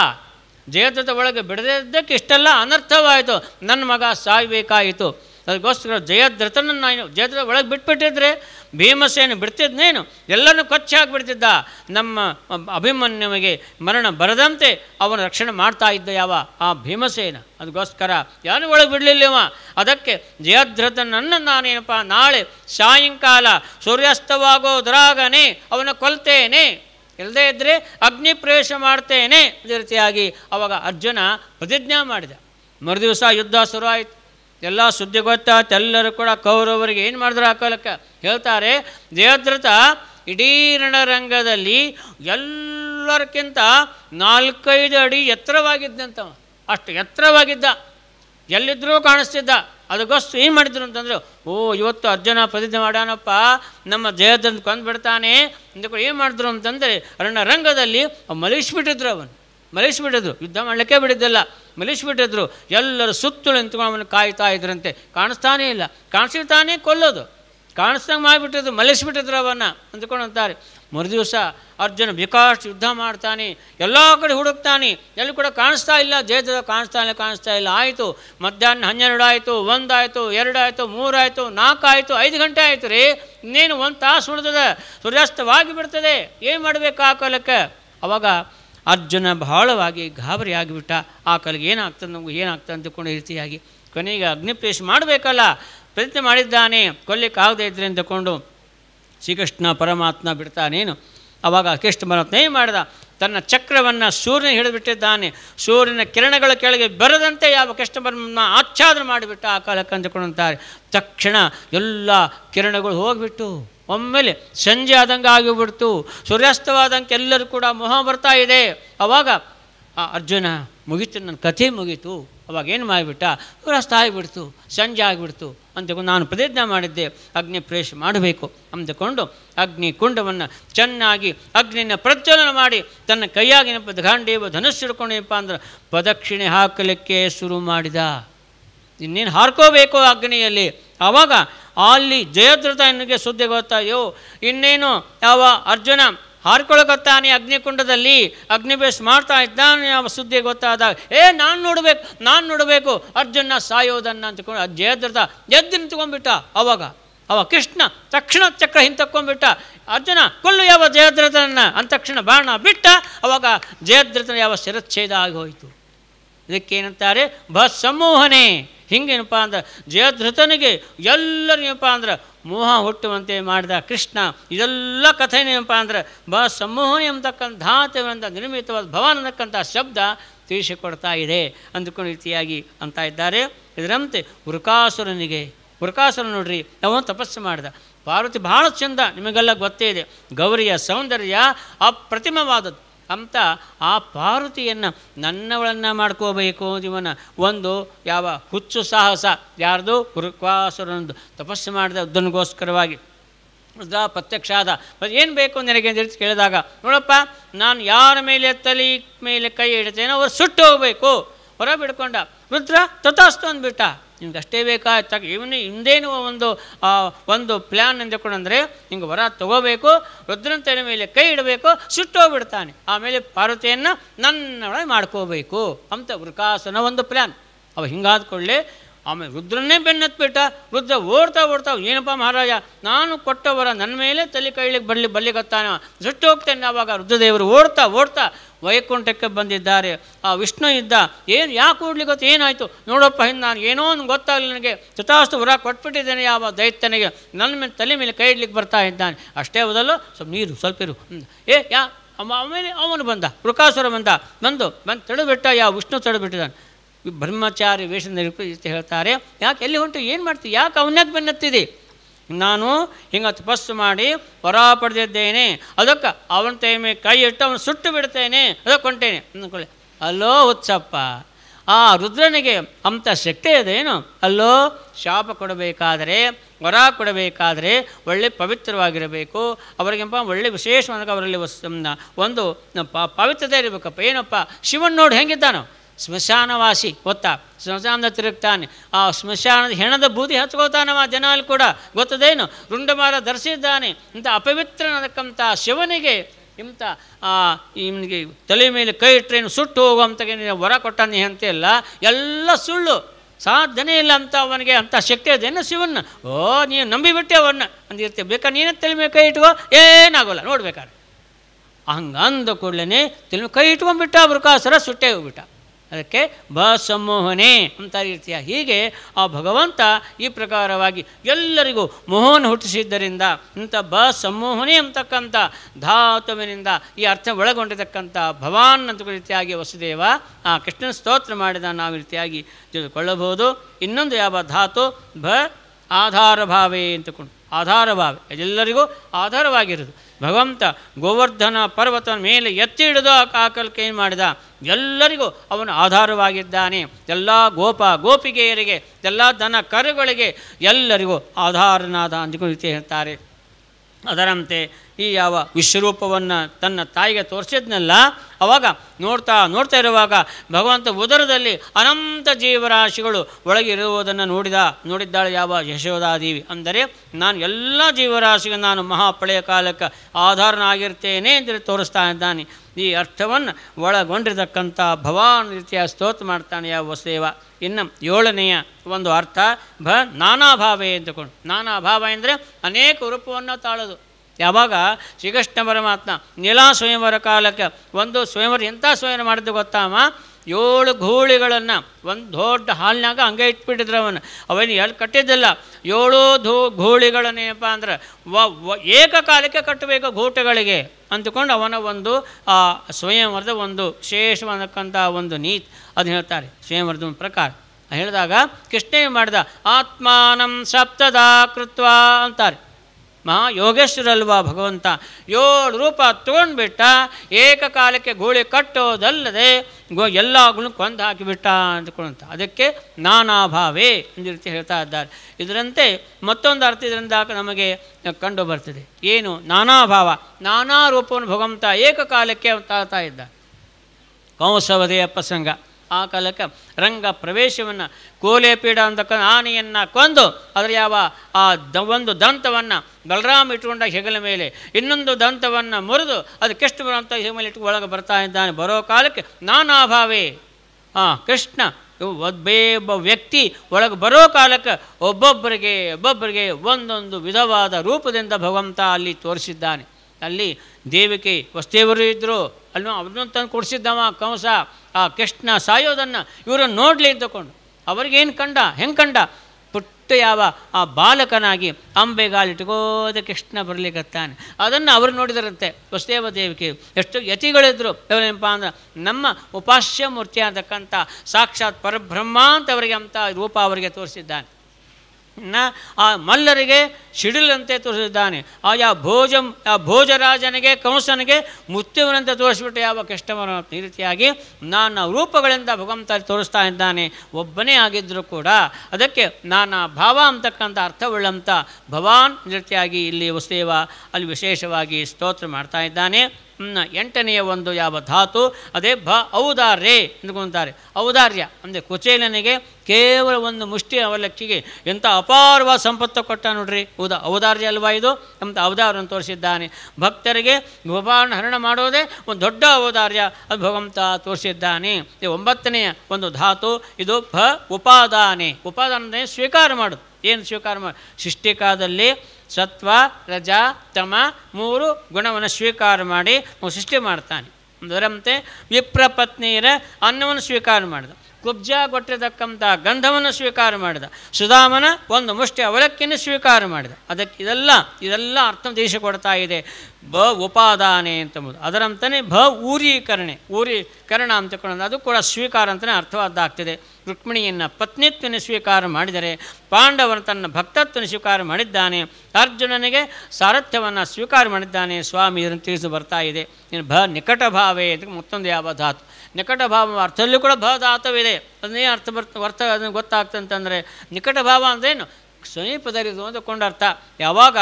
S1: ಜಯದ್ರಥ ಒಳಗೆ ಬಿಡದೇ ಇದ್ದಕ್ಕೆ ಇಷ್ಟೆಲ್ಲ ಅನರ್ಥವಾಯಿತು ನನ್ನ ಮಗ ಸಾಯ್ಬೇಕಾಯಿತು ಅದಕ್ಕೋಸ್ಕರ ಜಯದ್ರಥನ ನಾನು ಜಯದ್ರ ಒಳಗೆ ಬಿಟ್ಬಿಟ್ಟಿದ್ರೆ ಭೀಮಸೇನ ಬಿಡ್ತಿದ್ನೇನು ಎಲ್ಲನೂ ಕೊಚ್ಚಿ ಹಾಕಿಬಿಡ್ತಿದ್ದ ನಮ್ಮ ಅಭಿಮನ್ಯುವಿಗೆ ಮರಣ ಬರದಂತೆ ಅವನು ರಕ್ಷಣೆ ಮಾಡ್ತಾ ಇದ್ದ ಯಾವ ಆ ಭೀಮಸೇನ ಅದಕ್ಕೋಸ್ಕರ ಯಾರು ಒಳಗೆ ಬಿಡಲಿಲ್ಲವ ಅದಕ್ಕೆ ಜಯದ್ರಥನನ್ನು ನಾನೇನಪ್ಪ ನಾಳೆ ಸಾಯಂಕಾಲ ಸೂರ್ಯಾಸ್ತವಾಗೋದ್ರಾಗನೇ ಅವನ ಕೊಲ್ತೇನೆ ಇಲ್ಲದೇ ಇದ್ದರೆ ಅಗ್ನಿ ಪ್ರವೇಶ ಮಾಡ್ತೇನೆ ಅದೇ ರೀತಿಯಾಗಿ ಅವಾಗ ಅರ್ಜುನ ಪ್ರತಿಜ್ಞೆ ಮಾಡಿದ ಮರುದಿವಸ ಯುದ್ಧ ಶುರುವಾಯಿತು ಎಲ್ಲ ಸುದ್ದಿ ಗೊತ್ತಾತೆಲ್ಲರೂ ಕೂಡ ಕೌರವರಿಗೆ ಏನು ಮಾಡಿದ್ರು ಆ ಕಾಲಕ್ಕೆ ಹೇಳ್ತಾರೆ ದೇವದ್ರತ ಇಡೀ ರಣರಂಗದಲ್ಲಿ ಎಲ್ಲರಕ್ಕಿಂತ ನಾಲ್ಕೈದು ಅಡಿ ಎತ್ತರವಾಗಿದ್ದಂತವ ಅಷ್ಟು ಎತ್ತರವಾಗಿದ್ದ ಎಲ್ಲಿದ್ದರೂ ಕಾಣಿಸ್ತಿದ್ದ ಅದಕ್ಕೋಸ್ಕರ ಏನು ಮಾಡಿದ್ರು ಅಂತಂದ್ರೆ ಓ ಇವತ್ತು ಅರ್ಜುನ ಪ್ರತಿಜ್ಞೆ ಮಾಡ್ಯಾನಪ್ಪ ನಮ್ಮ ಜಯದನ್ನು ಕೊಂದ್ಬಿಡ್ತಾನೆ ಅಂತ ಏನು ಮಾಡಿದ್ರು ಅಂತಂದರೆ ರಣರಂಗದಲ್ಲಿ ಮಲಗಿಸ್ಬಿಟ್ಟಿದ್ರು ಅವನು ಮಲಿಸಿಬಿಟ್ಟಿದ್ರು ಯುದ್ಧ ಮಾಡಲಿಕ್ಕೆ ಬಿಡಿದ್ದಲ್ಲ ಮಲಿಸ್ಬಿಟ್ಟಿದ್ರು ಎಲ್ಲರೂ ಸುತ್ತಲೂ ನಿಂತ್ಕೊಂಡು ಅವನು ಕಾಯ್ತಾ ಇದ್ರಂತೆ ಕಾಣಿಸ್ತಾನೇ ಇಲ್ಲ ಕಾಣಿಸ್ತಾನೆ ಕೊಲ್ಲೋದು ಕಾಣಿಸ್ದಂಗೆ ಮಾಡಿಬಿಟ್ಟಿದ್ರು ಮಲಿಸ್ಬಿಟ್ಟಿದ್ರು ಅವನ್ನ ಅಂದ್ಕೊಂಡು ಅಂತಾರೆ ದಿವಸ ಅರ್ಜುನ ವಿಕಾಸ್ ಯುದ್ಧ ಮಾಡ್ತಾನೆ ಎಲ್ಲ ಕಡೆ ಹುಡುಕ್ತಾನೆ ಎಲ್ಲಿ ಕೂಡ ಕಾಣಿಸ್ತಾ ಇಲ್ಲ ಜಯದ್ರ ಕಾಣಿಸ್ತಾ ಇಲ್ಲ ಕಾಣಿಸ್ತಾ ಇಲ್ಲ ಆಯಿತು ಮಧ್ಯಾಹ್ನ ಹನ್ನೆರಡು ಆಯಿತು ಒಂದಾಯಿತು ಎರಡಾಯಿತು ಮೂರಾಯಿತು ನಾಲ್ಕು ಆಯಿತು ಐದು ಗಂಟೆ ಆಯಿತು ರೀ ಇನ್ನೇನು ಒಂದು ತಾಸು ಉಳಿದದ ಸೂರ್ಯಾಸ್ತವಾಗಿ ಬಿಡ್ತದೆ ಏನು ಮಾಡಬೇಕು ಆ ಕಾಲಕ್ಕೆ ಅವಾಗ ಅರ್ಜುನ ಬಹಳವಾಗಿ ಗಾಬರಿಯಾಗಿಬಿಟ್ಟ ಆ ಕಾಲಿಗೆ ಏನಾಗ್ತದೆ ನಮಗೆ ಏನಾಗ್ತದೆ ಅಂತಕೊಂಡು ರೀತಿಯಾಗಿ ಕೊನೆಗೆ ಪ್ರೇಷ್ ಮಾಡಬೇಕಲ್ಲ ಪ್ರಯತ್ನ ಮಾಡಿದ್ದಾನೆ ಕೊಲ್ಲಿಕ್ಕಾಗದೇ ಇದ್ರೆ ಅಂತಕೊಂಡು ಶ್ರೀಕೃಷ್ಣ ಪರಮಾತ್ಮ ಬಿಡ್ತಾನೇನು ಆವಾಗ ಕೆಷ್ಟ ಪರಮಾತ್ಮ ಮಾಡಿದ ತನ್ನ ಚಕ್ರವನ್ನು ಸೂರ್ಯನ ಹಿಡಿದುಬಿಟ್ಟಿದ್ದಾನೆ ಸೂರ್ಯನ ಕಿರಣಗಳ ಕೆಳಗೆ ಬರದಂತೆ ಯಾವ ಕೃಷ್ಣ ಪರಮಾತ್ಮ ಆಚ್ಛಾದನ ಆ ಕಾಲಕ್ಕೆ ಅಂದುಕೊಂಡಂತಾರೆ ತಕ್ಷಣ ಎಲ್ಲ ಕಿರಣಗಳು ಹೋಗಿಬಿಟ್ಟು ಒಮ್ಮೆಲೆ ಸಂಜೆ ಆದಂಗೆ ಆಗಿಬಿಡ್ತು ಸೂರ್ಯಾಸ್ತವಾದಂಗೆ ಎಲ್ಲರೂ ಕೂಡ ಮೊಹ ಬರ್ತಾ ಇದೆ ಆವಾಗ ಆ ಅರ್ಜುನ ಮುಗೀತು ನನ್ನ ಕಥೆ ಮುಗೀತು ಅವಾಗ ಏನು ಮಾಡಿಬಿಟ್ಟ ಸೂರ್ಯಾಸ್ತ ಆಗಿಬಿಡ್ತು ಸಂಜೆ ಆಗಿಬಿಡ್ತು ಅಂತಕೊಂಡು ನಾನು ಪ್ರತಿಜ್ಞೆ ಮಾಡಿದ್ದೆ ಅಗ್ನಿ ಪ್ರೇಷ್ ಮಾಡಬೇಕು ಅಂದುಕೊಂಡು ಅಗ್ನಿ ಕುಂಡವನ್ನು ಚೆನ್ನಾಗಿ ಅಗ್ನಿನ ಪ್ರಜ್ವಲನ ಮಾಡಿ ತನ್ನ ಕೈಯಾಗಿನ ಗಾಂಡೇವ ಧನುಷ್ ಹಿಡ್ಕೊಂಡೇನಪ್ಪ ಅಂದ್ರೆ ಪ್ರದಕ್ಷಿಣೆ ಹಾಕಲಿಕ್ಕೆ ಶುರು ಮಾಡಿದ ಇನ್ನೇನು ಹಾರ್ಕೋಬೇಕು ಅಗ್ನಿಯಲ್ಲಿ ಆವಾಗ ಅಲ್ಲಿ ಜಯದ್ರತ ಸುದ್ದಿ ಗೊತ್ತಾಯೋ ಇನ್ನೇನು ಯಾವ ಅರ್ಜುನ ಹಾರ್ಕೊಳಕತ್ತಾನೆ ಅಗ್ನಿಕುಂಡದಲ್ಲಿ ಅಗ್ನಿಬೇಶ್ ಮಾಡ್ತಾ ಇದ್ದಾನೆ ಯಾವ ಸುದ್ದಿ ಗೊತ್ತಾದಾಗ ಏ ನಾನು ನೋಡಬೇಕು ನಾನು ನೋಡಬೇಕು ಅರ್ಜುನ ಸಾಯೋದನ್ನು ಅಂತಕೊಂಡು ಅದು ಜಯದ್ರತ ಎದ್ದು ನಿಂತ್ಕೊಂಡ್ಬಿಟ್ಟ ಅವಾಗ ಅವ ಕೃಷ್ಣ ತಕ್ಷಣ ಚಕ್ರ ಹಿಂತಕ್ಕೊಂಡ್ಬಿಟ್ಟ ಅರ್ಜುನ ಕೊಲ್ಲು ಯಾವ ಜಯದ್ರತನನ್ನ ಅಂತಕ್ಷಣ ಬಾಣ ಬಿಟ್ಟ ಅವಾಗ ಜಯದ್ರತನ ಯಾವ ಶಿರಚ್ಛೇದ ಆಗಿ ಹೋಯಿತು ಇದಕ್ಕೇನಂತಾರೆ ಬಸ್ ಸಂಮೋಹನೆ ಹಿಂಗೇನಪ್ಪ ಅಂದ್ರೆ ಜಯಧೃತನಿಗೆ ಏನಪ್ಪಾ ಅಂದ್ರೆ ಮೋಹ ಹುಟ್ಟುವಂತೆ ಮಾಡಿದ ಕೃಷ್ಣ ಇದೆಲ್ಲ ಕಥೆನೇನಪ್ಪ ಅಂದ್ರೆ ಬ ಸಮೂಹ ಎಂಬತಕ್ಕಂಥ ನಿರ್ಮಿತವಾದ ಭವನ ಅನ್ನಕ್ಕಂಥ ಶಬ್ದ ತಿಳಿಸಿಕೊಡ್ತಾ ಇದೆ ಅಂದುಕೊಂಡು ರೀತಿಯಾಗಿ ಅಂತ ಇದ್ದಾರೆ ಇದರಂತೆ ವೃಕಾಸುರನಿಗೆ ವೃಕಾಸುರ ನೋಡ್ರಿ ಅವನು ತಪಸ್ಸು ಮಾಡಿದ ಪಾರ್ವತಿ ಭಾಳ ಚಂದ ನಿಮಗೆಲ್ಲ ಗೊತ್ತೇ ಇದೆ ಗೌರಿಯ ಸೌಂದರ್ಯ ಅಪ್ರತಿಮವಾದದ್ದು ಅಂತ ಆ ಪಾರ್ವತಿಯನ್ನು ನನ್ನವಳನ್ನು ಮಾಡ್ಕೋಬೇಕು ಇವನ ಒಂದು ಯಾವ ಹುಚ್ಚು ಸಾಹಸ ಯಾರ್ದು ಹುರುಕ್ವಾಸುರನದ್ದು ತಪಸ್ಸು ಮಾಡಿದ ಉದ್ದನಿಗೋಸ್ಕರವಾಗಿ ರುದ್ರ ಪ್ರತ್ಯಕ್ಷ ಆದ ಏನು ಬೇಕು ನಿನಗೆ ಅಂತ ಕೇಳಿದಾಗ ನೋಡಪ್ಪ ನಾನು ಯಾರ ಮೇಲೆ ತಲೆ ಮೇಲೆ ಕೈ ಇಡ್ತೇನೋ ಅವ್ರು ಸುಟ್ಟು ಹೋಗಬೇಕು ಹೊರ ಬಿಡ್ಕೊಂಡ ರುದ್ರ ತಥಾಸ್ತು ಅಂದ್ಬಿಟ್ಟ ನಿಮ್ಗೆ ಅಷ್ಟೇ ಬೇಕಾ ಇವನು ಹಿಂದೇನು ಒಂದು ಒಂದು ಪ್ಲ್ಯಾನ್ ಅಂದರೆ ನಿಮ್ಗೆ ವರ ತಗೋಬೇಕು ರುದ್ರಂತನ ಮೇಲೆ ಕೈ ಇಡಬೇಕು ಸುಟ್ಟೋಗ್ಬಿಡ್ತಾನೆ ಆಮೇಲೆ ಪಾರ್ವತಿಯನ್ನು ನನ್ನೊಳಗೆ ಮಾಡ್ಕೋಬೇಕು ಅಂತ ವೃಕಾಸನ ಒಂದು ಪ್ಲ್ಯಾನ್ ಅವ ಹಿಂಗಾದ್ಕೊಳ್ಳೆ ಆಮೇಲೆ ರುದ್ರನೇ ಬೆನ್ನತ್ಬಿಟ್ಟ ರುದ್ರ ಓಡ್ತಾ ಓಡ್ತಾ ಏನಪ್ಪ ಮಹಾರಾಜ ನಾನು ಕೊಟ್ಟವರ ನನ್ನ ಮೇಲೆ ತಲೆ ಕೈಳಿಗೆ ಬರಲಿ ಬಲ್ಲಿಗತ್ತಾನ ಜೊಟ್ಟು ಹೋಗ್ತೇನೆ ಆವಾಗ ರುದ್ರದೇವರು ಓಡ್ತಾ ಓಡ್ತಾ ವೈಕುಂಠಕ್ಕೆ ಬಂದಿದ್ದಾರೆ ಆ ವಿಷ್ಣು ಇದ್ದ ಏನು ಯಾಕೆ ಕೂಡ್ಲಿ ಗೊತ್ತು ಏನಾಯಿತು ನೋಡಪ್ಪ ಹಿಂದೆ ನಾನು ಏನೋ ಒಂದು ಗೊತ್ತಾಗಲಿ ನನಗೆ ಚತಾಸ್ತು ಹೊರ ಕೊಟ್ಬಿಟ್ಟಿದ್ದೇನೆ ಯಾವ ದೈತ್ಯನಿಗೆ ನನ್ನ ಮೇಲೆ ತಲೆ ಮೇಲೆ ಕೈ ಇಡ್ಲಿಕ್ಕೆ ಬರ್ತಾ ಇದ್ದಾನೆ ಅಷ್ಟೇ ಓದಲು ಸ್ವಲ್ಪ ನೀರು ಸ್ವಲ್ಪ ಇರು ಏ ಯಾ ಅಮ್ಮ ಆಮೇಲೆ ಅವನು ಬಂದ ವೃಕಾಸುರ ಬಂದ ಬಂದು ಬಂದು ತಡೆಬಿಟ್ಟ ಯಾವ ವಿಷ್ಣು ತಡೆಬಿಟ್ಟಿದ್ದಾನೆ ಬ್ರಹ್ಮಚಾರಿ ವೇಷದಲ್ಲಿ ಹೇಳ್ತಾರೆ ಯಾಕೆ ಎಲ್ಲಿ ಹೊಂಟು ಏನು ಮಾಡ್ತೀವಿ ಯಾಕೆ ಅವನ್ಯಾಕೆ ಬೆನ್ನತ್ತಿದೆ ನಾನು ಹಿಂಗೆ ತಪಸ್ಸು ಮಾಡಿ ಹೊರ ಪಡೆದಿದ್ದೇನೆ ಅದಕ್ಕೆ ಅವನ ತೈಮೆ ಕೈ ಇಟ್ಟು ಅವನು ಸುಟ್ಟು ಬಿಡ್ತೇನೆ ಅದಕ್ಕೆ ಹೊಂಟೇನೆ ಅಂದ್ಕೊಳ್ಳಿ ಅಲ್ಲೋ ಉತ್ಸಪ್ಪ ಆ ರುದ್ರನಿಗೆ ಅಂಥ ಶಕ್ತಿ ಅದೇನು ಅಲ್ಲೋ ಶಾಪ ಕೊಡಬೇಕಾದರೆ ವರ ಕೊಡಬೇಕಾದರೆ ಒಳ್ಳೆ ಪವಿತ್ರವಾಗಿರಬೇಕು ಅವರಿಗೆಂಪ ಒಳ್ಳೆ ವಿಶೇಷವಾದ ಅವರಲ್ಲಿ ಒಂದು ಪವಿತ್ರತೆ ಇರಬೇಕಪ್ಪ ಏನಪ್ಪ ಶಿವನ್ ನೋಡು ಹೆಂಗಿದ್ದಾನೋ ಸ್ಮಶಾನವಾಸಿ ಗೊತ್ತಾ ಸ್ಮಶಾನದ ತಿರುಗ್ತಾನೆ ಆ ಸ್ಮಶಾನದ ಹೆಣದ ಬೂದಿ ಹಚ್ಕೋತಾನವ ಜನಾಲ್ ಕೂಡ ಗೊತ್ತದೇನು ರುಂಡಮಾರ ಧರಿಸಿದ್ದಾನೆ ಇಂಥ ಅಪವಿತ್ರನದಕ್ಕಂಥ ಶಿವನಿಗೆ ಇಂಥ ಇವನಿಗೆ ತಲೆ ಮೇಲೆ ಕೈ ಇಟ್ಟರೆ ಸುಟ್ಟು ಹೋಗುವಂಥ ವರ ಕೊಟ್ಟಾನೆ ಅಂತೆಲ್ಲ ಎಲ್ಲ ಸುಳ್ಳು ಸಾಧನೆ ಇಲ್ಲ ಅಂತ ಅವನಿಗೆ ಅಂಥ ಶಕ್ತಿ ಅದೇನು ಶಿವನ್ನ ಓ ನೀನು ನಂಬಿಬಿಟ್ಟೆ ಅವನ್ನ ಅಂದಿರ್ತೀವಿ ಬೇಕಾ ನೀನು ತಲೆ ಮೇಲೆ ಕೈ ಇಟ್ಕೋ ಏನಾಗೋಲ್ಲ ನೋಡ್ಬೇಕಾದ್ರೆ ಹಂಗಂದ ಕೂಡಲೇ ತಲೆ ಕೈ ಇಟ್ಕೊಂಡ್ಬಿಟ್ಟ ಬೃಕಾಸರ ಸುಟ್ಟೇ ಹೋಗ್ಬಿಟ್ಟ ಅದಕ್ಕೆ ಬ ಸಂಮೋಹನೆ ಅಂತ ರೀತಿಯ ಹೀಗೆ ಆ ಭಗವಂತ ಈ ಪ್ರಕಾರವಾಗಿ ಎಲ್ಲರಿಗೂ ಮೋಹನ ಹುಟ್ಟಿಸಿದ್ದರಿಂದ ಇಂಥ ಬ ಸಂಮೋಹನೆ ಅಂತಕ್ಕಂಥ ಧಾತುವಿನಿಂದ ಈ ಅರ್ಥ ಒಳಗೊಂಡಿರ್ತಕ್ಕಂಥ ಭವಾನ್ ಅಂತ ರೀತಿಯಾಗಿ ವಸುದೇವ ಆ ಕೃಷ್ಣನ ಸ್ತೋತ್ರ ಮಾಡಿದ ನಾವು ರೀತಿಯಾಗಿ ತಿಳಿದುಕೊಳ್ಳಬಹುದು ಇನ್ನೊಂದು ಯಾವ ಧಾತು ಬ ಆಧಾರ ಭಾವೆ ಅಂತಕೊಂಡು ಆಧಾರ ಭಾವೆ ಎಲ್ಲರಿಗೂ ಆಧಾರವಾಗಿರೋದು ಭಗವಂತ ಗೋವರ್ಧನ ಪರ್ವತ ಮೇಲೆ ಎತ್ತಿ ಹಿಡಿದು ಕಾಕಲ್ಕೆ ಏನು ಮಾಡಿದ ಎಲ್ಲರಿಗೂ ಅವನು ಆಧಾರವಾಗಿದ್ದಾನೆ ಎಲ್ಲ ಗೋಪ ಗೋಪಿಗೆಯರಿಗೆ ಎಲ್ಲ ದನ ಕರುಗಳಿಗೆ ಎಲ್ಲರಿಗೂ ಆಧಾರನಾದ ಅಂದುಕೊಂಡು ಹೇಳ್ತಾರೆ ಅದರಂತೆ ಈ ಯಾವ ವಿಶ್ವರೂಪವನ್ನು ತನ್ನ ತಾಯಿಗೆ ತೋರಿಸಿದ್ನಲ್ಲ ಅವಾಗ ನೋಡ್ತಾ ನೋಡ್ತಾ ಇರುವಾಗ ಭಗವಂತ ಉದರದಲ್ಲಿ ಅನಂತ ಜೀವರಾಶಿಗಳು ಒಳಗಿರುವುದನ್ನು ನೋಡಿದ ನೋಡಿದ್ದಾಳೆ ಯಾವ ಯಶೋಧಾದೇವಿ ಅಂದರೆ ನಾನು ಎಲ್ಲ ಜೀವರಾಶಿಗೆ ನಾನು ಮಹಾಪಳೆಯ ಕಾಲಕ್ಕೆ ಆಧಾರನಾಗಿರ್ತೇನೆ ಎಂದು ತೋರಿಸ್ತಾ ಇದ್ದಾನೆ ಈ ಅರ್ಥವನ್ನು ಒಳಗೊಂಡಿರತಕ್ಕಂಥ ಭವಾನ್ ರೀತಿಯ ಸ್ತೋತ್ರ ಮಾಡ್ತಾನೆ ಯಾವ ವಸುದೇವ ಇನ್ನು ಏಳನೆಯ ಒಂದು ಅರ್ಥ ಭ ನಾನಾ ಭಾವೆ ಎಂದುಕೊಂಡು ನಾನಾ ಭಾವ ಎಂದರೆ ಅನೇಕ ರೂಪವನ್ನು ತಾಳೋದು ಯಾವಾಗ ಶ್ರೀಕೃಷ್ಣ ಪರಮಾತ್ಮ ನೀಲಾ ಸ್ವಯಂವರ ಕಾಲಕ್ಕೆ ಒಂದು ಸ್ವಯಂವರ ಎಂಥ ಸ್ವಯಂ ಮಾಡಿದ್ದು ಗೊತ್ತಾಮ ಏಳು ಧೂಳಿಗಳನ್ನು ಒಂದು ದೊಡ್ಡ ಹಾಲಿನಾಗ ಹಂಗೆ ಇಟ್ಬಿಟ್ಟಿದ್ರು ಅವನು ಅವನು ಎಲ್ಲಿ ಕಟ್ಟಿದ್ದಿಲ್ಲ ಏಳು ಧೂ ಧೂಳಿಗಳನ್ನೇನಪ್ಪ ಅಂದ್ರೆ ವ ಏಕಕಾಲಕ್ಕೆ ಕಟ್ಟಬೇಕು ಗೂಟಗಳಿಗೆ ಅಂದುಕೊಂಡು ಅವನ ಒಂದು ಆ ಸ್ವಯಂವರದ ಒಂದು ವಿಶೇಷವಾದಕ್ಕಂಥ ಒಂದು ನೀತಿ ಅದು ಹೇಳ್ತಾರೆ ಸ್ವಯಂವರದ ಪ್ರಕಾರ ಹೇಳಿದಾಗ ಕೃಷ್ಣ ಮಾಡಿದ ಆತ್ಮಾನಂ ಸಪ್ತದ ಕೃತ್ವ ಅಂತಾರೆ ಮಹಾ ಯೋಗೇಶ್ವರಲ್ವಾ ಭಗವಂತ ಏಳು ರೂಪ ತೊಗೊಂಡ್ಬಿಟ್ಟ ಏಕಕಾಲಕ್ಕೆ ಗೂಳಿ ಕಟ್ಟೋದಲ್ಲದೆ ಗೋ ಎಲ್ಲ ಕೊಂದು ಹಾಕಿಬಿಟ್ಟ ಅಂದ್ಕೊಳ್ಳುವಂಥ ಅದಕ್ಕೆ ನಾನಾಭಾವೇ ಎಂದು ರೀತಿ ಹೇಳ್ತಾ ಇದ್ದಾರೆ ಇದರಂತೆ ಮತ್ತೊಂದು ಅರ್ಥ ಇದರಿಂದ ನಮಗೆ ಕಂಡು ಬರ್ತದೆ ಏನು ನಾನಾ ಭಾವ ನಾನಾ ರೂಪವನ್ನು ಭಗವಂತ ಏಕಕಾಲಕ್ಕೆ ತಾಳ್ತಾ ಇದ್ದ ಕಂಸವದೆಯ ಪ್ರಸಂಗ ಆ ಕಾಲಕ್ಕೆ ರಂಗ ಪ್ರವೇಶವನ್ನು ಕೋಲೆಪೀಡ ಅಂತಕ್ಕ ಆನೆಯನ್ನು ಕೊಂದು ಅದರ ಯಾವ ಆ ದ ಒಂದು ದಂತವನ್ನು ಬಲರಾಮ್ ಇಟ್ಕೊಂಡ ಹೆಗಲ ಮೇಲೆ ಇನ್ನೊಂದು ದಂತವನ್ನು ಮುರಿದು ಅದು ಕೃಷ್ಣ ಬರುವಂಥ ಹೆಗಲ ಇಟ್ಟು ಒಳಗೆ ಬರ್ತಾ ಇದ್ದಾನೆ ಬರೋ ಕಾಲಕ್ಕೆ ನಾನಾಭಾವೇ ಹಾಂ ಕೃಷ್ಣ ಒಬ್ಬೇ ಒಬ್ಬ ವ್ಯಕ್ತಿ ಒಳಗೆ ಬರೋ ಕಾಲಕ್ಕೆ ಒಬ್ಬೊಬ್ಬರಿಗೆ ಒಬ್ಬೊಬ್ಬರಿಗೆ ಒಂದೊಂದು ವಿಧವಾದ ರೂಪದಿಂದ ಭಗವಂತ ಅಲ್ಲಿ ತೋರಿಸಿದ್ದಾನೆ ಅಲ್ಲಿ ದೇವಿಕೆ ವಸ್ತೇವರು ಇದ್ದರು ಅಲ್ಲಿ ಅವ್ರನ್ನ ತಂದು ಕೊಡಿಸಿದ್ದವ ಕಂಸ ಆ ಕೃಷ್ಣ ಸಾಯೋದನ್ನು ಇವರನ್ನು ನೋಡಲಿ ಅಂತಕೊಂಡು ಅವ್ರಿಗೇನು ಕಂಡ ಹೆಂಗೆ ಕಂಡ ಪುಟ್ಟ ಯಾವ ಆ ಬಾಲಕನಾಗಿ ಅಂಬೆಗಾಲಿಟ್ಕೋದ ಕೃಷ್ಣ ಬರಲಿಕ್ಕತ್ತಾನೆ ಅದನ್ನು ಅವರು ನೋಡಿದರಂತೆ ವಸುದೇವ ದೇವಿಕೆ ಎಷ್ಟು ಯತಿಗಳಿದ್ರು ಯಾವನಪ್ಪ ಅಂದ್ರೆ ನಮ್ಮ ಉಪಾಶ್ಯ ಮೂರ್ತಿ ಅಂತಕ್ಕಂಥ ಸಾಕ್ಷಾತ್ ಪರಬ್ರಹ್ಮ ಅಂತ ಅವರಿಗೆ ಅಂತ ರೂಪ ಅವರಿಗೆ ತೋರಿಸಿದ್ದಾನೆ ನ ಆ ಮಲ್ಲರಿಗೆ ಸಿಡಿಲಂತೆ ತೋರಿಸಿದ್ದಾನೆ ಆಯಾ ಭೋಜಂ ಆ ಭೋಜರಾಜನಿಗೆ ಕಂಸನಿಗೆ ಮುತ್ತುವಿನಂತೆ ತೋರಿಸ್ಬಿಟ್ಟು ಯಾವ ಕಷ್ಟವನ್ನು ಈ ರೀತಿಯಾಗಿ ನಾನಾ ರೂಪಗಳಿಂದ ಭಗವಂತ ತೋರಿಸ್ತಾ ಇದ್ದಾನೆ ಒಬ್ಬನೇ ಆಗಿದ್ದರೂ ಕೂಡ ಅದಕ್ಕೆ ನಾನಾ ಭಾವ ಅಂತಕ್ಕಂಥ ಅರ್ಥವುಳ್ಳಂಥ ಭವಾನ್ ರೀತಿಯಾಗಿ ಇಲ್ಲಿ ವಸುದೇವ ಅಲ್ಲಿ ವಿಶೇಷವಾಗಿ ಸ್ತೋತ್ರ ಮಾಡ್ತಾ ಇದ್ದಾನೆ ಎಂಟನೆಯ ಒಂದು ಯಾವ ಧಾತು ಅದೇ ಭ ಔದಾರ್ಯ ಎಂದುಕೊಂತಾರೆ ಔದಾರ್ಯ ಅಂದರೆ ಕುಚೇಲನಿಗೆ ಕೇವಲ ಒಂದು ಮುಷ್ಟಿ ಅವಲಕ್ಷಿಗೆ ಎಂಥ ಅಪಾರವಾದ ಸಂಪತ್ತು ಕೊಟ್ಟ ನೋಡ್ರಿ ಉದ ಔದಾರ್ಯ ಅಲ್ವಾ ಇದು ಅಂತ ಔದಾರ್ಯ ತೋರಿಸಿದ್ದಾನೆ ಭಕ್ತರಿಗೆ ಗೋಪಾಲನ ಹರಣ ಮಾಡೋದೇ ಒಂದು ದೊಡ್ಡ ಔದಾರ್ಯ ಅದು ಭಗವಂತ ತೋರಿಸಿದ್ದಾನೆ ಈ ಒಂಬತ್ತನೆಯ ಒಂದು ಧಾತು ಇದು ಭ ಉಪಾದಾನೆ ಉಪಾದಾನದೇ ಸ್ವೀಕಾರ ಮಾಡು ಏನು ಸ್ವೀಕಾರ ಮಾಡಿ ಸೃಷ್ಟಿಕಾದಲ್ಲಿ ಸತ್ವ ರಜಾ ತಮ ಮೂರು ಗುಣವನ್ನು ಸ್ವೀಕಾರ ಮಾಡಿ ಸೃಷ್ಟಿ ಮಾಡ್ತಾನೆ ಅದರಂತೆ ವಿಪ್ರಪತ್ನಿಯರ ಅನ್ನವನ್ನು ಸ್ವೀಕಾರ ಮಾಡಿದ ಕುಬ್ಜ ಕೊಟ್ಟಿರತಕ್ಕಂಥ ಗಂಧವನ್ನು ಸ್ವೀಕಾರ ಮಾಡಿದ ಸುಧಾಮನ ಒಂದು ಮುಷ್ಟಿ ಅವಲಕ್ಕಿಯನ್ನು ಸ್ವೀಕಾರ ಮಾಡಿದ ಅದಕ್ಕೆ ಇದೆಲ್ಲ ಇದೆಲ್ಲ ಅರ್ಥ ದೇಶ ಕೊಡ್ತಾ ಇದೆ ಬ ಉಪಾದಾನೆ ಅಂತಂಬುದು ಅದರಂತಲೇ ಭ ಊರೀಕರಣೆ ಊರೀಕರಣ ಅಂತ ಅದು ಕೂಡ ಸ್ವೀಕಾರ ಅಂತಲೇ ಅರ್ಥವಾದಾಗ್ತಿದೆ ರುಕ್ಮಿಣಿಯನ್ನು ಪತ್ನಿತ್ವನ ಸ್ವೀಕಾರ ಮಾಡಿದರೆ ಪಾಂಡವನ ತನ್ನ ಭಕ್ತತ್ವನ ಸ್ವೀಕಾರ ಮಾಡಿದ್ದಾನೆ ಅರ್ಜುನನಿಗೆ ಸಾರಥ್ಯವನ್ನು ಸ್ವೀಕಾರ ಮಾಡಿದ್ದಾನೆ ಸ್ವಾಮಿ ಇದನ್ನು ತಿಳಿಸಿ ಬರ್ತಾ ಇದೆ ಭ ನಿಕಟ ಭಾವೇ ಅಂತ ಮತ್ತೊಂದು ಯಾವ ಧಾತು ನಿಕಟ ಭಾವ ಅರ್ಥದಲ್ಲೂ ಕೂಡ ಭಾವದಾತವಿದೆ ಅದನ್ನೇ ಅರ್ಥ ಬರ್ತ ಅರ್ಥ ಅದನ್ನು ಗೊತ್ತಾಗ್ತಂತಂದರೆ ನಿಕಟ ಭಾವ ಅಂದ್ರೇನು ಸಮೀಪದಲ್ಲಿ ಅಂತ ಕೊಂಡರ್ಥ ಯಾವಾಗ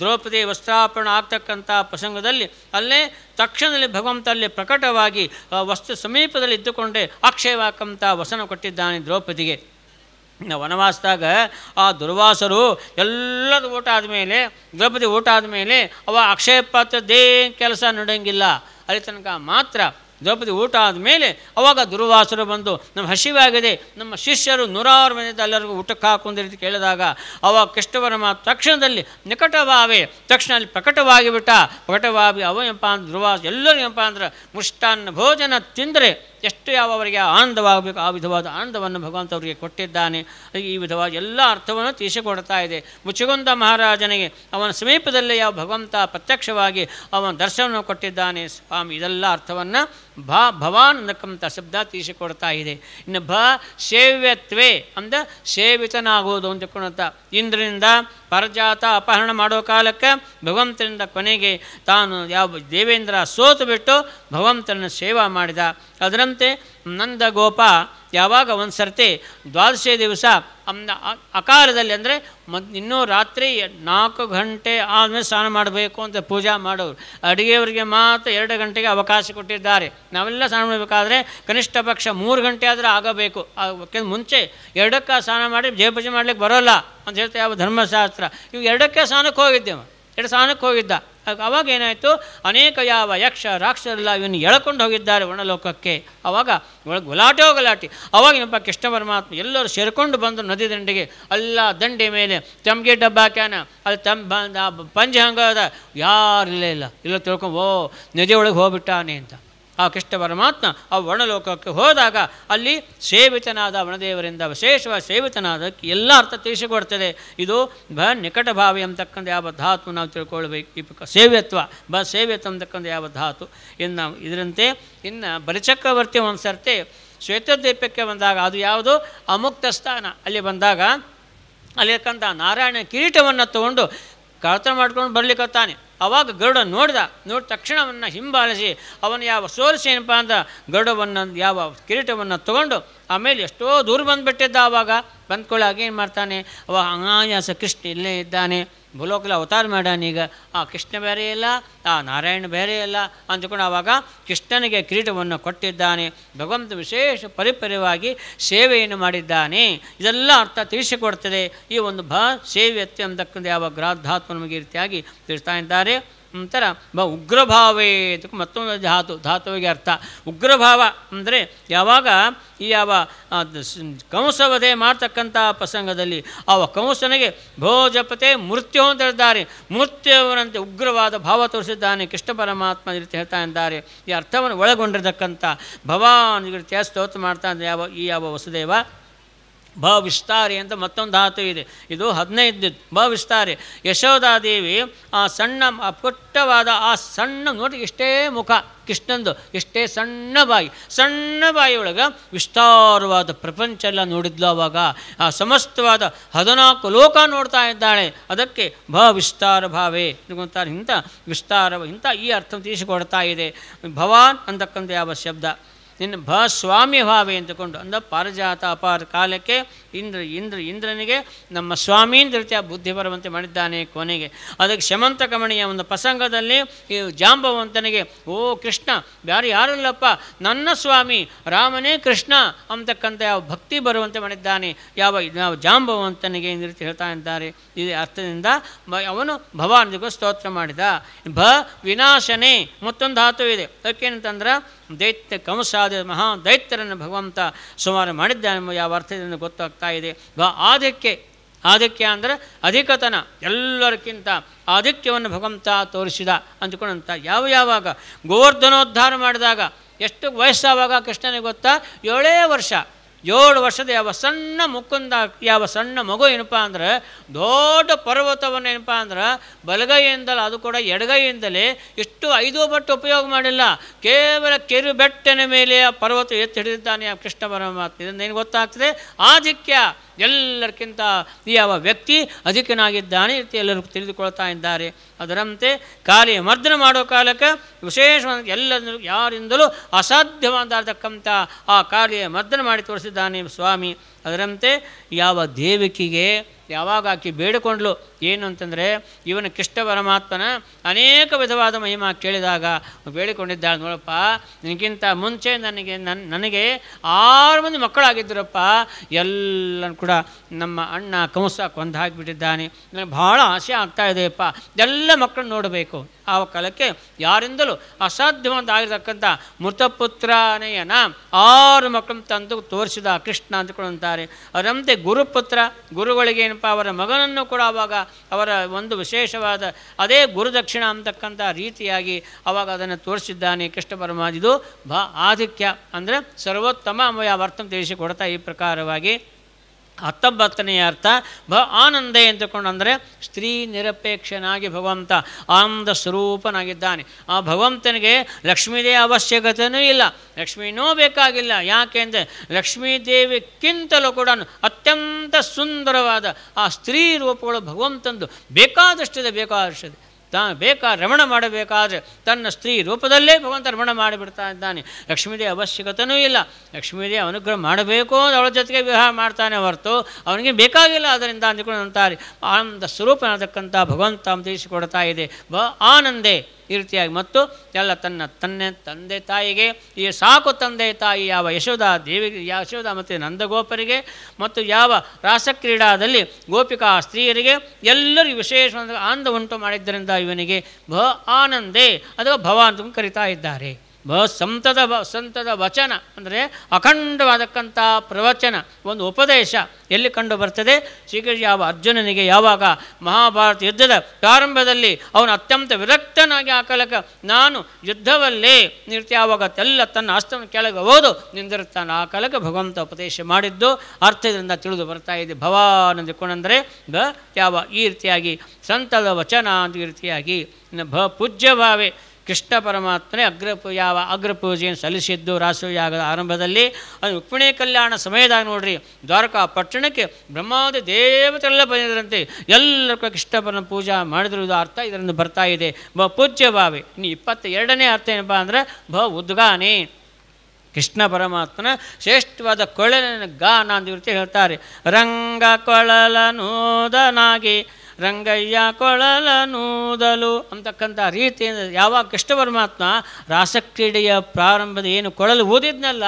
S1: ದ್ರೌಪದಿ ವಸ್ತ್ರಾಪರಣ ಆಗ್ತಕ್ಕಂಥ ಪ್ರಸಂಗದಲ್ಲಿ ಅಲ್ಲೇ ತಕ್ಷಣದಲ್ಲಿ ಭಗವಂತ ಅಲ್ಲಿ ಪ್ರಕಟವಾಗಿ ವಸ್ತು ಸಮೀಪದಲ್ಲಿ ಇದ್ದುಕೊಂಡೇ ಆಕ್ಷೇಪಾಕ್ಕಂಥ ವಸನ ಕೊಟ್ಟಿದ್ದಾನೆ ದ್ರೌಪದಿಗೆ ವನವಾಸದಾಗ ಆ ದುರ್ವಾಸರು ಎಲ್ಲದ ಊಟ ಆದಮೇಲೆ ದ್ರೌಪದಿ ಊಟ ಆದಮೇಲೆ ಅವ ಪಾತ್ರದ್ದೇ ಕೆಲಸ ನಡೆಯಂಗಿಲ್ಲ ಅಲ್ಲಿ ತನಕ ಮಾತ್ರ ದ್ರೌಪದಿ ಊಟ ಆದಮೇಲೆ ಅವಾಗ ದುರ್ವಾಸರು ಬಂದು ನಮ್ಮ ಹಸಿವಾಗಿದೆ ನಮ್ಮ ಶಿಷ್ಯರು ನೂರಾರು ಮನೆಯಿಂದ ಎಲ್ಲರಿಗೂ ಊಟಕ್ಕೆ ಹಾಕೊಂಡಿದ್ದು ಕೇಳಿದಾಗ ಅವಾಗ ಕೃಷ್ಣವರ್ಮ ತಕ್ಷಣದಲ್ಲಿ ನಿಕಟವಾವೆ ತಕ್ಷಣ ಅಲ್ಲಿ ಪ್ರಕಟವಾಗಿ ಪ್ರಕಟವಾಗಿ ಅವ ಎಂಪ ಅಂದ್ರೆ ಧ್ರುವಾಸ ಎಲ್ಲರೂ ಎಂಪ ಅಂದ್ರೆ ಮುಷ್ಟಾನ್ನ ಭೋಜನ ತಿಂದರೆ ಎಷ್ಟು ಯಾವ ಅವರಿಗೆ ಆನಂದವಾಗಬೇಕು ಆ ವಿಧವಾದ ಆನಂದವನ್ನು ಭಗವಂತ ಅವರಿಗೆ ಕೊಟ್ಟಿದ್ದಾನೆ ಈ ವಿಧವಾದ ಎಲ್ಲ ಅರ್ಥವನ್ನು ತಿಳಿಸಿಕೊಡ್ತಾ ಇದೆ ಮುಚ್ಚುಗುಂದ ಮಹಾರಾಜನಿಗೆ ಅವನ ಸಮೀಪದಲ್ಲಿ ಯಾವ ಭಗವಂತ ಪ್ರತ್ಯಕ್ಷವಾಗಿ ಅವನ ದರ್ಶನವನ್ನು ಕೊಟ್ಟಿದ್ದಾನೆ ಸ್ವಾಮಿ ಇದೆಲ್ಲ ಅರ್ಥವನ್ನು ಭಾ ಭವಾನ್ ಅನ್ನಕ್ಕಂಥ ಶಬ್ದ ತಿಳಿಸಿಕೊಡ್ತಾ ಇದೆ ಇನ್ನು ಭ ಸೇವ್ಯತ್ವೇ ಅಂದ ಸೇವಿತನಾಗುವುದು ಅಂತ ಇಂದ್ರನಿಂದ ಪರಜಾತ ಅಪಹರಣ ಮಾಡೋ ಕಾಲಕ್ಕೆ ಭಗವಂತನಿಂದ ಕೊನೆಗೆ ತಾನು ಯಾವ ದೇವೇಂದ್ರ ಸೋತು ಬಿಟ್ಟು ಭಗವಂತನ ಸೇವಾ ಮಾಡಿದ ಅದರಂತೆ ನಂದ ಗೋಪ ಯಾವಾಗ ಒಂದು ಸರ್ತಿ ದ್ವಾದಶಿ ದಿವಸ ಅಮ್ಮ ಅಕಾಲದಲ್ಲಿ ಅಂದರೆ ಮದ್ ಇನ್ನೂ ರಾತ್ರಿ ನಾಲ್ಕು ಗಂಟೆ ಆದಮೇಲೆ ಸ್ನಾನ ಮಾಡಬೇಕು ಅಂತ ಪೂಜಾ ಮಾಡೋರು ಅಡುಗೆಯವರಿಗೆ ಮಾತ್ರ ಎರಡು ಗಂಟೆಗೆ ಅವಕಾಶ ಕೊಟ್ಟಿದ್ದಾರೆ ನಾವೆಲ್ಲ ಸ್ನಾನ ಮಾಡಬೇಕಾದ್ರೆ ಕನಿಷ್ಠ ಪಕ್ಷ ಮೂರು ಗಂಟೆ ಆದರೂ ಆಗಬೇಕು ಮುಂಚೆ ಎರಡಕ್ಕೆ ಸ್ನಾನ ಮಾಡಿ ಜಯಪೂಜೆ ಮಾಡ್ಲಿಕ್ಕೆ ಬರೋಲ್ಲ ಅಂತ ಹೇಳ್ತಾ ಯಾವ ಧರ್ಮಶಾಸ್ತ್ರ ಇವು ಎರಡಕ್ಕೆ ಸ್ನಾನಕ್ಕೆ ಹೋಗಿದ್ದೆವು ಎರಡು ಸ್ಥಾನಕ್ಕೆ ಹೋಗಿದ್ದ ಅವಾಗ ಏನಾಯಿತು ಅನೇಕ ಯಾವ ಯಕ್ಷ ರಾಕ್ಷಸರೆಲ್ಲ ಇವನು ಎಳ್ಕೊಂಡು ಹೋಗಿದ್ದಾರೆ ಒಣಲೋಕಕ್ಕೆ ಅವಾಗ ಒಳಗೆ ಗಲಾಟೆ ಅವಾಗ ಇನ್ನೊಬ್ಬ ಕೃಷ್ಣ ಪರಮಾತ್ಮ ಎಲ್ಲರೂ ಸೇರ್ಕೊಂಡು ಬಂದು ನದಿ ದಂಡೆಗೆ ಅಲ್ಲ ದಂಡೆ ಮೇಲೆ ತಮಗೆ ಡಬ್ಬಾಕ್ಯಾನ ಅಲ್ಲಿ ತಮ್ಮ ಬಂದ ಪಂಜೆ ಹಂಗದ ಯಾರು ಇಲ್ಲ ಇಲ್ಲ ತಿಳ್ಕೊಂಡು ಓ ನದಿ ಒಳಗೆ ಹೋಗ್ಬಿಟ್ಟಾನೆ ಅಂತ ಆ ಕೃಷ್ಣ ಪರಮಾತ್ಮ ಆ ವರ್ಣಲೋಕಕ್ಕೆ ಹೋದಾಗ ಅಲ್ಲಿ ಸೇವಿತನಾದ ವನದೇವರಿಂದ ವಿಶೇಷವಾಗಿ ಸೇವಿತನಾದ ಎಲ್ಲ ಅರ್ಥ ತಿಳಿಸಿಕೊಡ್ತದೆ ಇದು ಬ ನಿಕಟಭಾವಿ ಅಂತಕ್ಕಂಥ ಯಾವ ಧಾತು ನಾವು ತಿಳ್ಕೊಳ್ಬೇಕು ಈ ಸೇವ್ಯತ್ವ ಬ ಸೇವ್ಯತ್ವ ಅಂತಕ್ಕಂಥ ಯಾವ ಧಾತು ಇನ್ನು ಇದರಂತೆ ಇನ್ನು ಬಲಿಚಕ್ರವರ್ತಿ ಒಂದು ಸರ್ತಿ ಶ್ವೇತದ್ವೀಪಕ್ಕೆ ಬಂದಾಗ ಅದು ಯಾವುದು ಅಮುಕ್ತ ಸ್ಥಾನ ಅಲ್ಲಿ ಬಂದಾಗ ಅಲ್ಲಿರ್ತಕ್ಕಂಥ ನಾರಾಯಣ ಕಿರೀಟವನ್ನು ತಗೊಂಡು ಕಳತನ ಮಾಡ್ಕೊಂಡು ತಾನೆ ಆವಾಗ ಗರುಡ ನೋಡ್ದ ನೋಡಿದ ತಕ್ಷಣ ಹಿಂಬಾಲಿಸಿ ಅವನು ಯಾವ ಏನಪ್ಪ ಅಂತ ಗರುಡವನ್ನು ಯಾವ ಕಿರೀಟವನ್ನು ತಗೊಂಡು ಆಮೇಲೆ ಎಷ್ಟೋ ದೂರ ಬಂದುಬಿಟ್ಟಿದ್ದ ಆವಾಗ ಬಂದ್ಕೊಳ್ಳಾಗ ಏನು ಮಾಡ್ತಾನೆ ಅವ ಅನಾಯಾಸ ಕೃಷ್ಣ ಇಲ್ಲೇ ಇದ್ದಾನೆ ಭೂಲೋಕಲ ಅವತಾರ ಈಗ ಆ ಕೃಷ್ಣ ಬೇರೆ ಇಲ್ಲ ಆ ನಾರಾಯಣ ಬೇರೆ ಇಲ್ಲ ಅಂದ್ಕೊಂಡು ಆವಾಗ ಕೃಷ್ಣನಿಗೆ ಕಿರೀಟವನ್ನು ಕೊಟ್ಟಿದ್ದಾನೆ ಭಗವಂತ ವಿಶೇಷ ಪರಿಪರಿವಾಗಿ ಸೇವೆಯನ್ನು ಮಾಡಿದ್ದಾನೆ ಇದೆಲ್ಲ ಅರ್ಥ ತಿಳಿಸಿಕೊಡ್ತದೆ ಈ ಒಂದು ಭ ಸೇವೆ ಅಂತಕ್ಕಂಥ ಯಾವ ಗ್ರಾಧಾತ್ಮ ನಮಗೆ ರೀತಿಯಾಗಿ ತಿಳಿಸ್ತಾ ಇದ್ದಾರೆ ನಂತರ ಬ ಉಗ್ರಭಾವೇ ಇದಕ್ಕೆ ಮತ್ತೊಂದು ಧಾತು ಧಾತುವಿಗೆ ಅರ್ಥ ಉಗ್ರಭಾವ ಅಂದರೆ ಯಾವಾಗ ಈ ಯಾವ ಕಂಸವಧೆ ಮಾಡ್ತಕ್ಕಂಥ ಪ್ರಸಂಗದಲ್ಲಿ ಆ ಕಂಸನಿಗೆ ಭೋಜಪತೆ ಮೃತ್ಯು ಅಂತ ಹೇಳಿದ್ದಾರೆ ಉಗ್ರವಾದ ಭಾವ ತೋರಿಸಿದ್ದಾನೆ ಕೃಷ್ಣ ಪರಮಾತ್ಮ ಹೇಳ್ತಾ ಇದ್ದಾರೆ ಈ ಅರ್ಥವನ್ನು ಒಳಗೊಂಡಿರತಕ್ಕಂಥ ಭವಾನ್ ಈ ರೀತಿಯ ಸ್ತೋತ್ರ ಮಾಡ್ತಾ ಯಾವ ಈ ಯಾವ ವಸುದೇವ ಬ ವಿಸ್ತಾರಿ ಅಂತ ಮತ್ತೊಂದು ಧಾತು ಇದೆ ಇದು ಹದಿನೈದು ಬ ವಿಸ್ತಾರಿ ಯಶೋಧಾದೇವಿ ಆ ಸಣ್ಣ ಪುಟ್ಟವಾದ ಆ ಸಣ್ಣ ನೋಡಿ ಇಷ್ಟೇ ಮುಖ ಕೃಷ್ಣಂದು ಇಷ್ಟೇ ಸಣ್ಣ ಬಾಯಿ ಸಣ್ಣ ಬಾಯಿ ಒಳಗೆ ವಿಸ್ತಾರವಾದ ಪ್ರಪಂಚ ಎಲ್ಲ ನೋಡಿದ್ಲು ಅವಾಗ ಆ ಸಮಸ್ತವಾದ ಹದಿನಾಲ್ಕು ಲೋಕ ನೋಡ್ತಾ ಇದ್ದಾಳೆ ಅದಕ್ಕೆ ಬ ವಿಸ್ತಾರ ಭಾವೇ ಅಂತಾರೆ ಇಂಥ ವಿಸ್ತಾರ ಇಂಥ ಈ ಅರ್ಥ ತಿಳಿಸಿಕೊಡ್ತಾ ಇದೆ ಭವಾನ್ ಅಂತಕ್ಕಂಥ ಯಾವ ಶಬ್ದ ನಿನ್ನ ಭ ಸ್ವಾಮಿ ಭಾವೆ ಎಂದುಕೊಂಡು ಅಂದ ಪಾರಿಜಾತ ಅಪಾರ ಕಾಲಕ್ಕೆ ಇಂದ್ರ ಇಂದ್ರ ಇಂದ್ರನಿಗೆ ನಮ್ಮ ರೀತಿಯ ಬುದ್ಧಿ ಬರುವಂತೆ ಮಾಡಿದ್ದಾನೆ ಕೊನೆಗೆ ಅದಕ್ಕೆ ಶಮಂತ ಕಮಣಿಯ ಒಂದು ಪ್ರಸಂಗದಲ್ಲಿ ಈ ಜಾಂಬವಂತನಿಗೆ ಓ ಕೃಷ್ಣ ಬ್ಯಾರು ಯಾರಲ್ಲಪ್ಪ ನನ್ನ ಸ್ವಾಮಿ ರಾಮನೇ ಕೃಷ್ಣ ಅಂತಕ್ಕಂಥ ಯಾವ ಭಕ್ತಿ ಬರುವಂತೆ ಮಾಡಿದ್ದಾನೆ ಯಾವ ಯಾವ ಜಾಂಬವಂತನಿಗೆ ರೀತಿ ಹೇಳ್ತಾ ಇದ್ದಾರೆ ಇದು ಅರ್ಥದಿಂದ ಅವನು ಭವಾನಿಗೂ ಸ್ತೋತ್ರ ಮಾಡಿದ ಭ ವಿನಾಶನೇ ಮತ್ತೊಂದು ಧಾತು ಇದೆ ಅದಕ್ಕೇನಂತಂದ್ರೆ ದೈತ್ಯ ಕಂಸಾದ ಮಹಾ ದೈತ್ಯರನ್ನು ಭಗವಂತ ಸುಮಾರು ಮಾಡಿದ್ದಾನೆ ಎಂಬ ಯಾವ ಅರ್ಥದಿಂದ ಗೊತ್ತಾಗ್ತಾ ಇದೆ ಆದಕ್ಕೆ ಆಧಿಕ್ಯ ಅಂದರೆ ಅಧಿಕತನ ಎಲ್ಲರಿಗಿಂತ ಆಧಿಕ್ಯವನ್ನು ಭಗವಂತ ತೋರಿಸಿದ ಅಂದ್ಕೊಂಡಂತ ಯಾವ ಯಾವಾಗ ಗೋವರ್ಧನೋದ್ಧಾರ ಮಾಡಿದಾಗ ಎಷ್ಟು ವಯಸ್ಸಾವಾಗ ಕೃಷ್ಣನಿಗೆ ಗೊತ್ತಾ ಏಳೇ ವರ್ಷ ಏಳು ವರ್ಷದ ಯಾವ ಸಣ್ಣ ಮುಕ್ಕುಂದ ಯಾವ ಸಣ್ಣ ಮಗು ಏನಪ್ಪ ಅಂದ್ರೆ ದೊಡ್ಡ ಪರ್ವತವನ್ನು ಏನಪ್ಪ ಅಂದ್ರೆ ಬಲಗೈಯಿಂದಲೇ ಅದು ಕೂಡ ಎಡಗೈಯಿಂದಲೇ ಇಷ್ಟು ಐದು ಬಟ್ಟು ಉಪಯೋಗ ಮಾಡಿಲ್ಲ ಕೇವಲ ಕೆರು ಬೆಟ್ಟನ ಮೇಲೆ ಆ ಪರ್ವತ ಎತ್ತಿ ಹಿಡಿದಿದ್ದಾನೆ ಆ ಕೃಷ್ಣ ಪರಮಾತ್ಮ ನಿನಗೆ ಗೊತ್ತಾಗ್ತದೆ ಆಧಿಕ್ಯ ಎಲ್ಲರಿಗಿಂತ ಯಾವ ವ್ಯಕ್ತಿ ಅಧಿಕನಾಗಿದ್ದಾನೆ ರೀತಿ ಎಲ್ಲರಿಗೂ ತಿಳಿದುಕೊಳ್ತಾ ಇದ್ದಾರೆ ಅದರಂತೆ ಕಾರ್ಯ ಮರ್ದನ ಮಾಡೋ ಕಾಲಕ್ಕೆ ವಿಶೇಷವಾದ ಎಲ್ಲರಿಂದಲೂ ಯಾರಿಂದಲೂ ಅಸಾಧ್ಯವಾದಕ್ಕಂಥ ಆ ಕಾರ್ಯ ಮರ್ದನ ಮಾಡಿ ತೋರಿಸಿದ್ದ ಹೇಳಿದ್ದಾನೆ ಸ್ವಾಮಿ ಅದರಂತೆ ಯಾವ ದೇವಿಕಿಗೆ ಯಾವಾಗ ಆಕೆ ಬೇಡಿಕೊಂಡ್ಲು ಏನು ಅಂತಂದರೆ ಇವನ ಕೃಷ್ಣ ಪರಮಾತ್ಮನ ಅನೇಕ ವಿಧವಾದ ಮಹಿಮಾ ಕೇಳಿದಾಗ ಬೇಡಿಕೊಂಡಿದ್ದಾಳೆ ನೋಡಪ್ಪ ನಿನಗಿಂತ ಮುಂಚೆ ನನಗೆ ನನ್ನ ನನಗೆ ಆರು ಮಂದಿ ಮಕ್ಕಳಾಗಿದ್ದರಪ್ಪ ಎಲ್ಲ ಕೂಡ ನಮ್ಮ ಅಣ್ಣ ಕಂಸ ಕೊಂದು ಹಾಕಿಬಿಟ್ಟಿದ್ದಾನೆ ನನಗೆ ಭಾಳ ಆಸೆ ಆಗ್ತಾ ಇದೆಯಪ್ಪ ಎಲ್ಲ ಮಕ್ಕಳನ್ನ ನೋಡಬೇಕು ಆ ಕಾಲಕ್ಕೆ ಯಾರಿಂದಲೂ ಅಸಾಧ್ಯವಂತ ಆಗಿರತಕ್ಕಂಥ ಮೃತಪುತ್ರನೆಯನ ಆರು ಮಕ್ಕಳನ್ನು ತಂದು ತೋರಿಸಿದ ಕೃಷ್ಣ ಅಂದುಕೊಳ್ಳುವಂಥ ಮಾಡಿದ್ದಾರೆ ಅದರಂತೆ ಗುರುಪುತ್ರ ಗುರುಗಳಿಗೆ ಏನಪ್ಪ ಅವರ ಮಗನನ್ನು ಕೂಡ ಆವಾಗ ಅವರ ಒಂದು ವಿಶೇಷವಾದ ಅದೇ ಗುರುದಕ್ಷಿಣ ಅಂತಕ್ಕಂಥ ರೀತಿಯಾಗಿ ಅವಾಗ ಅದನ್ನು ತೋರಿಸಿದ್ದಾನೆ ಕೃಷ್ಣ ಪರಮಾದಿದು ಭ ಆಧಿಕ್ಯ ಅಂದರೆ ಸರ್ವೋತ್ತಮ ಅಮಯ ವರ್ತನೆ ತಿಳಿಸಿಕೊಡ್ತಾ ಈ ಪ್ರಕಾರವಾಗಿ ಹತ್ತೊಂಬತ್ತನೆಯ ಅರ್ಥ ಬ ಆನಂದೇ ಅಂತಕೊಂಡು ಅಂದರೆ ಸ್ತ್ರೀ ನಿರಪೇಕ್ಷನಾಗಿ ಭಗವಂತ ಆನಂದ ಸ್ವರೂಪನಾಗಿದ್ದಾನೆ ಆ ಭಗವಂತನಿಗೆ ಲಕ್ಷ್ಮೀದೇ ಅವಶ್ಯಕತೆಯೂ ಇಲ್ಲ ಲಕ್ಷ್ಮೀನೂ ಬೇಕಾಗಿಲ್ಲ ಯಾಕೆ ಅಂದರೆ ಲಕ್ಷ್ಮೀದೇವಿಕ್ಕಿಂತಲೂ ಕೂಡ ಅತ್ಯಂತ ಸುಂದರವಾದ ಆ ಸ್ತ್ರೀ ರೂಪಗಳು ಭಗವಂತಂದು ಬೇಕಾದಷ್ಟಿದೆ ಬೇಕಾದಷ್ಟಿದೆ ತಾನು ಬೇಕಾ ರಮಣ ಮಾಡಬೇಕಾದ್ರೆ ತನ್ನ ಸ್ತ್ರೀ ರೂಪದಲ್ಲೇ ಭಗವಂತ ರಮಣ ಮಾಡಿಬಿಡ್ತಾ ಇದ್ದಾನೆ ಲಕ್ಷ್ಮೀದೇ ಅವಶ್ಯಕತೆಯೂ ಇಲ್ಲ ಲಕ್ಷ್ಮೀದೇ ಅನುಗ್ರಹ ಮಾಡಬೇಕು ಅವಳ ಜೊತೆಗೆ ವಿವಾಹ ಮಾಡ್ತಾನೆ ಹೊರತು ಅವನಿಗೆ ಬೇಕಾಗಿಲ್ಲ ಅದರಿಂದ ಅಂದುಕೊಂಡು ಅಂತಾರೆ ಆನಂದ ಸ್ವರೂಪನಾದಕ್ಕಂಥ ಭಗವಂತ ತಿಳಿಸಿಕೊಡ್ತಾ ಇದೆ ಬ ಆನಂದೇ ಈ ರೀತಿಯಾಗಿ ಮತ್ತು ಎಲ್ಲ ತನ್ನ ತನ್ನೆ ತಂದೆ ತಾಯಿಗೆ ಈ ಸಾಕು ತಂದೆ ತಾಯಿ ಯಾವ ಯಶೋಧ ದೇವಿ ಯಶೋಧ ಮತ್ತು ನಂದಗೋಪರಿಗೆ ಮತ್ತು ಯಾವ ರಾಸಕ್ರೀಡಾದಲ್ಲಿ ಗೋಪಿಕಾ ಸ್ತ್ರೀಯರಿಗೆ ಎಲ್ಲರೂ ವಿಶೇಷವಾದ ಆನಂದ ಉಂಟು ಮಾಡಿದ್ದರಿಂದ ಇವನಿಗೆ ಭ ಆನಂದೇ ಅಥವಾ ಭವ ಕರಿತಾ ಇದ್ದಾರೆ ಸಂತದ ಸಂತದ ವಚನ ಅಂದರೆ ಅಖಂಡವಾದಕ್ಕಂಥ ಪ್ರವಚನ ಒಂದು ಉಪದೇಶ ಎಲ್ಲಿ ಕಂಡು ಬರ್ತದೆ ಶ್ರೀಕೃಷ್ಣ ಯಾವ ಅರ್ಜುನನಿಗೆ ಯಾವಾಗ ಮಹಾಭಾರತ ಯುದ್ಧದ ಪ್ರಾರಂಭದಲ್ಲಿ ಅವನು ಅತ್ಯಂತ ವಿರಕ್ತನಾಗಿ ಆ ಕಾಲಕ್ಕೆ ನಾನು ಯುದ್ಧವಲ್ಲೇ ಯಾವಾಗ ತೆಲ್ಲ ತನ್ನ ಅಸ್ತನ ಕೆಳಗೆ ಓದು ನಿಂದಿರುತ್ತಾನೆ ಆ ಕಾಲಕ್ಕೆ ಭಗವಂತ ಉಪದೇಶ ಮಾಡಿದ್ದು ಅರ್ಥದಿಂದ ತಿಳಿದು ಬರ್ತಾ ಇದೆ ಭವಾನಂದ ಅಂದುಕೊಂಡಂದರೆ ಬ ಯಾವ ಈ ರೀತಿಯಾಗಿ ಸಂತದ ವಚನ ಅಂತ ಈ ರೀತಿಯಾಗಿ ಭ ಪೂಜ್ಯ ಭಾವೆ ಕೃಷ್ಣ ಪರಮಾತ್ಮನೇ ಅಗ್ರ ಯಾವ ಅಗ್ರ ಪೂಜೆಯನ್ನು ಸಲ್ಲಿಸಿದ್ದು ರಾಸೋಯಾಗದ ಆರಂಭದಲ್ಲಿ ಅದು ರುಕ್ಮಿಣಿ ಕಲ್ಯಾಣ ಸಮಯದಾಗ ನೋಡ್ರಿ ದ್ವಾರಕಾ ಪಟ್ಟಣಕ್ಕೆ ಬ್ರಹ್ಮಾದಿ ದೇವತೆಲ್ಲ ಬಂದಿದ್ರಂತೆ ಎಲ್ಲರೂ ಕೃಷ್ಣಪರನ ಪೂಜಾ ಮಾಡಿದಿರುವುದು ಇದು ಅರ್ಥ ಇದರಿಂದ ಬರ್ತಾ ಇದೆ ಬ ಪೂಜ್ಯ ಭಾವಿ ಇನ್ನು ಎರಡನೇ ಅರ್ಥ ಏನಪ್ಪ ಅಂದರೆ ಭ ಉದ್ಗಾನಿ ಕೃಷ್ಣ ಪರಮಾತ್ಮನ ಶ್ರೇಷ್ಠವಾದ ಕೊಳಲನ ಗಾನ ಅಂತ ಹೇಳ್ತಾರೆ ರಂಗ ಕೊಳಲನೋದನಾಗಿ ರಂಗಯ್ಯ ಕೊಳಲ ನೂದಲು ಅಂತಕ್ಕಂಥ ರೀತಿಯಿಂದ ಯಾವಾಗ ಕೃಷ್ಣ ಪರಮಾತ್ಮ ರಾಸಕ್ರೀಡೆಯ ಪ್ರಾರಂಭದ ಏನು ಕೊಳಲು ಓದಿದ್ನಲ್ಲ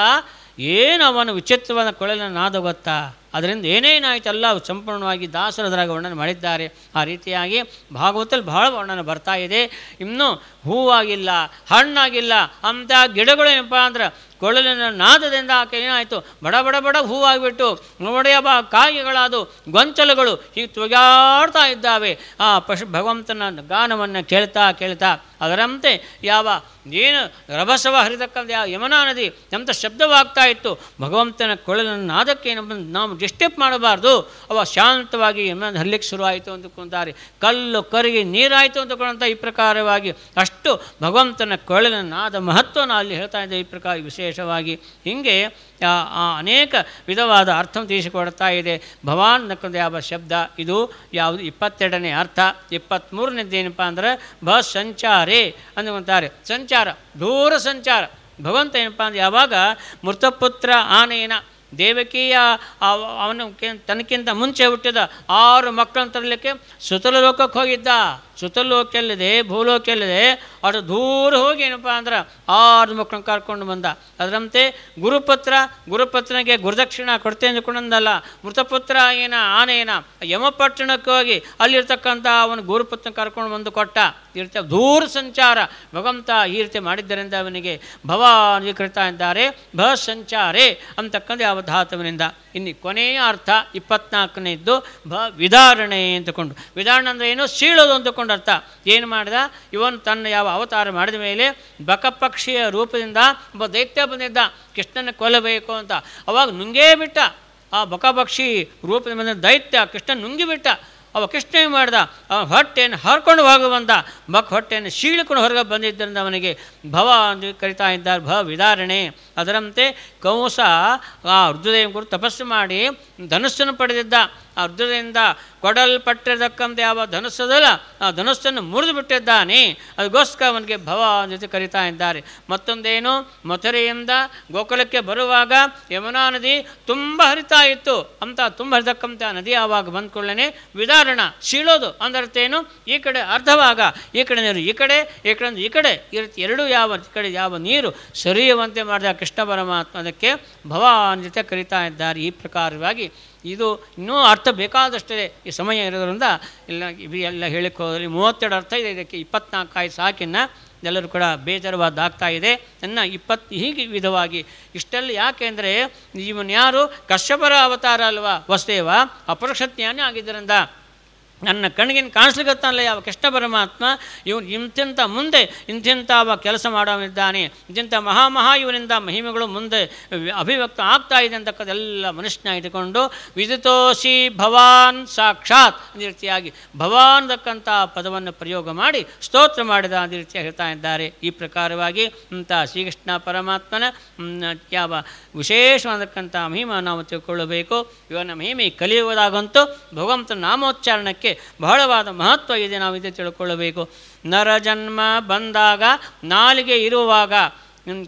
S1: ಏನು ಅವನ ವಿಚಿತ್ರವಾದ ಕೊಳಲನ್ನು ನಾದ ಗೊತ್ತಾ ಅದರಿಂದ ಏನೇನಾಯಿತಲ್ಲ ಸಂಪೂರ್ಣವಾಗಿ ದಾಸರದರಾಗ ವರ್ಣನೆ ಮಾಡಿದ್ದಾರೆ ಆ ರೀತಿಯಾಗಿ ಭಾಗವತಲ್ಲಿ ಬಹಳ ವರ್ಣನೆ ಬರ್ತಾ ಇದೆ ಇನ್ನೂ ಹೂವಾಗಿಲ್ಲ ಹಣ್ಣಾಗಿಲ್ಲ ಅಂಥ ಗಿಡಗಳು ಏನಪ್ಪ ಅಂದ್ರೆ ಕೊಳಲಿನ ನಾದದಿಂದ ಆಕೆ ಏನಾಯಿತು ಬಡ ಬಡ ಬಡ ಹೂವಾಗಿಬಿಟ್ಟು ನೋಡೆಯ ಬಾ ಕಾಯಿಗಳಾದವು ಗೊಂಚಲುಗಳು ಹೀಗೆ ತೊಗಾಡ್ತಾ ಇದ್ದಾವೆ ಆ ಪಶು ಭಗವಂತನ ಗಾನವನ್ನು ಕೇಳ್ತಾ ಕೇಳ್ತಾ ಅದರಂತೆ ಯಾವ ಏನು ರಭಸವ ಹರಿತಕ್ಕಂಥ ಯಾವ ಯಮುನಾ ನದಿ ಎಂಥ ಶಬ್ದವಾಗ್ತಾ ಇತ್ತು ಭಗವಂತನ ಕೊಳಲಿನ ನಾದಕ್ಕೆ ನಾವು ಡಿಸ್ಟರ್ಬ್ ಮಾಡಬಾರ್ದು ಅವ ಶಾಂತವಾಗಿ ಇನ್ನೊಂದು ಹರ್ಲಿಕ್ಕೆ ಶುರುವಾಯಿತು ಅಂತ ಕುಂತಾರೆ ಕಲ್ಲು ಕರಗಿ ನೀರಾಯಿತು ಅಂತ ಈ ಪ್ರಕಾರವಾಗಿ ಅಷ್ಟು ಭಗವಂತನ ಕೊಳಲನ್ನಾದ ಮಹತ್ವ ಮಹತ್ವನ ಅಲ್ಲಿ ಹೇಳ್ತಾ ಇದ್ದೆ ಈ ಪ್ರಕಾರ ವಿಶೇಷವಾಗಿ ಹೀಗೆ ಅನೇಕ ವಿಧವಾದ ಅರ್ಥ ತಿಳಿಸಿಕೊಡ್ತಾ ಇದೆ ಭವಾನ್ ನಕ್ಕೊಂದು ಯಾವ ಶಬ್ದ ಇದು ಯಾವುದು ಇಪ್ಪತ್ತೆರಡನೇ ಅರ್ಥ ಇಪ್ಪತ್ತ್ಮೂರನೇದ್ದೇನಪ್ಪ ಅಂದರೆ ಭ ಸಂಚಾರೇ ಅನ್ನುವಂತಾರೆ ಸಂಚಾರ ದೂರ ಸಂಚಾರ ಭಗವಂತ ಏನಪ್ಪ ಅಂದರೆ ಯಾವಾಗ ಮೃತಪುತ್ರ ಆನೆಯನ ದೇವಕಿಯ ಅವನು ತನಕ್ಕಿಂತ ಮುಂಚೆ ಹುಟ್ಟಿದ ಆರು ಮಕ್ಕಳನ್ನು ತರಲಿಕ್ಕೆ ಸುತಲ ಲೋಕಕ್ಕೆ ಹೋಗಿದ್ದ ಭೂಲೋಕ ಭೂಲೋಕೆಲ್ಲಿದೆ ಅದು ದೂರ ಹೋಗಿ ಏನಪ್ಪ ಅಂದ್ರೆ ಆರು ಮಕ್ಕಳನ್ನ ಕರ್ಕೊಂಡು ಬಂದ ಅದರಂತೆ ಗುರುಪತ್ರ ಗುರುಪುತ್ರನಿಗೆ ಗುರುದಕ್ಷಿಣ ಕೊಡ್ತೇನೆ ಅಂದ್ಕೊಂಡಂದಲ್ಲ ಮೃತಪುತ್ರ ಏನ ಆನೇನ ಯಮಪಟ್ಟಣಕ್ಕೆ ಹೋಗಿ ಅಲ್ಲಿರ್ತಕ್ಕಂಥ ಅವನು ಗುರುಪುತ್ರನ ಕರ್ಕೊಂಡು ಬಂದು ಕೊಟ್ಟ ಈ ರೀತಿ ದೂರ ಸಂಚಾರ ಭಗವಂತ ಈ ರೀತಿ ಮಾಡಿದ್ದರಿಂದ ಅವನಿಗೆ ಭವಾನಿಕೃತ ಇದ್ದಾರೆ ಭ ಸಂಚಾರೇ ಅಂತಕ್ಕಂಥ ಯಾವ ಧಾತುವಿನಿಂದ ಇನ್ನು ಕೊನೆಯ ಅರ್ಥ ಇಪ್ಪತ್ನಾಲ್ಕನೇ ಇದ್ದು ಭ ವಿಧಾರಣೆ ಅಂತಕೊಂಡು ವಿಧಾರಣೆ ಅಂದರೆ ಏನು ಸೀಳೋದು ಅಂತಕೊಂಡು ಅರ್ಥ ಏನು ಮಾಡಿದ ಇವನು ತನ್ನ ಯಾವ ಅವತಾರ ಮಾಡಿದ ಮೇಲೆ ಬಕಪಕ್ಷಿಯ ರೂಪದಿಂದ ಒಬ್ಬ ದೈತ್ಯ ಬಂದಿದ್ದ ಕೃಷ್ಣನ ಕೊಲ್ಲಬೇಕು ಅಂತ ಅವಾಗ ನುಂಗೇ ಬಿಟ್ಟ ಆ ಬಕಪಕ್ಷಿ ರೂಪದಿಂದ ಬಂದ ದೈತ್ಯ ಕೃಷ್ಣ ನುಂಗಿಬಿಟ್ಟ ಅವ ಕೃಷ್ಣ ಏನು ಮಾಡ್ದ ಅವನ ಹೊಟ್ಟೆಯನ್ನು ಹರ್ಕೊಂಡು ಹೋಗಿ ಬಂದ ಬಕ್ ಹೊಟ್ಟೆಯನ್ನು ಶೀಳ್ಕೊಂಡು ಹೊರಗೆ ಬಂದಿದ್ದರಿಂದ ಅವನಿಗೆ ಭವ ಅಂತ ಕರಿತಾ ಇದ್ದಾರೆ ಭವ ವಿದಾರಣೆ ಅದರಂತೆ ಕಂಸ ಆ ರುದ್ರದೇವ ಗುರು ತಪಸ್ಸು ಮಾಡಿ ಧನುಸ್ಸನ್ನು ಪಡೆದಿದ್ದ ಅರ್ಧದಿಂದ ಕೊಡಲ್ಪಟ್ಟಿರತಕ್ಕಂಥ ಯಾವ ಧನುಸ್ಸದಲ್ಲ ಆ ಧನುಸ್ಸನ್ನು ಮುರಿದು ಬಿಟ್ಟಿದ್ದಾನೆ ಅದಕ್ಕೋಸ್ಕರ ಅವನಿಗೆ ಭವ ಜೊತೆ ಕರಿತಾ ಇದ್ದಾರೆ ಮತ್ತೊಂದೇನು ಮಥುರೆಯಿಂದ ಗೋಕುಲಕ್ಕೆ ಬರುವಾಗ ಯಮುನಾ ನದಿ ತುಂಬ ಹರಿತಾ ಇತ್ತು ಅಂತ ತುಂಬ ಹರಿತಕ್ಕಂಥ ನದಿ ಆವಾಗ ಬಂದ್ಕೊಳ್ಳೇನೆ ವಿದಾರಣ ಶೀಳೋದು ಅಂದರ್ಥೇನು ಈ ಕಡೆ ಅರ್ಧವಾಗ ಈ ಕಡೆ ನೀರು ಈ ಕಡೆ ಈ ಕಡೆ ಈ ಕಡೆ ಈ ಎರಡು ಯಾವ ಈ ಕಡೆ ಯಾವ ನೀರು ಸರಿಯುವಂತೆ ಮಾಡಿದ ಕೃಷ್ಣ ಪರಮಾತ್ಮ ಅದಕ್ಕೆ ಭವ ಜೊತೆ ಕರಿತಾ ಇದ್ದಾರೆ ಈ ಪ್ರಕಾರವಾಗಿ ಇದು ಇನ್ನೂ ಅರ್ಥ ಬೇಕಾದಷ್ಟೇ ಈ ಸಮಯ ಇರೋದ್ರಿಂದ ಇಲ್ಲ ಎಲ್ಲ ಹೇಳಕ್ಕೆ ಹೋದಲ್ಲಿ ಮೂವತ್ತೆರಡು ಅರ್ಥ ಇದೆ ಇದಕ್ಕೆ ಇಪ್ಪತ್ನಾಲ್ಕು ಸಾಕಿನ ಸಾಕಿನ ಎಲ್ಲರೂ ಕೂಡ ಬೇಜಾರವಾದಾಗ್ತಾ ಇದೆ ನನ್ನ ಇಪ್ಪತ್ತು ಹೀಗೆ ವಿಧವಾಗಿ ಇಷ್ಟೆಲ್ಲ ಯಾಕೆ ಅಂದರೆ ಇವನು ಯಾರು ಕಶ್ಯಪರ ಅವತಾರ ಅಲ್ವಾ ವಸುದೇವ ಅಪರಕ್ಷಜ್ಞಾನೇ ಆಗಿದ್ದರಿಂದ ನನ್ನ ಕಣ್ಣಿಗೆ ಕಾಣಿಸ್ಲಿಕ್ಕತ್ತಾನಲ್ಲ ಯಾವ ಕೃಷ್ಣ ಪರಮಾತ್ಮ ಇವನು ಇಂತಿಂಥ ಮುಂದೆ ಅವ ಕೆಲಸ ಮಾಡೋನಿದ್ದಾನೆ ಇಂತಿಂಥ ಮಹಾಮಹಾ ಇವನಿಂದ ಮಹಿಮೆಗಳು ಮುಂದೆ ಅಭಿವ್ಯಕ್ತ ಆಗ್ತಾ ಇದೆ ಎಲ್ಲ ಮನುಷ್ಯನ ಇಟ್ಟುಕೊಂಡು ವಿದಿತೋಸಿ ಭವಾನ್ ಸಾಕ್ಷಾತ್ ಅಂದ ರೀತಿಯಾಗಿ ಭವಾನ್ ತಕ್ಕಂಥ ಪದವನ್ನು ಪ್ರಯೋಗ ಮಾಡಿ ಸ್ತೋತ್ರ ಮಾಡಿದ ಅಂದ ರೀತಿಯಾಗಿ ಹೇಳ್ತಾ ಇದ್ದಾರೆ ಈ ಪ್ರಕಾರವಾಗಿ ಇಂಥ ಶ್ರೀಕೃಷ್ಣ ಪರಮಾತ್ಮನ ಯಾವ ವಿಶೇಷವಾದಕ್ಕಂಥ ಮಹಿಮ ನಾವು ತಿಳ್ಕೊಳ್ಳಬೇಕು ಇವನ ಮಹಿಮೆ ಕಲಿಯುವುದಾಗಂತೂ ಭಗವಂತನ ನಾಮೋಚ್ಚಾರಣಕ್ಕೆ ಇದಕ್ಕೆ ಬಹಳವಾದ ಮಹತ್ವ ಇದೆ ನಾವು ಇದು ತಿಳ್ಕೊಳ್ಳಬೇಕು ನರಜನ್ಮ ಬಂದಾಗ ನಾಲಿಗೆ ಇರುವಾಗ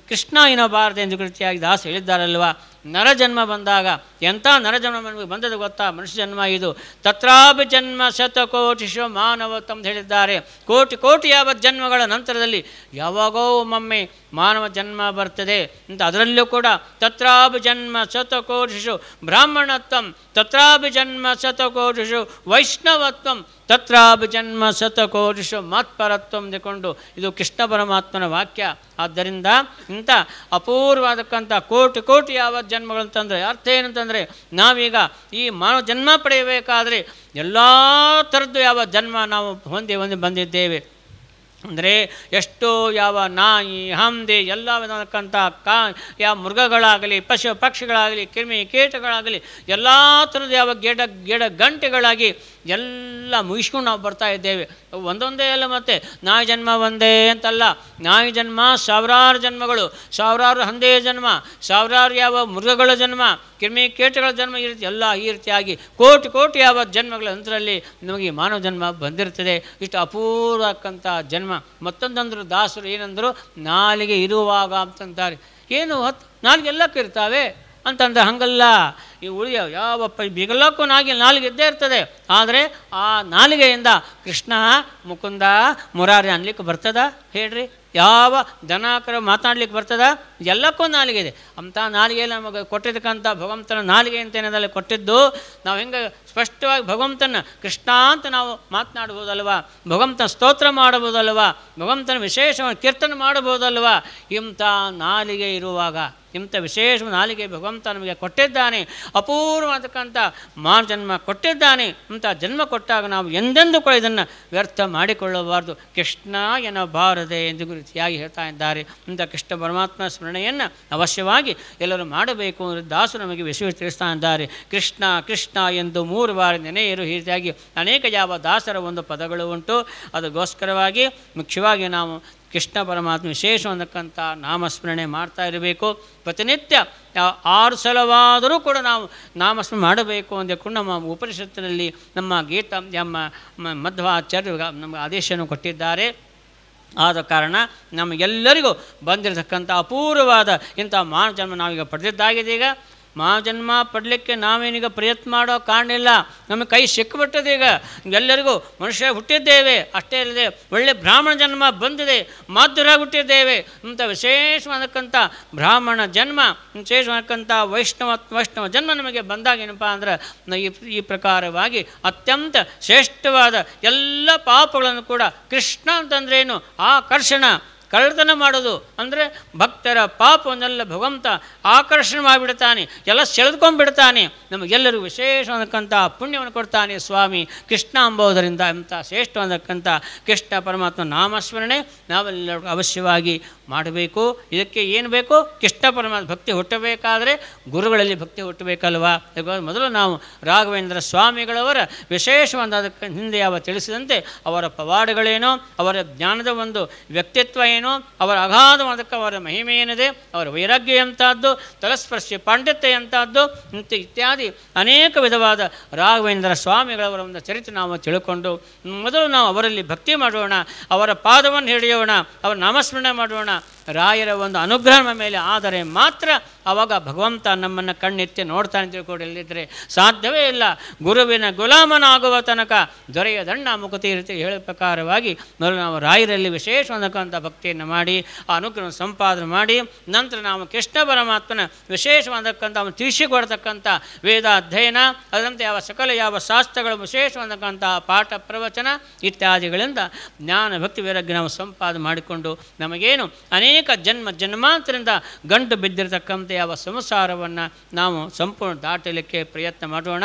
S1: ಕೃಷ್ಣ ಎನ್ನಬಾರದೆ ಎಂದು ಕೃತಿಯಾಗಿ ದಾಸ ಹೇಳಿದ್ದಾರಲ್ವ ನರಜನ್ಮ ಬಂದಾಗ ಎಂಥ ನರಜನ್ಮ ನಮಗೆ ಬಂದದ್ದು ಗೊತ್ತಾ ಮನುಷ್ಯ ಜನ್ಮ ಇದು ತತ್ರಾಭಿ ಜನ್ಮ ಶಿವ ಮಾನವತ್ ಅಂತ ಹೇಳಿದ್ದಾರೆ ಕೋಟಿ ಕೋಟಿ ಯಾವ ಜನ್ಮಗಳ ನಂತರದಲ್ಲಿ ಯಾವಾಗೋ ಒಮ್ಮೊಮ್ಮೆ ಮಾನವ ಜನ್ಮ ಬರ್ತದೆ ಅಂತ ಅದರಲ್ಲೂ ಕೂಡ ತತ್ರಾಭಿ ಜನ್ಮ ಶತಕೋಟಿಶು ಬ್ರಾಹ್ಮಣತ್ವಂ ತತ್ರಾಭಿ ಜನ್ಮ ಶತಕೋಟಿಶು ವೈಷ್ಣವತ್ವಂ ತತ್ರಾಭಿ ಜನ್ಮ ಶತಕೋಟಿಶು ಮಾತ್ಪರತ್ವ ಅಂದುಕೊಂಡು ಇದು ಕೃಷ್ಣ ಪರಮಾತ್ಮನ ವಾಕ್ಯ ಆದ್ದರಿಂದ ಇಂಥ ಅಪೂರ್ವವಾದಕ್ಕಂಥ ಕೋಟಿ ಕೋಟಿ ಯಾವ ಜನ್ಮಗಳು ಅಂತಂದರೆ ಅರ್ಥ ಏನಂತಂದರೆ ನಾವೀಗ ಈ ಮಾನವ ಜನ್ಮ ಪಡೆಯಬೇಕಾದರೆ ಎಲ್ಲ ಥರದ್ದು ಯಾವ ಜನ್ಮ ನಾವು ಹೊಂದಿ ಹೊಂದಿ ಬಂದಿದ್ದೇವೆ ಅಂದರೆ ಎಷ್ಟೋ ಯಾವ ನಾಯಿ ಹಂದಿ ಎಲ್ಲ ವಿಧಕ್ಕಂಥ ಕಾ ಯಾವ ಮೃಗಗಳಾಗಲಿ ಪಶು ಪಕ್ಷಿಗಳಾಗಲಿ ಕ್ರಿಮಿ ಕೀಟಗಳಾಗಲಿ ಎಲ್ಲ ಥರದ ಯಾವ ಗಿಡ ಗಿಡ ಗಂಟೆಗಳಾಗಿ ಎಲ್ಲ ಮುಗಿಸ್ಕೊಂಡು ನಾವು ಬರ್ತಾ ಇದ್ದೇವೆ ಒಂದೊಂದೇ ಅಲ್ಲ ಮತ್ತೆ ನಾಯಿ ಜನ್ಮ ಒಂದೇ ಅಂತಲ್ಲ ನಾಯಿ ಜನ್ಮ ಸಾವಿರಾರು ಜನ್ಮಗಳು ಸಾವಿರಾರು ಹಂದೆಯ ಜನ್ಮ ಸಾವಿರಾರು ಯಾವ ಮೃಗಗಳ ಜನ್ಮ ಕಿರ್ಮಿ ಕೇಟಗಳ ಜನ್ಮ ಈ ರೀತಿ ಎಲ್ಲ ಈ ರೀತಿಯಾಗಿ ಕೋಟಿ ಕೋಟಿ ಯಾವ ಜನ್ಮಗಳ ಅಂತರಲ್ಲಿ ನಮಗೆ ಮಾನವ ಜನ್ಮ ಬಂದಿರ್ತದೆ ಇಷ್ಟು ಅಪೂರ್ವಕ್ಕಂಥ ಜನ್ಮ ಮತ್ತೊಂದಂದರು ದಾಸರು ಏನಂದರು ನಾಲಿಗೆ ಇರುವಾಗ ಅಂತಂತಾರೆ ಏನು ಹೊತ್ತು ನಾಲಿಗೆಲ್ಲ ಕಿರ್ತಾವೆ ಅಂತಂದರೆ ಹಂಗಲ್ಲ ಈ ಉಳಿಯ ಯಾವ ಬಿಗಲಕ್ಕೂ ನಾಗಿ ನಾಲಿಗೆ ಇದ್ದೇ ಇರ್ತದೆ ಆದರೆ ಆ ನಾಲಿಗೆಯಿಂದ ಕೃಷ್ಣ ಮುಕುಂದ ಮುರಾರಿ ಅನ್ಲಿಕ್ಕೆ ಬರ್ತದ ಹೇಳ್ರಿ ಯಾವ ದನಾಕರ ಮಾತಾಡ್ಲಿಕ್ಕೆ ಬರ್ತದ ಎಲ್ಲಕ್ಕೂ ನಾಲಿಗೆ ಇದೆ ಅಂಥ ನಾಲಿಗೆ ನಮಗೆ ಕೊಟ್ಟಿರ್ತಕ್ಕಂಥ ಭಗವಂತನ ನಾಲಿಗೆ ಅಂತ ಏನದಲ್ಲ ಕೊಟ್ಟಿದ್ದು ನಾವು ಹೆಂಗೆ ಸ್ಪಷ್ಟವಾಗಿ ಭಗವಂತನ ಕೃಷ್ಣ ಅಂತ ನಾವು ಮಾತನಾಡ್ಬೋದಲ್ವ ಭಗವಂತನ ಸ್ತೋತ್ರ ಮಾಡ್ಬೋದಲ್ವ ಭಗವಂತನ ವಿಶೇಷವಾಗಿ ಕೀರ್ತನೆ ಮಾಡ್ಬೋದಲ್ವ ಇಂಥ ನಾಲಿಗೆ ಇರುವಾಗ ಇಂಥ ವಿಶೇಷ ನಾಲಿಗೆ ಭಗವಂತ ನಮಗೆ ಕೊಟ್ಟಿದ್ದಾನೆ ಅಪೂರ್ವವಾದಕ್ಕಂಥ ಮಾನ ಜನ್ಮ ಕೊಟ್ಟಿದ್ದಾನೆ ಅಂತ ಜನ್ಮ ಕೊಟ್ಟಾಗ ನಾವು ಎಂದೆಂದೂ ಕೂಡ ಇದನ್ನು ವ್ಯರ್ಥ ಮಾಡಿಕೊಳ್ಳಬಾರದು ಕೃಷ್ಣ ಎನ್ನಬಾರದೆ ಬಾರದೆ ಎಂದು ರೀತಿಯಾಗಿ ಹೇಳ್ತಾ ಇದ್ದಾರೆ ಇಂಥ ಕೃಷ್ಣ ಪರಮಾತ್ಮ ಸ್ಮರಣೆಯನ್ನು ಅವಶ್ಯವಾಗಿ ಎಲ್ಲರೂ ಮಾಡಬೇಕು ಅಂದರೆ ದಾಸು ನಮಗೆ ವಿಶ್ವ ತಿಳಿಸ್ತಾ ಇದ್ದಾರೆ ಕೃಷ್ಣ ಕೃಷ್ಣ ಎಂದು ಮೂರು ಬಾರಿ ನೆನೆಯರು ಈ ರೀತಿಯಾಗಿ ಅನೇಕ ಯಾವ ದಾಸರ ಒಂದು ಪದಗಳು ಉಂಟು ಅದಕ್ಕೋಸ್ಕರವಾಗಿ ಮುಖ್ಯವಾಗಿ ನಾವು ಕೃಷ್ಣ ಪರಮಾತ್ಮ ವಿಶೇಷ ಅನ್ನಕ್ಕಂಥ ನಾಮಸ್ಮರಣೆ ಮಾಡ್ತಾ ಇರಬೇಕು ಪ್ರತಿನಿತ್ಯ ಆರು ಸಲವಾದರೂ ಕೂಡ ನಾವು ನಾಮಸ್ಮರಣೆ ಮಾಡಬೇಕು ಅಂದರೆ ಕೂಡ ನಮ್ಮ ಉಪನಿಷತ್ತಿನಲ್ಲಿ ನಮ್ಮ ಗೀತ ನಮ್ಮ ಮಧ್ವಾಚಾರ್ಯರು ನಮಗೆ ಆದೇಶವನ್ನು ಕೊಟ್ಟಿದ್ದಾರೆ ಆದ ಕಾರಣ ನಮಗೆಲ್ಲರಿಗೂ ಬಂದಿರತಕ್ಕಂಥ ಅಪೂರ್ವವಾದ ಇಂಥ ಮಾನ ಜನ್ಮ ನಾವೀಗ ಪಡೆದಿದ್ದಾಗಿದೆ ಈಗ ಮಹಾಜನ್ಮ ಪಡಲಿಕ್ಕೆ ನಾವೇನೀಗ ಪ್ರಯತ್ನ ಮಾಡೋ ಇಲ್ಲ ನಮಗೆ ಕೈ ಸಿಕ್ಕಿಬಿಟ್ಟದೆ ಈಗ ಎಲ್ಲರಿಗೂ ಮನುಷ್ಯ ಹುಟ್ಟಿದ್ದೇವೆ ಅಷ್ಟೇ ಇಲ್ಲದೆ ಒಳ್ಳೆ ಬ್ರಾಹ್ಮಣ ಜನ್ಮ ಬಂದಿದೆ ಮಾಧುರಾಗಿ ಹುಟ್ಟಿದ್ದೇವೆ ಅಂತ ವಿಶೇಷವಾದಕ್ಕಂಥ ಬ್ರಾಹ್ಮಣ ಜನ್ಮ ವಿಶೇಷವಾದಕ್ಕಂಥ ವೈಷ್ಣವ ವೈಷ್ಣವ ಜನ್ಮ ನಮಗೆ ಬಂದಾಗ ಏನಪ್ಪ ಅಂದ್ರೆ ಈ ಪ್ರಕಾರವಾಗಿ ಅತ್ಯಂತ ಶ್ರೇಷ್ಠವಾದ ಎಲ್ಲ ಪಾಪಗಳನ್ನು ಕೂಡ ಕೃಷ್ಣ ಅಂತಂದ್ರೇನು ಆಕರ್ಷಣ ಕಳ್ಳತನ ಮಾಡೋದು ಅಂದರೆ ಭಕ್ತರ ಪಾಪವನ್ನೆಲ್ಲ ಭಗವಂತ ಆಕರ್ಷಣೆ ಮಾಡಿಬಿಡ್ತಾನೆ ಎಲ್ಲ ಸೆಳೆದುಕೊಂಡ್ಬಿಡ್ತಾನೆ ನಮಗೆಲ್ಲರಿಗೂ ವಿಶೇಷವಾದಕ್ಕಂಥ ಪುಣ್ಯವನ್ನು ಕೊಡ್ತಾನೆ ಸ್ವಾಮಿ ಕೃಷ್ಣ ಅಂಬೋದರಿಂದ ಅಂಥ ಶ್ರೇಷ್ಠವಾದಕ್ಕಂಥ ಕೃಷ್ಣ ಪರಮಾತ್ಮ ನಾಮಸ್ಮರಣೆ ನಾವೆಲ್ಲರಿಗೂ ಅವಶ್ಯವಾಗಿ ಮಾಡಬೇಕು ಇದಕ್ಕೆ ಏನು ಬೇಕು ಕೃಷ್ಣ ಪರಮಾತ್ಮ ಭಕ್ತಿ ಹುಟ್ಟಬೇಕಾದರೆ ಗುರುಗಳಲ್ಲಿ ಭಕ್ತಿ ಹುಟ್ಟಬೇಕಲ್ವಾ ಮೊದಲು ನಾವು ರಾಘವೇಂದ್ರ ಸ್ವಾಮಿಗಳವರ ವಿಶೇಷವಾದ ಹಿಂದೆ ಯಾವ ತಿಳಿಸಿದಂತೆ ಅವರ ಪವಾಡಗಳೇನೋ ಅವರ ಜ್ಞಾನದ ಒಂದು ವ್ಯಕ್ತಿತ್ವ ಏನು ಏನು ಅವರ ಅಗಾಧವಾದಕ್ಕೆ ಅವರ ಮಹಿಮೆ ಏನಿದೆ ಅವರ ವೈರಾಗ್ಯ ಎಂಥದ್ದು ತಲಸ್ಪರ್ಶಿ ಪಾಂಡಿತ್ಯ ಎಂಥದ್ದು ಮತ್ತು ಇತ್ಯಾದಿ ಅನೇಕ ವಿಧವಾದ ರಾಘವೇಂದ್ರ ಸ್ವಾಮಿಗಳವರ ಒಂದು ಚರಿತ್ರೆ ನಾವು ತಿಳ್ಕೊಂಡು ಮೊದಲು ನಾವು ಅವರಲ್ಲಿ ಭಕ್ತಿ ಮಾಡೋಣ ಅವರ ಪಾದವನ್ನು ಹಿಡಿಯೋಣ ಅವರ ನಾಮಸ್ಮರಣೆ ಮಾಡೋಣ ರಾಯರ ಒಂದು ಅನುಗ್ರಹ ಮೇಲೆ ಆದರೆ ಮಾತ್ರ ಅವಾಗ ಭಗವಂತ ನಮ್ಮನ್ನು ಕಣ್ಣೆತ್ತಿ ನೋಡ್ತಾನೆ ತಿಳ್ಕೊಡಲಿದ್ದರೆ ಸಾಧ್ಯವೇ ಇಲ್ಲ ಗುರುವಿನ ಗುಲಾಮನಾಗುವ ತನಕ ದೊರೆಯ ದಂಡ ರೀತಿ ಹೇಳ ಪ್ರಕಾರವಾಗಿ ಮೊದಲು ನಾವು ರಾಯರಲ್ಲಿ ವಿಶೇಷವಾದಕ್ಕಂಥ ಭಕ್ತಿ ಪ್ರತಿಷ್ಠೆಯನ್ನು ಮಾಡಿ ಆ ಅನುಗ್ರಹ ಸಂಪಾದನೆ ಮಾಡಿ ನಂತರ ನಾವು ಕೃಷ್ಣ ಪರಮಾತ್ಮನ ವಿಶೇಷವಾದಕ್ಕಂಥ ಅವನು ತಿಳಿಸಿಕೊಡ್ತಕ್ಕಂಥ ವೇದ ಅಧ್ಯಯನ ಅದರಂತೆ ಯಾವ ಸಕಲ ಯಾವ ಶಾಸ್ತ್ರಗಳು ವಿಶೇಷವಾದಕ್ಕಂಥ ಪಾಠ ಪ್ರವಚನ ಇತ್ಯಾದಿಗಳಿಂದ ಜ್ಞಾನ ಭಕ್ತಿ ವೈರಾಗ್ಯ ನಾವು ಸಂಪಾದನೆ ಮಾಡಿಕೊಂಡು ನಮಗೇನು ಅನೇಕ ಜನ್ಮ ಜನ್ಮಾಂತರದಿಂದ ಗಂಟು ಬಿದ್ದಿರತಕ್ಕಂಥ ಯಾವ ಸಂಸಾರವನ್ನು ನಾವು ಸಂಪೂರ್ಣ ದಾಟಲಿಕ್ಕೆ ಪ್ರಯತ್ನ ಮಾಡೋಣ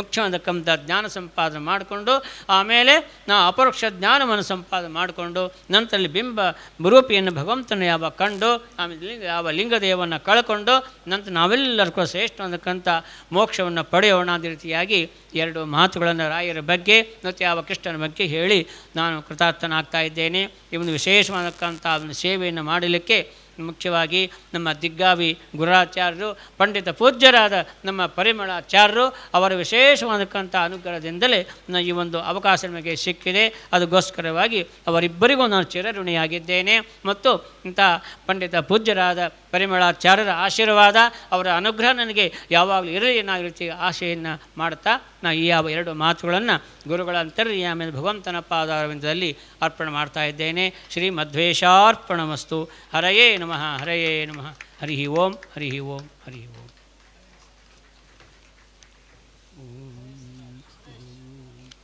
S1: ಮುಖ್ಯವಾದಕ್ಕಂಥ ಜ್ಞಾನ ಸಂಪಾದನೆ ಮಾಡಿಕೊಂಡು ಆಮೇಲೆ ನಾವು ಅಪರೋಕ್ಷ ಜ್ಞಾನವನ್ನು ಸಂಪಾದನೆ ಮಾಡಿಕೊಂಡು ನಂತರಲ್ಲಿ ಬಿಂಬ ವಿರೂಪಿಯನ್ನು ಭಗವಂತನ ಯಾವ ಕಂಡು ಆಮೇಲೆ ಲಿಂಗ ಯಾವ ಲಿಂಗದೇವನ ಕಳ್ಕೊಂಡು ನಂತರ ನಾವೆಲ್ಲರಿಗೂ ಶ್ರೇಷ್ಠ ಅನ್ನಕ್ಕಂಥ ಮೋಕ್ಷವನ್ನು ಪಡೆಯೋಣ ಅದೇ ರೀತಿಯಾಗಿ ಎರಡು ಮಾತುಗಳನ್ನು ರಾಯರ ಬಗ್ಗೆ ಮತ್ತು ಯಾವ ಕೃಷ್ಣನ ಬಗ್ಗೆ ಹೇಳಿ ನಾನು ಕೃತಾರ್ಥನಾಗ್ತಾ ಇದ್ದೇನೆ ಇವನು ವಿಶೇಷವಾದಕ್ಕಂಥ ಅವನ ಸೇವೆಯನ್ನು ಮಾಡಲಿಕ್ಕೆ ಮುಖ್ಯವಾಗಿ ನಮ್ಮ ದಿಗ್ಗಾವಿ ಗುರುರಾಚಾರ್ಯರು ಪಂಡಿತ ಪೂಜ್ಯರಾದ ನಮ್ಮ ಪರಿಮಳಾಚಾರ್ಯರು ಅವರ ವಿಶೇಷವಾದಕ್ಕಂಥ ಅನುಗ್ರಹದಿಂದಲೇ ಈ ಒಂದು ಅವಕಾಶ ನಮಗೆ ಸಿಕ್ಕಿದೆ ಅದಕ್ಕೋಸ್ಕರವಾಗಿ ಅವರಿಬ್ಬರಿಗೂ ನಾನು ಚಿರಋಣಿಯಾಗಿದ್ದೇನೆ ಮತ್ತು ಇಂಥ ಪಂಡಿತ ಪೂಜ್ಯರಾದ ಪರಿಮಳಾಚಾರ್ಯರ ಆಶೀರ್ವಾದ ಅವರ ಅನುಗ್ರಹ ನನಗೆ ಯಾವಾಗಲೂ ಇರಲಿ ಏನಾಗಿರುತ್ತೆ ರೀತಿ ಆಶೆಯನ್ನು ಮಾಡ್ತಾ ಈ ಯಾವ ಎರಡು ಮಾತುಗಳನ್ನು ಗುರುಗಳ ಅಂತರ್ಯ ಆಮೇಲೆ ಭಗವಂತನ ಪಾದಾರವಿಂದದಲ್ಲಿ ಅರ್ಪಣೆ ಮಾಡ್ತಾ ಇದ್ದೇನೆ ಶ್ರೀ ಮಧ್ವೇಶಾರ್ಪಣಮಸ್ತು ಹರಯೇ ನಮಃ ಹರಯೇ ನಮಃ ಹರಿ ಓಂ ಹರಿ ಓಂ ಹರಿ ಓಂ